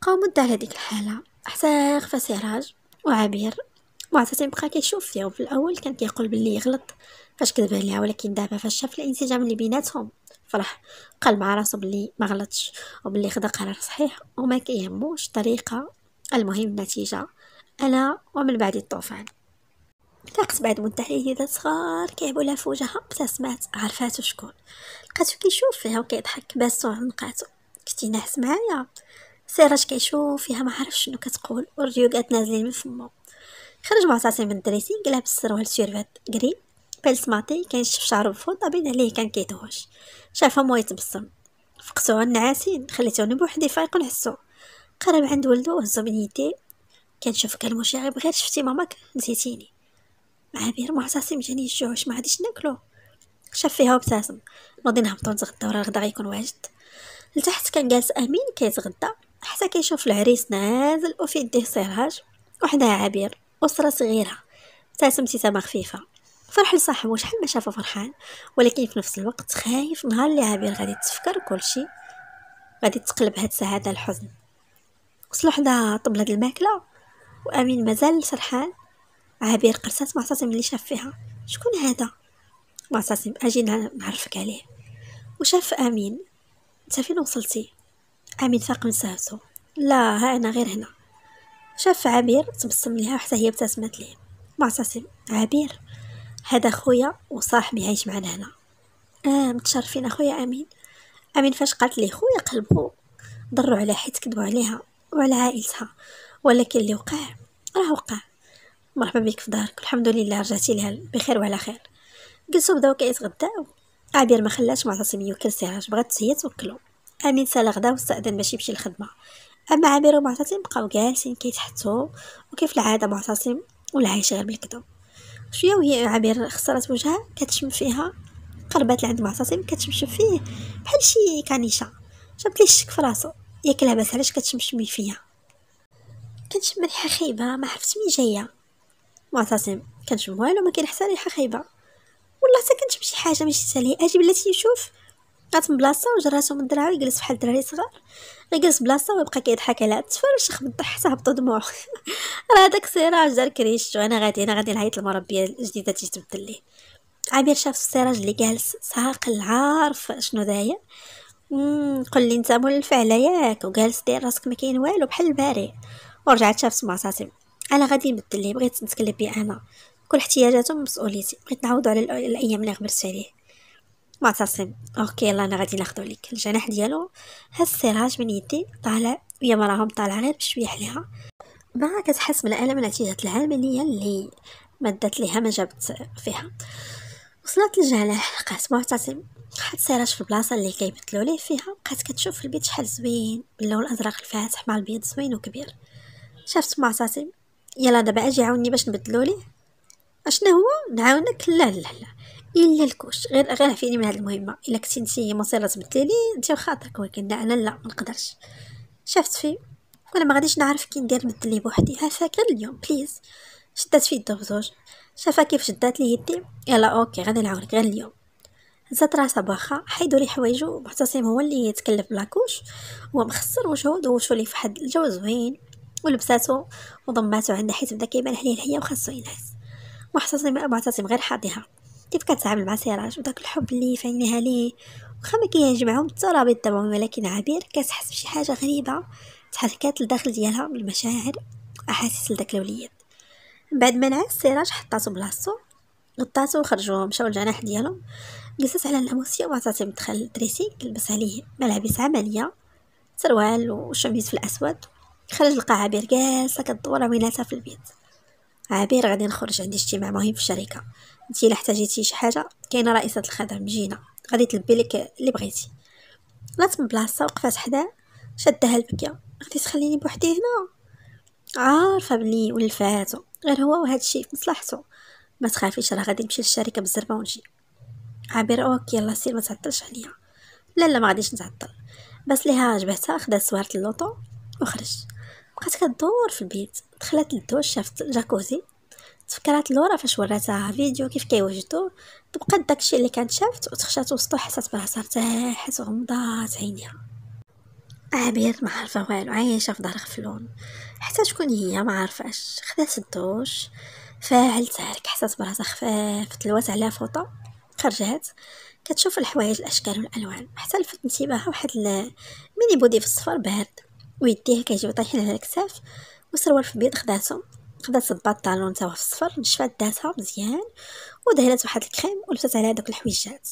بقاو مده على ديك الحاله حساق فسراج سراج وعبير معتزم بقى كيشوف فيهم وفي الاول كان كيقول بلي غلط فاش كذب عليها ولكن دابا فاش شاف الانسجام اللي بيناتهم فرح قال مع راسو بلي ما غلطش وبلي خدا قرار صحيح وما كيهموش الطريقه المهم النتيجه انا ومن بعد الطوفان فاقت بعد مدة عيدة صغار كيعبو لها في وجهها ابتسمات عرفاتو شكون لقاتو كيشوف فيها وكيضحك باسو عنقاتو كنتي ناعس معايا سراج كيشوف فيها ما عرف شنو كتقول والريوقات نازلين من فمو خرج معتصم من الدريسين لابس السروال سيرفات كري بلس ماطي كينشف شعرو بفوطة بين عليه كان كيدهوش شافهم يتبسم فقتو النعاسين خليتوني بوحدي فايق نحسو قرب عند ولدو وهزو من يديه كنشوفك المشاغب غير شفتي ماماك نسيتيني عبير معتصم جاني الجوش ما غاديش ناكلو شاف فيها وابتسم نوضي نهبطو نتغداو ورا الغدا غيكون واجد لتحت كان جالس امين كيتغدا حتى كيشوف العريس نازل وفي يديه سراج وحدها عبير اسره صغيره ابتسم ابتسامه خفيفه فرح لصاحبو شحال ما شافو فرحان ولكن في نفس الوقت خايف نهار اللي عبير غادي تفكر كلشي غادي تقلب هاد السعاده الحزن وصلو حدا طبلة الماكله وامين مازال سرحان عبير قرصات معتصم اللي شاف فيها شكون هذا معتصم اجي نعرفك عليه وشاف امين انت فين وصلتي امين فاق من ساعته لا ها انا غير هنا شاف عبير تبسم لها حتى هي ابتسمت ليه معتصم عبير هذا خويا وصاحبي عايش معنا هنا اه متشرفين اخويا امين امين فاش قالت لي خويا قلبو ضروا على حيت كذبوا عليها وعلى عائلتها ولكن اللي وقع راه وقع مرحبا بك في دارك الحمد لله رجعتي لها بخير وعلى خير جلسوا بداو كيتغداو عبير ما خلاش معتصم يوكل سراج بغات هي توكلو امين سالا غدا واستاذن باش يمشي للخدمه اما عبير ومعتصم بقاو جالسين كيتحتو وكيف العاده معتصم ولا عايش غير بالكذب شويه وهي عبير خسرت وجهها كتشم فيها قربات لعند معتصم كتشمشم فيه بحال شي كانيشه جابت ليه الشك في راسو ياك لاباس علاش كتشمشمي فيا كنشم ريحه خايبه ما عرفت مين جايه معتصم كنشم والو ما حتى ريحه خايبه والله حتى كنشم حاجه ماشي سالي اجي بلاتي نشوف قات من بلاصه راسو من الدراري يجلس بحال الدراري صغار غير جلس بلاصه ويبقى كيضحك على التفرج شخ من الضحك حتى دموع راه داك السراج دار كريشتو انا غادي انا غادي نعيط المربيه الجديده تبدل ليه عبير شاف السراج اللي جالس ساقل عارف شنو داير قل لي انت مول الفعله ياك وجالس دير راسك ما كاين والو بحال الباري ورجعت شافت معتصم انا غادي نبدل ليه بغيت نتكلم بيه انا كل احتياجاته مسؤوليتي بغيت نعوضو على الايام اللي غبرت عليه معتصم اوكي يلا انا غادي ناخذ لك الجناح ديالو هز السراج من يدي طالع ويا مراهم طالع غير بشويه حليها ما كتحس بالالم نتيجه العمليه اللي مدت ليها ما جابت فيها وصلت للجناح لقات معتصم حط السراج في البلاصه اللي كيبدلو ليه فيها بقات كتشوف في البيت شحال زوين باللون الازرق الفاتح مع البيض زوين وكبير شافت معتصم يلا دابا اجي عاوني باش نبدلو ليه اشنو هو نعاونك لا لا لا الا الكوش غير غير عفيني من هاد المهمه الا كنتي نتي مصيره تبدلي انت وخاطرك ولكن لا انا لا ما نقدرش شفت فيه وانا ما غاديش نعرف كي ندير نبدل بوحدي عارفه كان اليوم بليز شدات في يدو بزوج شافها كيف شدات لي يدي يلا اوكي غادي نعاونك غير اليوم هزات راسها باخا حيدو لي حوايجو معتصم هو اللي يتكلف بلاكوش هو مخسر وجهود وشو ليه فواحد الجو زوين ولبساتو وضماتو عندها حيت بدا كيبان عليه الحياة وخاصو ينعس وحساسني ما معتصم غير حاضيها كيف كتعامل مع سراج وداك الحب اللي فاينها ليه واخا ما كيهجمعهم الترابط دابا ولكن عبير كتحس بشي حاجه غريبه تحركات الداخل ديالها من المشاعر احاسيس لداك الوليد من بعد ما نعس سراج حطاتو بلاصتو غطاتو وخرجو مشاو للجناح ديالهم جلست على الاموسيه وعطاتهم دخل الدريسينغ لبس عليه ملابس عمليه سروال وشميز في الاسود خرج لقى عبير جالسه كدور عويناتها في البيت عبير غادي نخرج عندي اجتماع مهم في الشركه نتي الا احتاجيتي شي حاجه كاينه رئيسه الخدم جينا غادي تلبي لك اللي بغيتي نات من بلاصه وقفات حداه شدها البكيه غادي تخليني بوحدي هنا عارفه بلي ولفاتو غير هو وهذا الشيء في مصلحته ما تخافيش راه غادي نمشي للشركه بالزربه ونجي عبير اوكي يلا سير ما تعطلش عليا لا لا ما غاديش نتعطل بس ليها عجبتها خدات سوارة اللوطو وخرج بقات كدور في البيت دخلت للدوش شافت الجاكوزي تفكرات لورا فاش وراتها فيديو كيف كيوجدو بقات داكشي اللي كانت شافت وتخشات وسطو حسات براسها ارتاحت وغمضات عينيها عبير ما عارفه والو عايشه في دار خفلون حتى شكون هي ما عارفاش خدات الدوش فاعل تارك حسات براسها خفاف تلوات عليها فوطه خرجات كتشوف الحوايج الاشكال والالوان حتى لفت انتباهها واحد الميني بودي في الصفر بارد ويديه كيجيو طايحين على الكساف وسروال في بيض خداتو خدات صباط طالون تاعها في الصفر نشفات داتها مزيان ودهنات واحد الكريم ولبسات عليها دوك الحويجات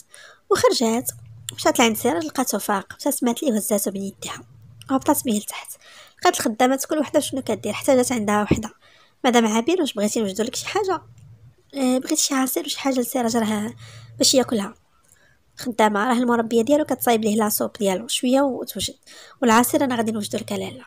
وخرجات مشات لعند سيرة لقاتو فاق مشات مات ليه وهزاتو بين يديها وهبطات بيه لتحت لقات الخدامات كل وحده شنو كدير حتى جات عندها وحده مدام عابير واش بغيتي نوجدولك شي حاجه آه، بغيتي شي عصير وشي حاجه لسيرة جراها باش ياكلها خدامه راه المربيه ديالو كتصايب ليه لاصوب ديالو شويه وتوجد والعصير انا غادي نوجدو لك لالا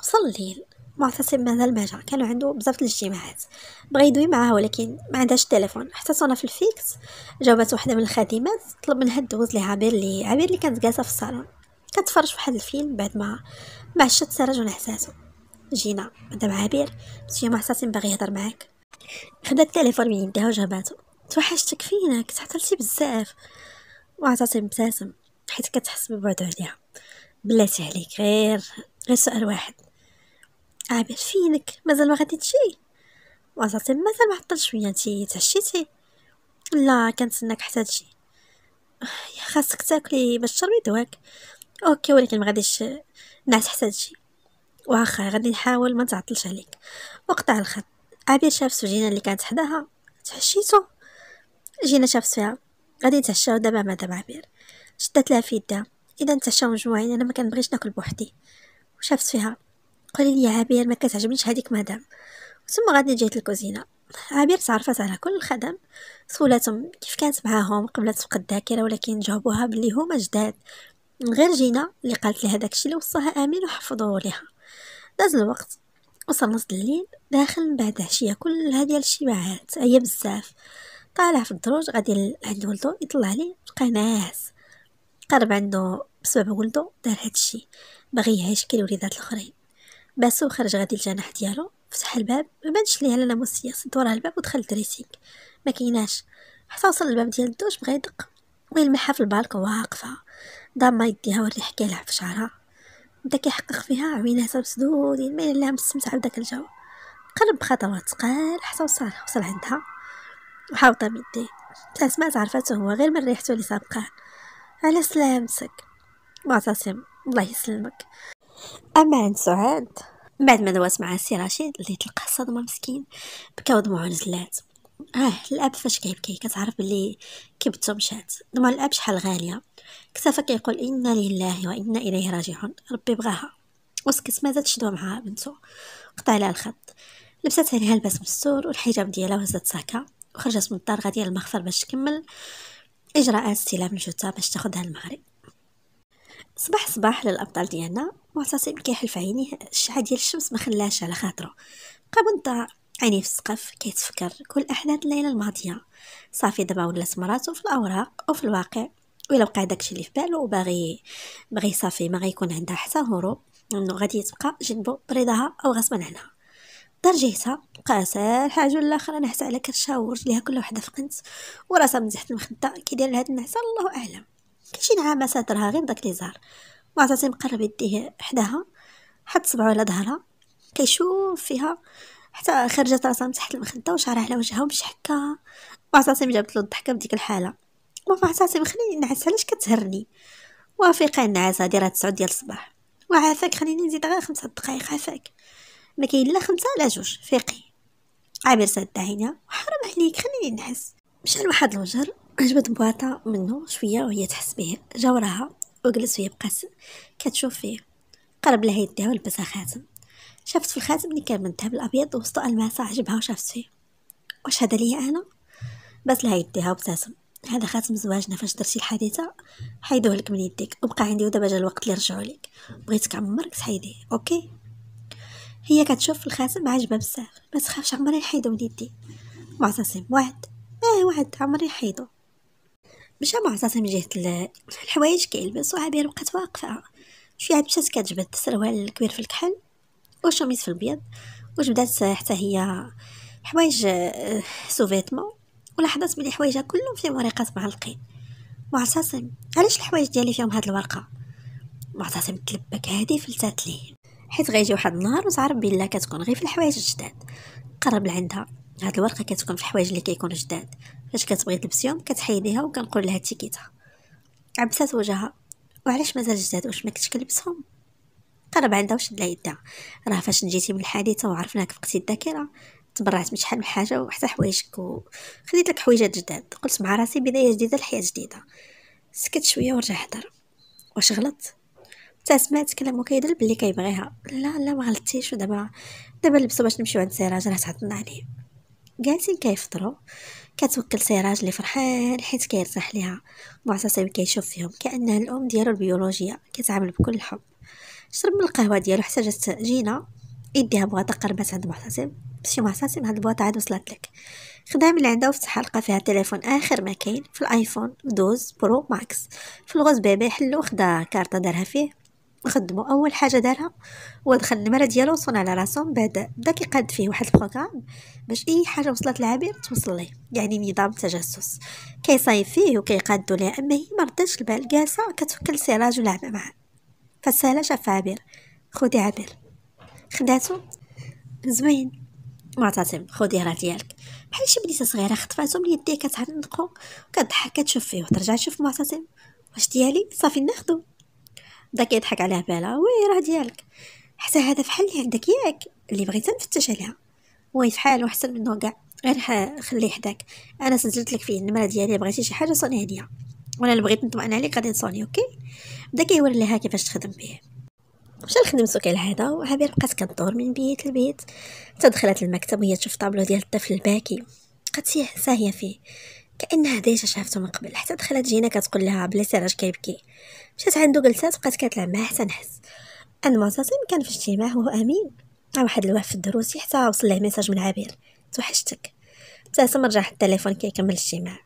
وصل الليل معتصم مازال ما جا كانوا عنده بزاف الاجتماعات بغى يدوي معاها ولكن ما عندهاش التليفون حتى صونا في الفيكس جاوبات واحده من الخادمات طلب منها دوز ليها عبير اللي عبير اللي كانت جالسه في الصالون كتفرج في واحد الفيلم بعد ما مع عشت سرج ونحساسو جينا مدام عبير مسيو معتصم باغي يهضر معاك خدا التليفون من يديها وجاباتو توحشتك فينا كنت بزاف وعطاتها ابتسم حيت كتحس ببعدو عليها بلاتي عليك غير غير سؤال واحد عابر فينك مازال ما غادي تجي وعطاتها مازال ما عطل شويه انت تعشيتي لا كنتسناك حتى تجي خاصك تاكلي باش تشربي دواك اوكي ولكن ما غاديش نعس حتى تجي واخا غادي نحاول ما نتعطلش عليك وقطع الخط عابر شاف سجينه اللي كانت حداها تحشيتو جينا شاف فيها غادي نتعشاو دابا مع دابا عبير شدت لها في يدها اذا نتعشاو مجموعين انا ما كنبغيش ناكل بوحدي وشافت فيها قولي لي يا عبير ما كتعجبنيش هذيك مدام ثم غادي جيت الكوزينه عبير تعرفت على كل الخدم سولتهم كيف كانت معاهم قبل تفقد الذاكره ولكن جاوبوها بلي هما جداد غير جينا اللي قالت لها داكشي اللي وصاها امين وحفظوه ليها داز الوقت وصل نص الليل داخل من بعد عشيه كلها ديال الشباعات هي بزاف طالع في الدروج غادي عند ولدو يطلع عليه بقى ناعس قرب عنده بسبب ولدو دار هادشي باغي يعيش كي الوليدات الاخرين باسو خرج غادي الجناح ديالو فتح الباب ما بانش ليه على موسيه سد وراه الباب ودخل الدريسينغ ما كيناش حتى وصل الباب ديال الدوش بغا يدق ويلمحها في البالك واقفه ضامه يديها والريح كيلعب في شعرها بدا كيحقق فيها عيناتها مسدودين ما لها مستمتعه بداك الجو قرب بخطوات قال حتى وصل وصل عندها وحاوطة بيديه أسماء تعرفته هو غير من ريحته اللي سابقاه على سلامتك معتصم الله يسلمك أما عند سعاد بعد ما دوات مع سي رشيد اللي تلقى صدمة مسكين بكاو دموعو نزلات اه الاب فاش كيبكي كتعرف بلي كبتو مشات دموع الاب شحال غاليه كتافا كيقول انا لله وانا اليه راجعون ربي بغاها وسكت ما زاد شدوا معها بنتو قطع لها الخط لبسات عليها لباس مستور والحجاب ديالها وهزت ساكا خرجت من الدار غادي للمخفر باش تكمل اجراءات استلام الجثة باش تاخدها المغرب صباح صباح للابطال ديالنا معتصم كيحلف عينيه الشعة ديال الشمس ما خلاش على خاطرو بقى بنطا عينيه في السقف كيتفكر كل احداث الليله الماضيه صافي دابا ولات مراتو في الاوراق وفي الواقع ولا وقع داكشي اللي في بالو وباغي باغي صافي ما غيكون عندها حتى هروب انه غادي تبقى جنبو برضاها او غصبا عنها دار ترجيتها قاسا الحاجه الاخرى نعسه على كرشه ورجليها كل وحده فقنت وراسها من تحت المخده كي داير لهاد النعسه الله اعلم كلشي نعامه ساترها غير داك لي زهر معتصم قرب يديه حداها حط صبعو على ظهرها كيشوف فيها حتى خرجت راسها من تحت المخده وشعرها على وجهها ومشي هكا معتصم جابت له الضحكه بديك الحاله وما معتصم خليني نعس علاش كتهرني وافقا النعاسه هادي راه 9 ديال الصباح وعافاك خليني نزيد غير خمسة دقائق عافاك ما كاين لا خمسه لا جوج فيقي عامر سد عينها وحرم عليك خليني نحس مشى لواحد الوجر جبد بواطة منه شوية وهي تحس به جا وراها وجلس وهي بقات كتشوف فيه قرب لها يديها ولبسها خاتم شافت في الخاتم اللي كان من الذهب الابيض وسط الماسة عجبها وشافت فيه واش هذا ليا انا بس لها يديها وابتسم هذا خاتم زواجنا فاش درتي الحادثه حيدوه لك من يديك وبقى عندي ودابا جا الوقت اللي رجعوا لك بغيتك عمرك تحيديه اوكي هي كتشوف الخاتم عاجبها بزاف ما تخافش عمري نحيدو من يدي معتصم وعد اه وعد عمري نحيدو مشى معتصم جهة الحوايج كيلبس وعبير بقات واقفة شوية عاد مشات كتجبد السروال الكبير في الكحل والشميس في البيض وجبدات حتى هي حوايج آه، سوفيتمون ولاحظت بلي حوايجها كلهم فيهم ورقات معلقين معتصم علاش الحوايج ديالي فيهم هاد الورقه معتصم تلبك هادي فلتات ليه حيت غيجي واحد النهار وتعرف بلا كتكون غير في الحوايج الجداد قرب لعندها هاد الورقه كتكون في الحوايج اللي كيكونوا جداد فاش كتبغي تلبسيهم كتحيديها وكنقول لها تيكيتها عبسات وجهها وعلاش مازال جداد واش ما كنتش كلبسهم قرب عندها وشد لها يدها راه فاش نجيتي من الحادثه وعرفناك فقتي الذاكره تبرعت من شحال من حاجه وحتى حوايجك وخديت لك حويجات جداد قلت مع راسي بدايه جديده لحياه جديده سكت شويه ورجع هضر واش غلط حتى سمعت كلامو كيدل بلي كيبغيها لا لا ما غلطتيش ودابا دابا لبسو باش نمشيو عند سراج راه تعطلنا عليه جالسين كيفطروا كتوكل سراج اللي فرحان حيت كيرتاح ليها معتصم كيشوف فيهم كانها الام ديالو البيولوجيه كتعامل بكل حب شرب من القهوه ديالو حتى جات جينا يديها بواطه قربات عند معتصم ماشي معتصم هاد البواطه عاد وصلت لك خدها من عندها وفتح لقى فيها تليفون اخر ما كاين في الايفون 12 برو ماكس في الغوز بيبي حلو خدا كارطه دارها فيه خدمو اول حاجه دارها هو دخل المرا ديالو وصون على راسو من بعد بدا كيقاد فيه واحد البروغرام باش اي حاجه وصلت للعبير توصل ليه يعني نظام تجسس كيصايب فيه وكيقادو ليه اما هي ما رداتش البال جالسه كتفكر سراج ولعبه معاه فسهله شاف عابر خدي عابر خداتو زوين معتصم خدي راه ديالك بحال شي بنيته صغيره خطفاتو من يديه كتعنقو وكتضحك كتشوف فيه وترجع تشوف معتصم واش ديالي صافي ناخدو بدا كيضحك عليها بالها وي راه ديالك حتى هذا فحال اللي عندك ياك اللي بغيت نفتش عليها وي فحال وحسن منه كاع غير خليه حداك انا سجلت لك فيه النمره ديالي بغيتي شي حاجه صوني عليا وانا اللي بغيت نطمئن عليك غادي نصوني اوكي بدا كيوري لها كيفاش تخدم به مشى لخدمتو كالعادة وعبير بقات كدور من بيت لبيت حتى دخلت المكتب وهي تشوف طابلو ديال الطفل الباكي بقات ساهية فيه كأنها ديجا شافته من قبل حتى دخلت جينا كتقول لها بلاتي علاش كيبكي مشات عندو جلسات بقات كتلعب معاه حتى نحس معتصم كان في اجتماع وهو امين مع واحد الوافد الدروسي حتى وصل ليه ميساج من عبير توحشتك ابتسم رجع التليفون كيكمل الاجتماع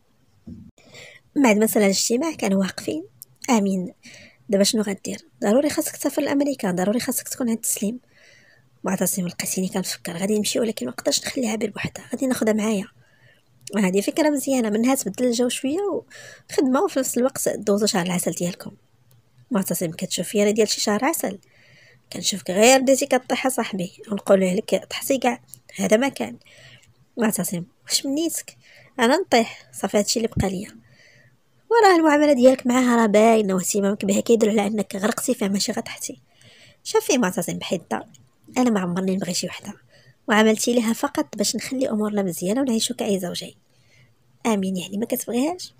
بعد ما سال الاجتماع كانوا واقفين امين دابا شنو غدير ضروري خاصك تسافر لامريكا ضروري خاصك تكون عند تسليم معتصم لقيتيني كنفكر غادي نمشي ولكن ما نقدرش نخليها بير بوحدها غادي ناخدها معايا هذه فكره مزيانه منها تبدل الجو شويه وخدمه وفي نفس الوقت دوزو شهر العسل ديالكم معتصم كتشوف فيا ديال شي شهر عسل كنشوفك غير بديتي كطيح صاحبي له لك طحتي كاع هذا ما كان معتصم واش منيتك انا نطيح صافي هادشي اللي بقى ليا وراه المعامله ديالك معاها راه باينه واهتمامك بها كيدل على انك غرقتي فيها ماشي غطحتي شافي معتصم بحيطه انا ما عمرني نبغي شي وحده وعملتي لها فقط باش نخلي امورنا مزيانه ونعيشو كاي زوجين امين يعني ما كتبغيهاش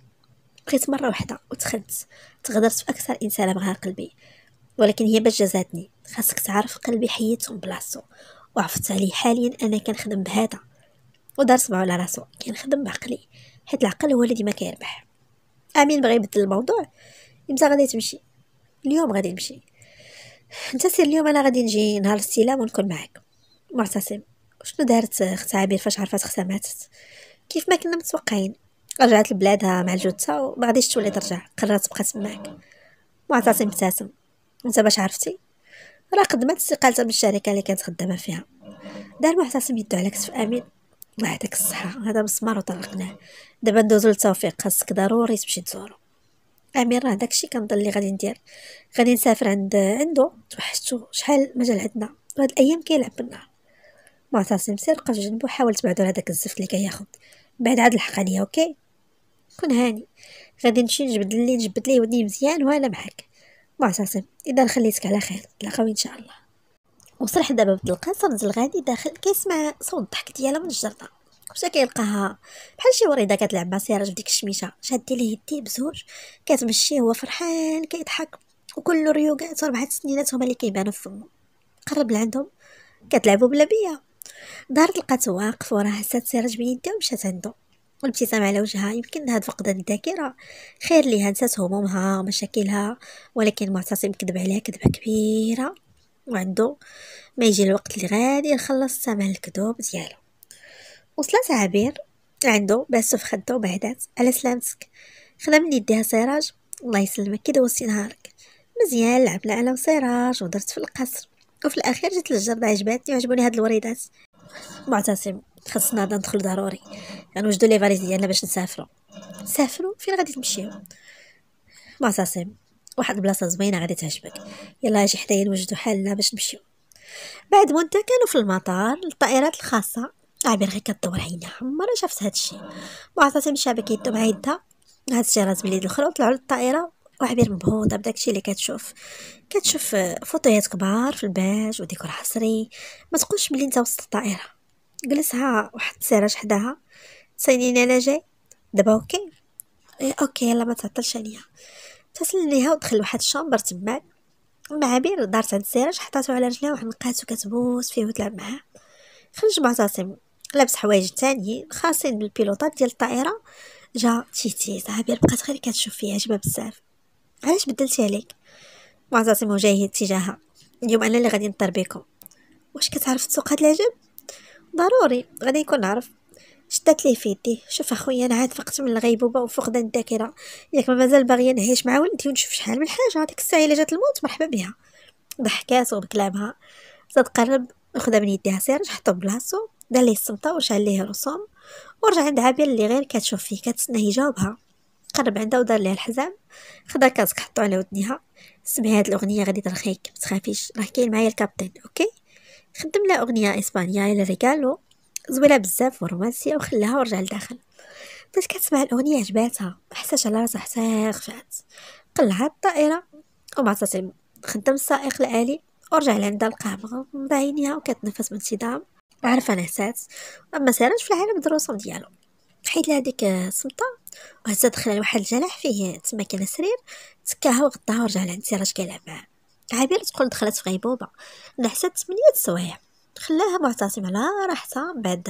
بقيت مرة واحدة وتخنت تغدرت بأكثر إنسانة بغاها قلبي ولكن هي باش جازاتني خاصك تعرف قلبي حيتهم من بلاصتو وعرفت عليه حاليا أنا كنخدم بهذا ودار صبعو على راسو كنخدم بعقلي حيت العقل هو الذي ما كيربح امين بغى يبدل الموضوع امتى غادي تمشي اليوم غادي نمشي انت سير اليوم انا غادي نجي نهار الاستلام ونكون معاك معتصم شنو دارت اخت عبير فاش عرفات ماتت كيف ما كنا متوقعين رجعت لبلادها مع الجثة وما غاديش تولي ترجع قررت تبقى تماك معتصم ابتسم انت باش عرفتي راه قدمت استقالتها من الشركه اللي كانت خدامه فيها دار معتصم يدو على كتف امين يعطيك الصحة هذا مسمار وطلقناه دابا ندوزو لتوفيق خاصك ضروري تمشي تزورو امين راه داكشي كنظن اللي غادي ندير غادي نسافر عند عنده توحشتو شحال مجال عندنا وهاد الايام كيلعب بالنار معتصم سير قف جنبو حاول تبعدو على داك الزفت اللي كياخد بعد عاد الحقانيه اوكي كن هاني غادي نمشي نجبد اللي نجبد ليه ودني مزيان وانا معاك معتصم اذا خليتك على خير نتلاقاو ان شاء الله وصرح دابا بد القصر نزل غادي داخل كيسمع صوت الضحك ديالها من الجرده وبدا كيلقاها بحال شي وريده كتلعب مع سراج بديك الشميشه شاده ليه يديه بزوج كتمشي هو فرحان كيضحك وكل ريوقات وربعة سنينات هما اللي كيبانو في فمو قرب لعندهم كتلعبوا بلا بيا دارت لقات واقف وراها سات سراج بيدها ومشات عندو والابتسام على وجهها يمكن هاد فقدان الذاكرة خير ليها نسات همومها مشاكلها ولكن معتصم كذب عليها كذبة كبيرة وعندو ما يجي الوقت اللي غادي يخلص ثمن الكذوب ديالو وصلت عبير عنده باسو في خدو بعدات على سلامتك خدم من يديها سراج الله يسلمك كي دوزتي نهارك مزيان لعبنا انا وسراج ودرت في القصر وفي الاخير جات للجرده عجباتني وعجبوني هاد الوريدات معتصم خاصنا هذا ندخل ضروري غنوجدو يعني لي فاليز ديالنا باش نسافرو سافروا فين غادي تمشيو معصاصيب واحد البلاصه زوينه غادي تعجبك يلا اجي حدايا نوجدو حالنا باش نمشيو بعد مده كانوا في المطار الطائرات الخاصه عامر آه، غير كدور عينها عمرها شافت هادشي معصاصيب شابه شابك مع يدها هاد الشراز ملي دخلوا طلعوا للطائره وعبير مبهوضه بداكشي اللي كتشوف كتشوف فوطيات كبار في الباج وديكور حصري ما تقولش ملي انت وسط الطائره جلسها واحد السراج حداها تسينين انا جاي دابا اوكي اي اوكي يلا ما تعطلش عليا اتصل ليها ودخل واحد الشامبر تماك مع بير دارت عند السراج حطاتو على رجلها وحنقاتو كتبوس فيه وتلعب معاه خرج معتصم لابس حوايج تانيين خاصين بالبيلوطات ديال الطائره جا تيتي صاحبي بقات غير كتشوف فيها عجبها بزاف علاش بدلتي عليك معتصم وجاهد تجاهها اليوم انا اللي غادي نطير بكم واش كتعرف تسوق هاد العجب ضروري غادي يكون عارف شدات ليه في يديه شوف اخويا انا عاد فقت من الغيبوبه وفقدان الذاكره ياك ما مازال باغيه نعيش مع ولدي ونشوف شحال من حاجه هذيك الساعه الا جات الموت مرحبا بها ضحكات وبكلامها زاد قرب خدا من يديها سيرج حطو بلاصو دار ليه الصمتة وشعل ليه الرسوم ورجع عند عابيه اللي غير كتشوف فيه كتسناه يجاوبها قرب عندها ودار ليها الحزام خدا كاسك حطو على ودنيها سمعي هاد الاغنيه غادي ترخيك متخافيش راه كاين معايا الكابتن اوكي خدم لها أغنية إسبانية إلى ريكالو زوينة بزاف ورومانسية وخلاها ورجع لداخل بس كتسمع الأغنية عجباتها حساش على راسها حتى خفات قلعها الطائرة ومع تتم خدم السائق الآلي ورجع لعندها القهوة مضاينيها وكتنفس بانتظام عارفة نعسات أما سارج في العالم دروسهم ديالو حيت لها ديك سمطة وهزا دخل لواحد الجناح فيه تما كان سرير تكاها وغطاها ورجع لعند سراج كيلعب معاه عابيرة تقول دخلت في غيبوبة نحست ثمانية السوايع خلاها معتصم على راحتها بعد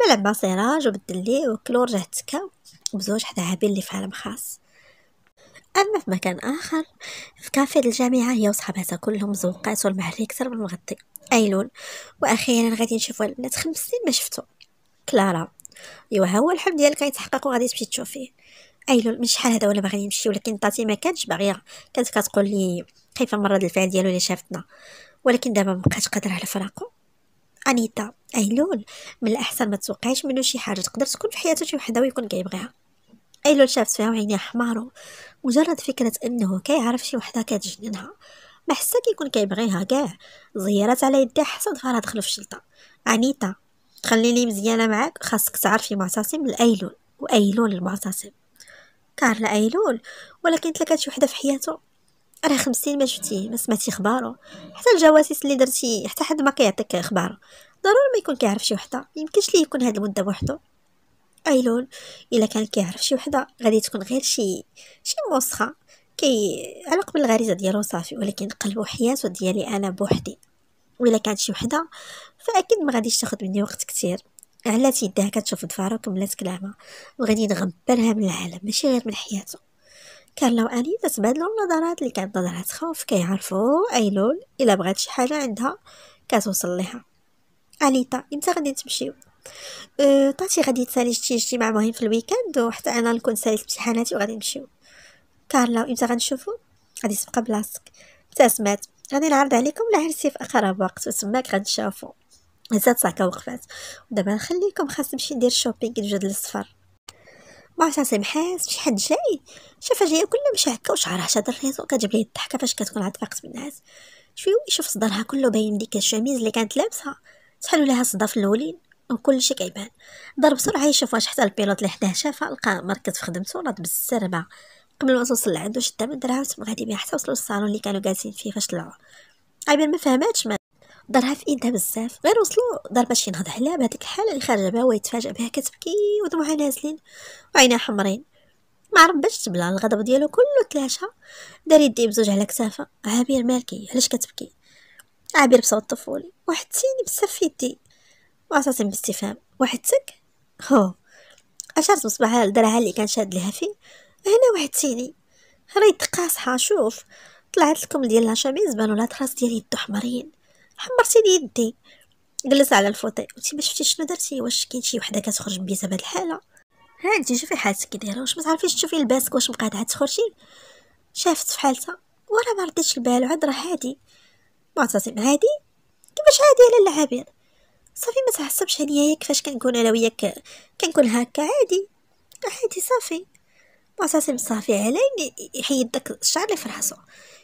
ما لعب مع وبدل ليه وكلو ورجع تكا بزوج حدا عابير اللي في عالم خاص اما في مكان اخر في كافيه الجامعه هي وصحاباتها كلهم زوقات والمحلي اكثر من مغطي ايلول واخيرا غادي نشوفوا البنات خمس سنين ما شفتو كلارا يوها ها هو الحلم ديالك غيتحقق وغادي تمشي تشوفيه ايلول من شحال هذا ولا باغي نمشي ولكن طاتي ما كانتش باغيه كانت كتقول لي خايفه رد الفعل ديالو اللي شافتنا ولكن دابا ما بقاش قادره على فراقو انيتا ايلول من الاحسن ما توقعيش منه شي حاجه تقدر تكون في حياته شي وحده ويكون كيبغيها ايلول شافت فيها وعينيها حمارو مجرد فكره انه كيعرف شي وحده كتجننها ما حسا كيكون كيبغيها كاع زيارات على يدي حسن فرا دخلوا في الشلطه انيتا خليني مزيانه معاك خاصك تعرفي معتصم الايلول وايلول المعتصم كارلا ايلول ولكن تلاقات شي وحده في حياته راه خمسين ما شفتيه ما سمعتي خبارو حتى الجواسيس اللي درتي حتى حد ما كيعطيك خبارو ضروري ما يكون كيعرف شي وحده يمكنش ليه يكون هاد المده بوحدو ايلول الا كان كيعرف شي وحده غادي تكون غير شي شي موسخه كي على قبل الغريزه ديالو صافي ولكن قلبو حياته ديالي انا بوحدي ولا كانت شي وحده فاكيد ما غاديش تاخذ مني وقت كثير علات يديها كتشوف ضفارك بلات كلامها وغادي يتغبرها من العالم ماشي غير من حياته كارلا واني تتبادلوا النظرات اللي كانت نظرات خوف كيعرفوا ايلول الا بغات شي حاجه عندها كتوصل ليها اليتا امتى غادي تمشيو أه طاتي غادي تسالي شي اجتماع مهم في الويكاند وحتى انا نكون ساليت امتحاناتي وغادي نمشيو كارلا امتى غنشوفو غادي تبقى بلاصتك ابتسمات غادي نعرض عليكم العرسي في اقرب وقت وتماك غنشافو هزات صاكا وقفات ودابا نخليكم خاص نمشي ندير شوبينغ نجد الصفر ما عرفت محاس شي حد جاي شافها جايه كلها مش هكا وشعرها شاد الريزو كتجيب ليه الضحكه فاش كتكون عاد فاقت بالنعاس شوي يشوف صدرها كله باين ديك الشميز اللي كانت لابسها تحلو لها الصدى في الاولين وكل شيء كيبان ضرب بسرعه يشوف واش حتى البيلوت اللي حداه شافها لقى مركز في خدمته راد بالزربه قبل ما توصل لعندو شدها من دراهم غادي بها حتى وصلوا للصالون اللي كانوا جالسين فيه فاش طلعوا عبير ما فهماتش دارها في ايدها بزاف غير وصلوا دار باش ينهض عليها بهذيك الحاله اللي خارجه بها ويتفاجئ بها كتبكي ودموعها نازلين وعينها حمرين ما عرف باش تبلع الغضب ديالو كله تلاشى دار يديه بزوج على كتافه عابير مالكي علاش كتبكي عابير بصوت طفولي وحدتيني بزاف في يدي وعصاصين باستفهام وحدتك هو اشارت بصبعها لدرعها اللي كان شاد لها فيه هنا وحدتيني ريت قاصحه شوف طلعت لكم ديال لا شاميز بانوا لا تراس ديال يدو حمرين حمرتي لي يدي جلس على الفوطي قلتي ما شفتي شنو درتي واش كاين شي وحده كتخرج بيتها بهاد الحاله هانتي شوفي حالتك كي دايره واش ما تعرفيش تشوفي لباسك واش بقات عاد تخرجي شافت في حالتها ورا ما رديتش البال عاد راه هادي معتصم هادي كيفاش هادي على العابر صافي ما تعصبش عليا كيفاش كنكون انا وياك كنكون هكا عادي عادي صافي معتصم صافي علي يحيد داك الشعر اللي في راسو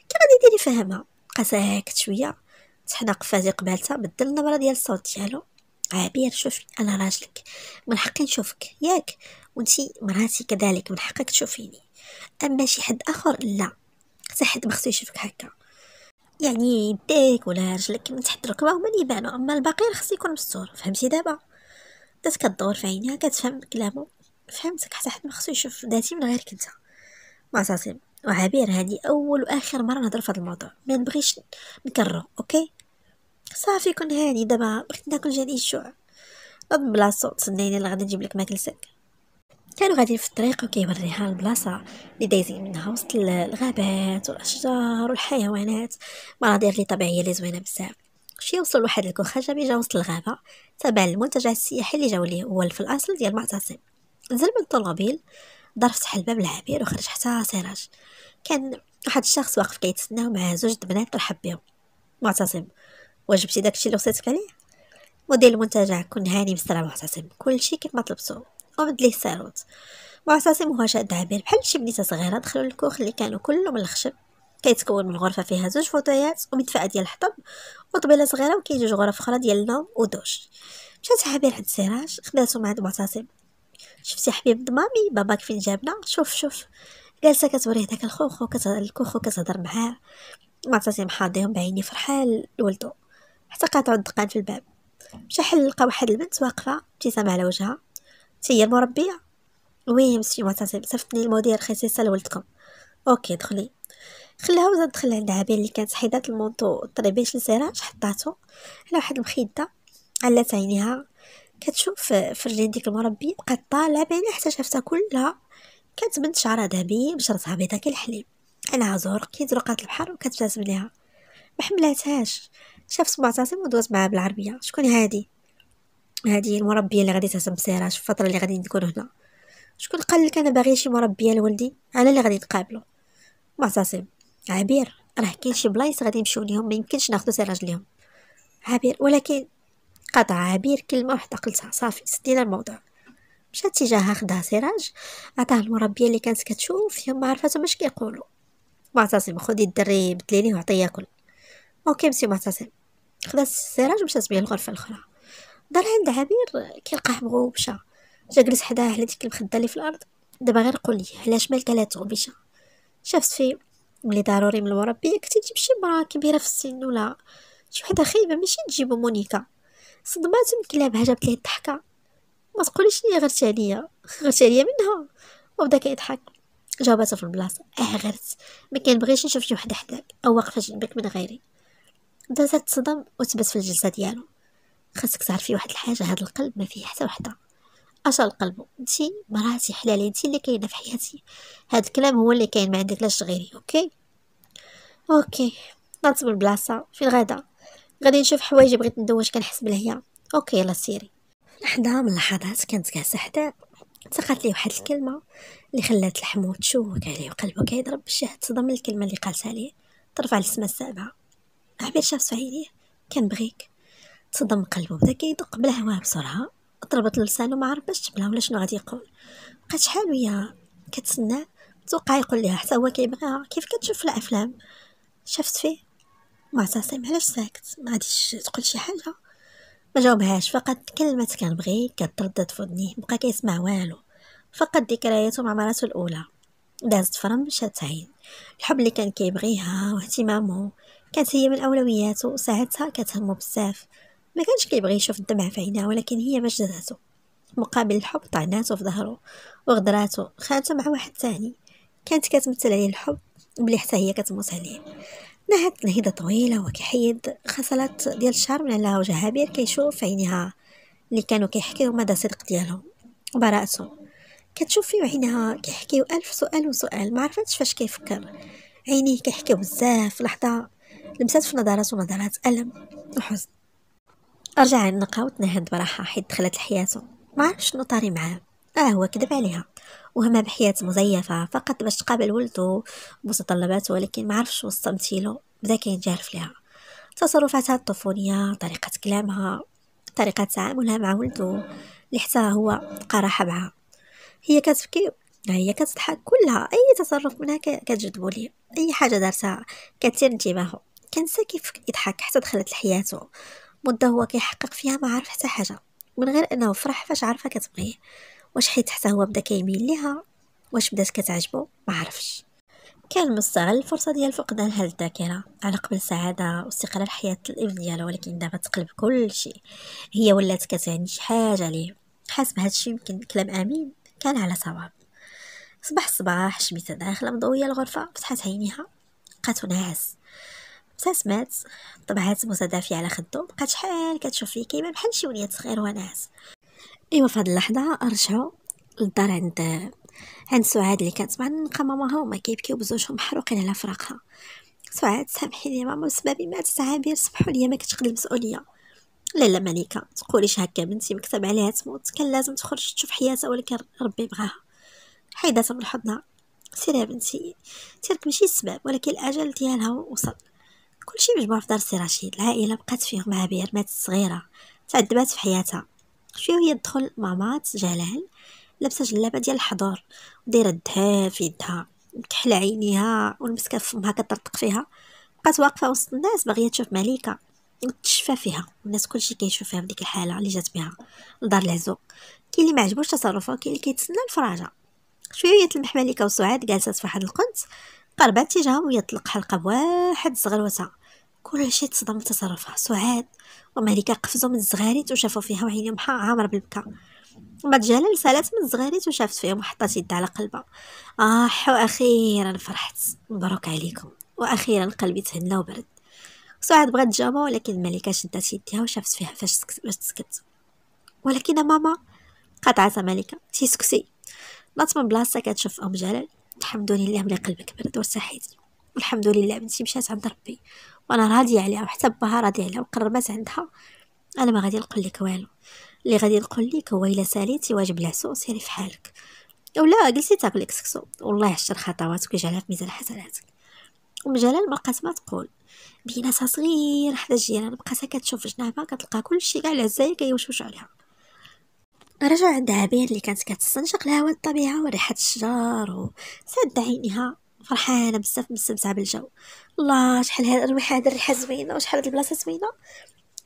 كي غادي ديري فهمها قساها هكا شويه حنا قفازي قبالتها بدل النبره ديال الصوت ديالو عبير شوفي انا راجلك من حقي نشوفك ياك وانتي مراتي كذلك من حقك تشوفيني اما شي حد اخر لا حتى حد ما خصو يشوفك هكا يعني يديك ولا رجلك من تحت ركبه هما اللي يبانو اما الباقي خصو يكون مستور فهمتي دابا بدات كدور في عينيها كتفهم كلامه فهمتك حتى حد ما خصو يشوف ذاتي من غيرك انت ما تعصيب وعبير هذه اول واخر مره نهضر في هذا الموضوع ما نبغيش نكرر اوكي صافي كون هاني دابا بغيت ناكل جاني الشوع نضم بلاصتو تسنيني اللي غادي نجيب لك ماكلتك كانوا غاديين في الطريق وكيوريها البلاصه اللي دايزين منها وسط الغابات والاشجار والحيوانات مناظر اللي طبيعيه اللي زوينه بزاف شي وصل لواحد الكوخه اللي جا وسط الغابه تبع المنتجع السياحي اللي جاو ليه هو في الاصل ديال معتصم نزل من الطوموبيل الدار فتح الباب العبير وخرج حتى سراج كان واحد الشخص واقف كيتسناو مع زوج البنات رحب بهم معتصم واش جبتي داكشي اللي وصيتك عليه مدير المنتجع كن هاني بسرعه معتصم كلشي كيف ما طلبتو ومد ليه الساروت معتصم هو شاد عبير بحال شي بنيته صغيره دخلوا للكوخ اللي كانوا كله من الخشب كيتكون من غرفه فيها زوج فوطيات ومدفأة ديال الحطب وطبيله صغيره وكاين جوج غرف اخرى ديال النوم ودوش مشات عبير عند سراج خداتو مع عند معتصم شفتي حبيب مامي باباك فين جابنا شوف شوف جالسه كتوريه داك الخوخو كتهضر كتهضر معاه معطاتي محاضيهم بعيني فرحان لولدو حتى قاطعوا الدقان في الباب مشى حل لقى واحد البنت واقفه ابتسامه على وجهها هي المربيه وي مسيو معطاتي صيفطني المدير خصيصه لولدكم اوكي دخلي خلاها وزاد دخل عند عابير اللي كانت حيدات المونطو طريبيش لسيراج حطاتو على واحد المخده علات عينيها كتشوف فرجين ديك المربي بقات طالعه باينه حتى شافتها كلها كانت بنت شعرها ذهبي بشرتها بيضا كالحليب عينها زهر زرقات البحر وكتبتسم ليها ما حملاتهاش شافت معتصم ودوز معاه بالعربيه شكون هادي هادي المربيه اللي غادي تهزم بسيرها في الفتره اللي غادي نكون هنا شكون قال لك انا باغي شي مربيه لولدي انا اللي غادي نقابلو معتصم عبير راه كاين شي بلايص غادي نمشيو ليهم ما يمكنش ناخذو سير ليهم عبير ولكن قطع عبير كلمة وحدة قلتها صافي سدينا الموضوع مشات تجاهها خدها سراج عطاه المربية اللي كانت كتشوف يما عرفتهم اش كيقولو معتصم خدي الدري بدليني وعطيه ياكل اوكي مسيو معتصم خدا السراج ومشات بيه الغرفة الأخرى دار عند عبير كيلقاه مغوبشة جا جلس حداها على ديك المخدة اللي في الأرض دابا غير قولي علاش مالك لا تغبيشة شافت فيه ملي ضروري من المربية كنتي تجيب شي مرا كبيرة في السن ولا شي وحدة خايبة ماشي تجيبو مونيكا صدمات الكلاب هجبت ليه الضحكه ما تقوليش لي غرت عليا غرت عليا منها وبدا كيضحك جاوبتها في البلاصه اه غرت ما كنبغيش نشوف شي وحده حداك او واقفه جنبك من غيري بدات تصدم وتبت في الجلسه ديالو خاصك تعرفي واحد الحاجه هذا القلب ما فيه حتى وحده اش القلب انتي مراتي حلالي انتي اللي كاينه في حياتي هاد الكلام هو اللي كاين ما عندك لاش غيري اوكي اوكي نعطي بالبلاصه في الغدا غادي نشوف حوايج بغيت ندوش كنحس بالهيا اوكي يلا سيري لحظه من اللحظات كانت كاسه حدا تقات لي واحد الكلمه اللي خلات لحمو تشوك عليه وقلبو كيضرب باش تصدم الكلمه اللي قالتها ليه ترفع السما السابعه عبير شاف سعيدي كان بغيك تصدم قلبو بدا كيدق بالهواء بسرعه طربت لسانو ما عرف باش تبلا ولا شنو غادي يقول بقات شحال ويا كتسنى توقع يقول ليها حتى هو كيبغيها كيف كتشوف في الافلام شافت فيه معتصم علاش ساكت ما غاديش تقول شي حاجه ما جاوبهاش فقط كلمات كان بغي كتردد في ودنيه بقى كيسمع والو فقط ذكرياته مع مراتو الاولى دازت فرن شتعين الحب اللي كان كيبغيها واهتمامه كانت هي من اولوياته ساعتها كتهمو بزاف ما كانش كيبغي يشوف الدمع في عينها ولكن هي باش جدته مقابل الحب طعناتو في ظهره وغدراتو خانته مع واحد تاني كانت كتمثل عليه الحب بلي حتى هي كتموت عليه نهت نهيضة طويلة وكحيد خسلت ديال الشعر من على وجهها بير كيشوف عينيها اللي كانوا كيحكيو مدى صدق ديالهم وبراءتهم كتشوف في عينها كيحكيو ألف سؤال وسؤال ما عرفتش فاش كيفكر عينيه كيحكيو بزاف لحظة لمسات في نظرات ونظرات ألم وحزن رجع النقا نهند براحة حيت دخلت لحياته ما عرفش شنو طاري معاه اه هو كذب عليها وهما بحياة مزيفة فقط باش تقابل ولدو متطلباته ولكن معرفش وصمتي تمثيله بدا كينجرف ليها تصرفاتها الطفولية طريقة كلامها طريقة تعاملها مع ولدو اللي حتى هو بقى راحة معها هي كتبكي هي كتضحك كلها اي تصرف منها كتجذبو ليه اي حاجه دارتها كتثير انتباهه كان كيف يضحك حتى دخلت لحياته مده هو كيحقق فيها ما عرف حتى حاجه من غير انه فرح فاش عارفه كتبغيه واش حيت حتى هو بدا كيميل ليها واش بدات كتعجبو ما عرفش كان مستغل الفرصه ديال فقدان هاد الذاكره على قبل سعاده واستقرار حياه الابن ديالو ولكن دابا تقلب كل شيء هي ولات كتعني شي حاجه ليه حسب هاد الشيء يمكن كلام امين كان على صواب صباح الصباح شميتة داخله مضويه الغرفه فتحت عينيها لقاتو ناعس ابتسمات طبعات مزدافية على خدو بقات شحال كتشوف فيه كيما بحال شي وليد صغير وناعس ايوا فهاد اللحظه رجعوا للدار عند عند سعاد اللي كانت مع نلقى ماماها وما كيبكيو بزوجهم محروقين على فراقها سعاد سامحيني ماما بسببي ما تعابير سمحوا لي ما كتقد المسؤوليه لا لا مليكه تقوليش هكا بنتي مكتب عليها تموت كان لازم تخرج تشوف حياتها ولكن ربي بغاها حيداتها من حضنها سيري بنتي سيرك ماشي السبب ولكن الاجل ديالها وصل كلشي مجموع في دار سي رشيد العائله بقات فيهم عبير ماتت صغيره تعذبات في حياتها شويه وهي تدخل ماما جلال لابسه جلابه ديال الحضور ودايره الدها في يدها مكحله عينيها والمسكه فمها كترتق فيها بقات واقفه وسط الناس باغيه تشوف مليكه وتشفى فيها الناس كلشي كيشوف فيها بديك الحاله اللي جات بها لدار العزو كاين اللي معجبوش تصرفها وكاين اللي كيتسنى الفراجه شويه تلمح مليكه وسعاد جالسات في واحد القنت قربات تجاههم ويطلق حلقه بواحد صغروسه كل شيء تصدم تصرفها سعاد ومالكة قفزوا من الزغاريت وشافوا فيها وعينيهم عامر بالبكا بعد جلال سالات من الزغاريت وشافت فيهم وحطات يدها على قلبها آه وأخيرا فرحت مبروك عليكم وأخيرا قلبي تهنى وبرد سعاد بغات تجاوبها ولكن الملكة شدات يديها وشافت فيها فاش تسكت ولكن ماما قطعت ملكة تيسكسي نط من بلاصتها كتشوف أم جلال الحمد لله ملي قلبك برد وارتحيتي والحمد لله بنتي مشات عند ربي وانا راضيه عليها وحتى باها راضيه عليها وقربات عندها انا ما غادي نقول لك والو اللي غادي نقول لك هو الا ساليتي واجب العسو سيري يعني في حالك اولا جلسي تاكلي كسكسو والله عشر خطواتك وجعلها في ميزان حسناتك ام جلال ما بقات ما تقول بيناتها صغير حدا الجيران بقاتها كتشوف جنابها كتلقى كلشي كاع العزايه كيوشوش عليها رجع عندها عبير اللي كانت كتستنشق الهواء الطبيعه وريحه الشجر وسد عينيها فرحانه بزاف مستمتعه بالجو الله شحال هاد الريحه هاد الريحه زوينه وشحال هاد البلاصه زوينه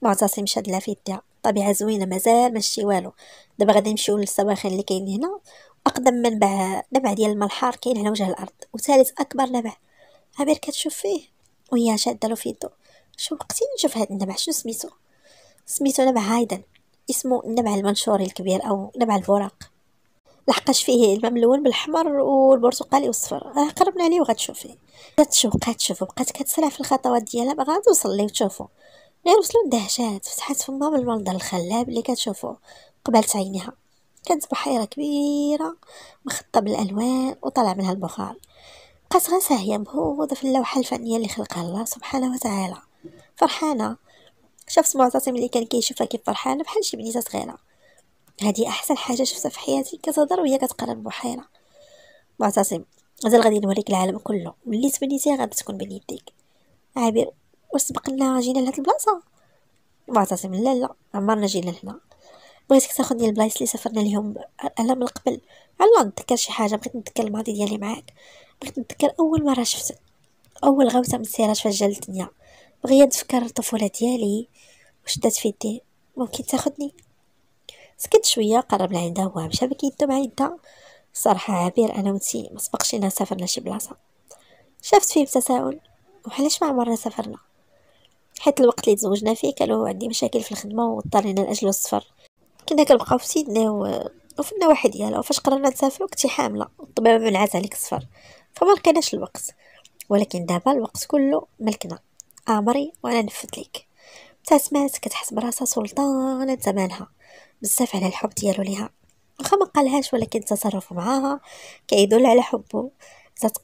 معتصم شاد لها في يديها طبيعه زوينه مازال ماشي والو دابا غادي نمشيو للسواخن اللي كاين هنا اقدم منبع نبع ديال الماء الحار كاين على وجه الارض وثالث اكبر نبع عبير كتشوف فيه ويا شاده له في يدو شو وقتي نشوف هاد النبع شنو سميتو سميتو نبع هايدن اسمه النبع المنشوري الكبير او نبع البراق لحقاش فيه الماء ملون بالاحمر والبرتقالي والصفر راه قربنا وغتشوفي وغتشوفيه كتشوف تشوفو بقات كتسرع في الخطوات ديالها باغا توصل ليه وتشوفو غير وصلوا اندهشات فتحات فمها من المنظر الخلاب اللي كتشوفو قبلت عينيها كانت بحيره كبيره مخطه بالالوان وطلع منها البخار بقات غير ساهيه مهوضه في اللوحه الفنيه اللي خلقها الله سبحانه وتعالى فرحانه شافت معتصم اللي كان كيشوفها كيف فرحانه بحال شي بنيته صغيره هذه احسن حاجه شفتها في حياتي كتهضر وهي كتقرا البحيره معتصم مازال غادي نوريك العالم كله ملي تبنيتيه غادي تكون بين يديك عابر واش سبقنا جينا لهاد البلاصه معتصم لا لا عمرنا جينا لهنا بغيتك تاخذني البلايص اللي سافرنا ليهم انا من قبل على نتذكر شي حاجه بغيت نتذكر الماضي ديالي معاك بغيت نتذكر اول مره شفتك اول غوته من السراج فاش جا الدنيا بغيت نفكر الطفوله ديالي وشدات في يدي ممكن تاخذني سكت شويه قرب لعندها هو مشى يدو مع يدها صراحه عبير انا وانتي ما سبقش لينا سافرنا شي بلاصه شافت فيه بتساؤل وحلاش ما عمرنا سافرنا حيت الوقت اللي تزوجنا فيه كانوا عندي مشاكل في الخدمه واضطرينا لاجل السفر كنا كنبقاو في سيدنا و... وفي النواحي ديالها وفاش قررنا نسافرو كنتي حامله والطبيعه منعات عليك السفر فما لقيناش الوقت ولكن دابا الوقت كله ملكنا امري وانا نفذ ليك تا سمعت كتحس براسها سلطانه زمانها بزاف على الحب ديالو ليها واخا ما قالهاش ولكن تصرف معاها كيدل على حبه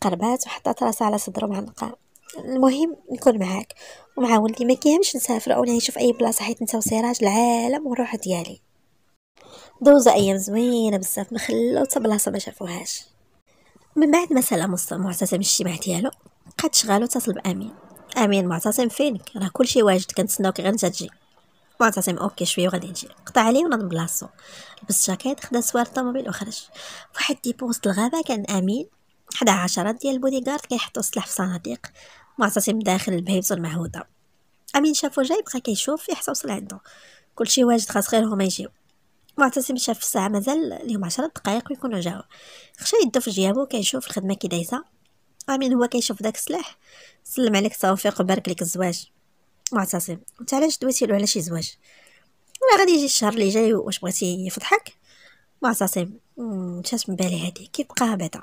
قربات وحطات راسها على صدره معنقه المهم نكون معاك ومع ولدي ما كيهمش نسافر او نعيش في اي بلاصه حيت نتا وسيراج العالم والروح ديالي دوزو ايام زوينه بزاف ما خلاو بلاصه ما شافوهاش من بعد ما سلم معتصم الاجتماع ديالو بقات شغالو وتصل بامين امين معتصم فينك راه كلشي واجد كنتسناوك غير نتا تجي بون اوكي شويه وغادي نجي قطع عليه ونض بلاصتو لبس جاكيت خدا سوار الطوموبيل وخرج فواحد ديبو وسط الغابه كان امين حدا عشرات ديال البوديغارد كيحطو كيحطوا السلاح في صناديق معتصم داخل البيبز المعهوده امين شافو جاي بقى كيشوف في يحسب وصل عندو كلشي واجد خاص غير هما يجيو معتصم شاف الساعه مازال ليهم عشرة دقائق ويكونوا جاو خشى يدو في جيابو كيشوف الخدمه كي دايزه امين هو كيشوف داك السلاح سلم عليك توفيق وبارك لك الزواج معتصم انت علاش دويتي له على شي زواج ولا غادي يجي الشهر اللي جاي واش بغيتي يفضحك معتصم مشات من بالي هادي كيبقى بعدا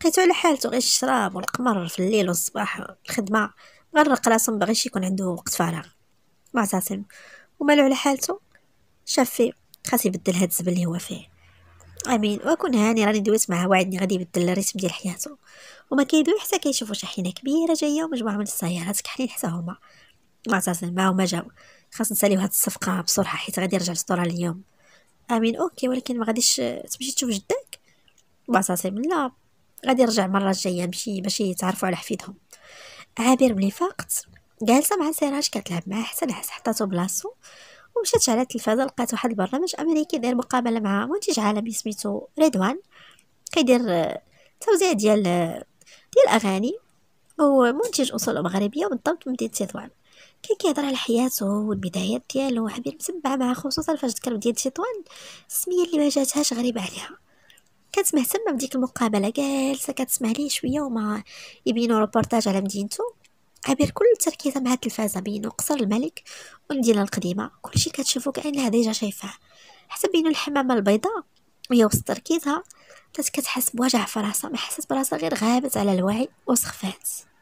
لقيتو على حالته غير الشراب والقمر في الليل والصباح الخدمه غرق راسو مبغيش يكون عنده وقت فراغ معتصم ومالو على حالته شاف فيه خاص يبدل هاد الزبل اللي هو فيه امين واكون هاني راني دويت معاه وعدني غادي يبدل الريتم ديال حياته وما كيدوي حتى كيشوفوا شاحنه كبيره جايه ومجموعه من السيارات كحلين حتى هما ما معاهم ما جاو خاص نساليو هاد الصفقه بسرعه حيت غادي يرجع للدوره اليوم امين اوكي ولكن ما غاديش تمشي تشوف جدك معتصم لا غادي يرجع المره الجايه مشي باش يتعرفوا على حفيدهم عابر ملي فاقت جالسه مع سراج كتلعب معاه حسن حس حطاتو بلاصتو ومشات على التلفازه لقات واحد البرنامج امريكي داير مقابله مع منتج عالمي سميتو ريدوان كيدير توزيع ديال ديال الاغاني ومنتج اصول مغربيه بالضبط من مدينه تطوان كان كيهضر على حياته والبدايات ديالو حبيت نتبع معاه خصوصا فاش ذكر ديال تيطوان السميه اللي ما جاتهاش غريبه عليها كانت مهتمه بديك المقابله جالسه كتسمع ليه شويه وما يبينو ريبورتاج على مدينته عبير كل التركيز مع التلفازه بينو قصر الملك والمدينه القديمه كلشي كتشوفو كانها ديجا شايفاه حتى بينو الحمامه البيضاء وهي وسط تركيزها بدات كتحس بوجع في راسها ما حست براسها غير غابت على الوعي وسخفات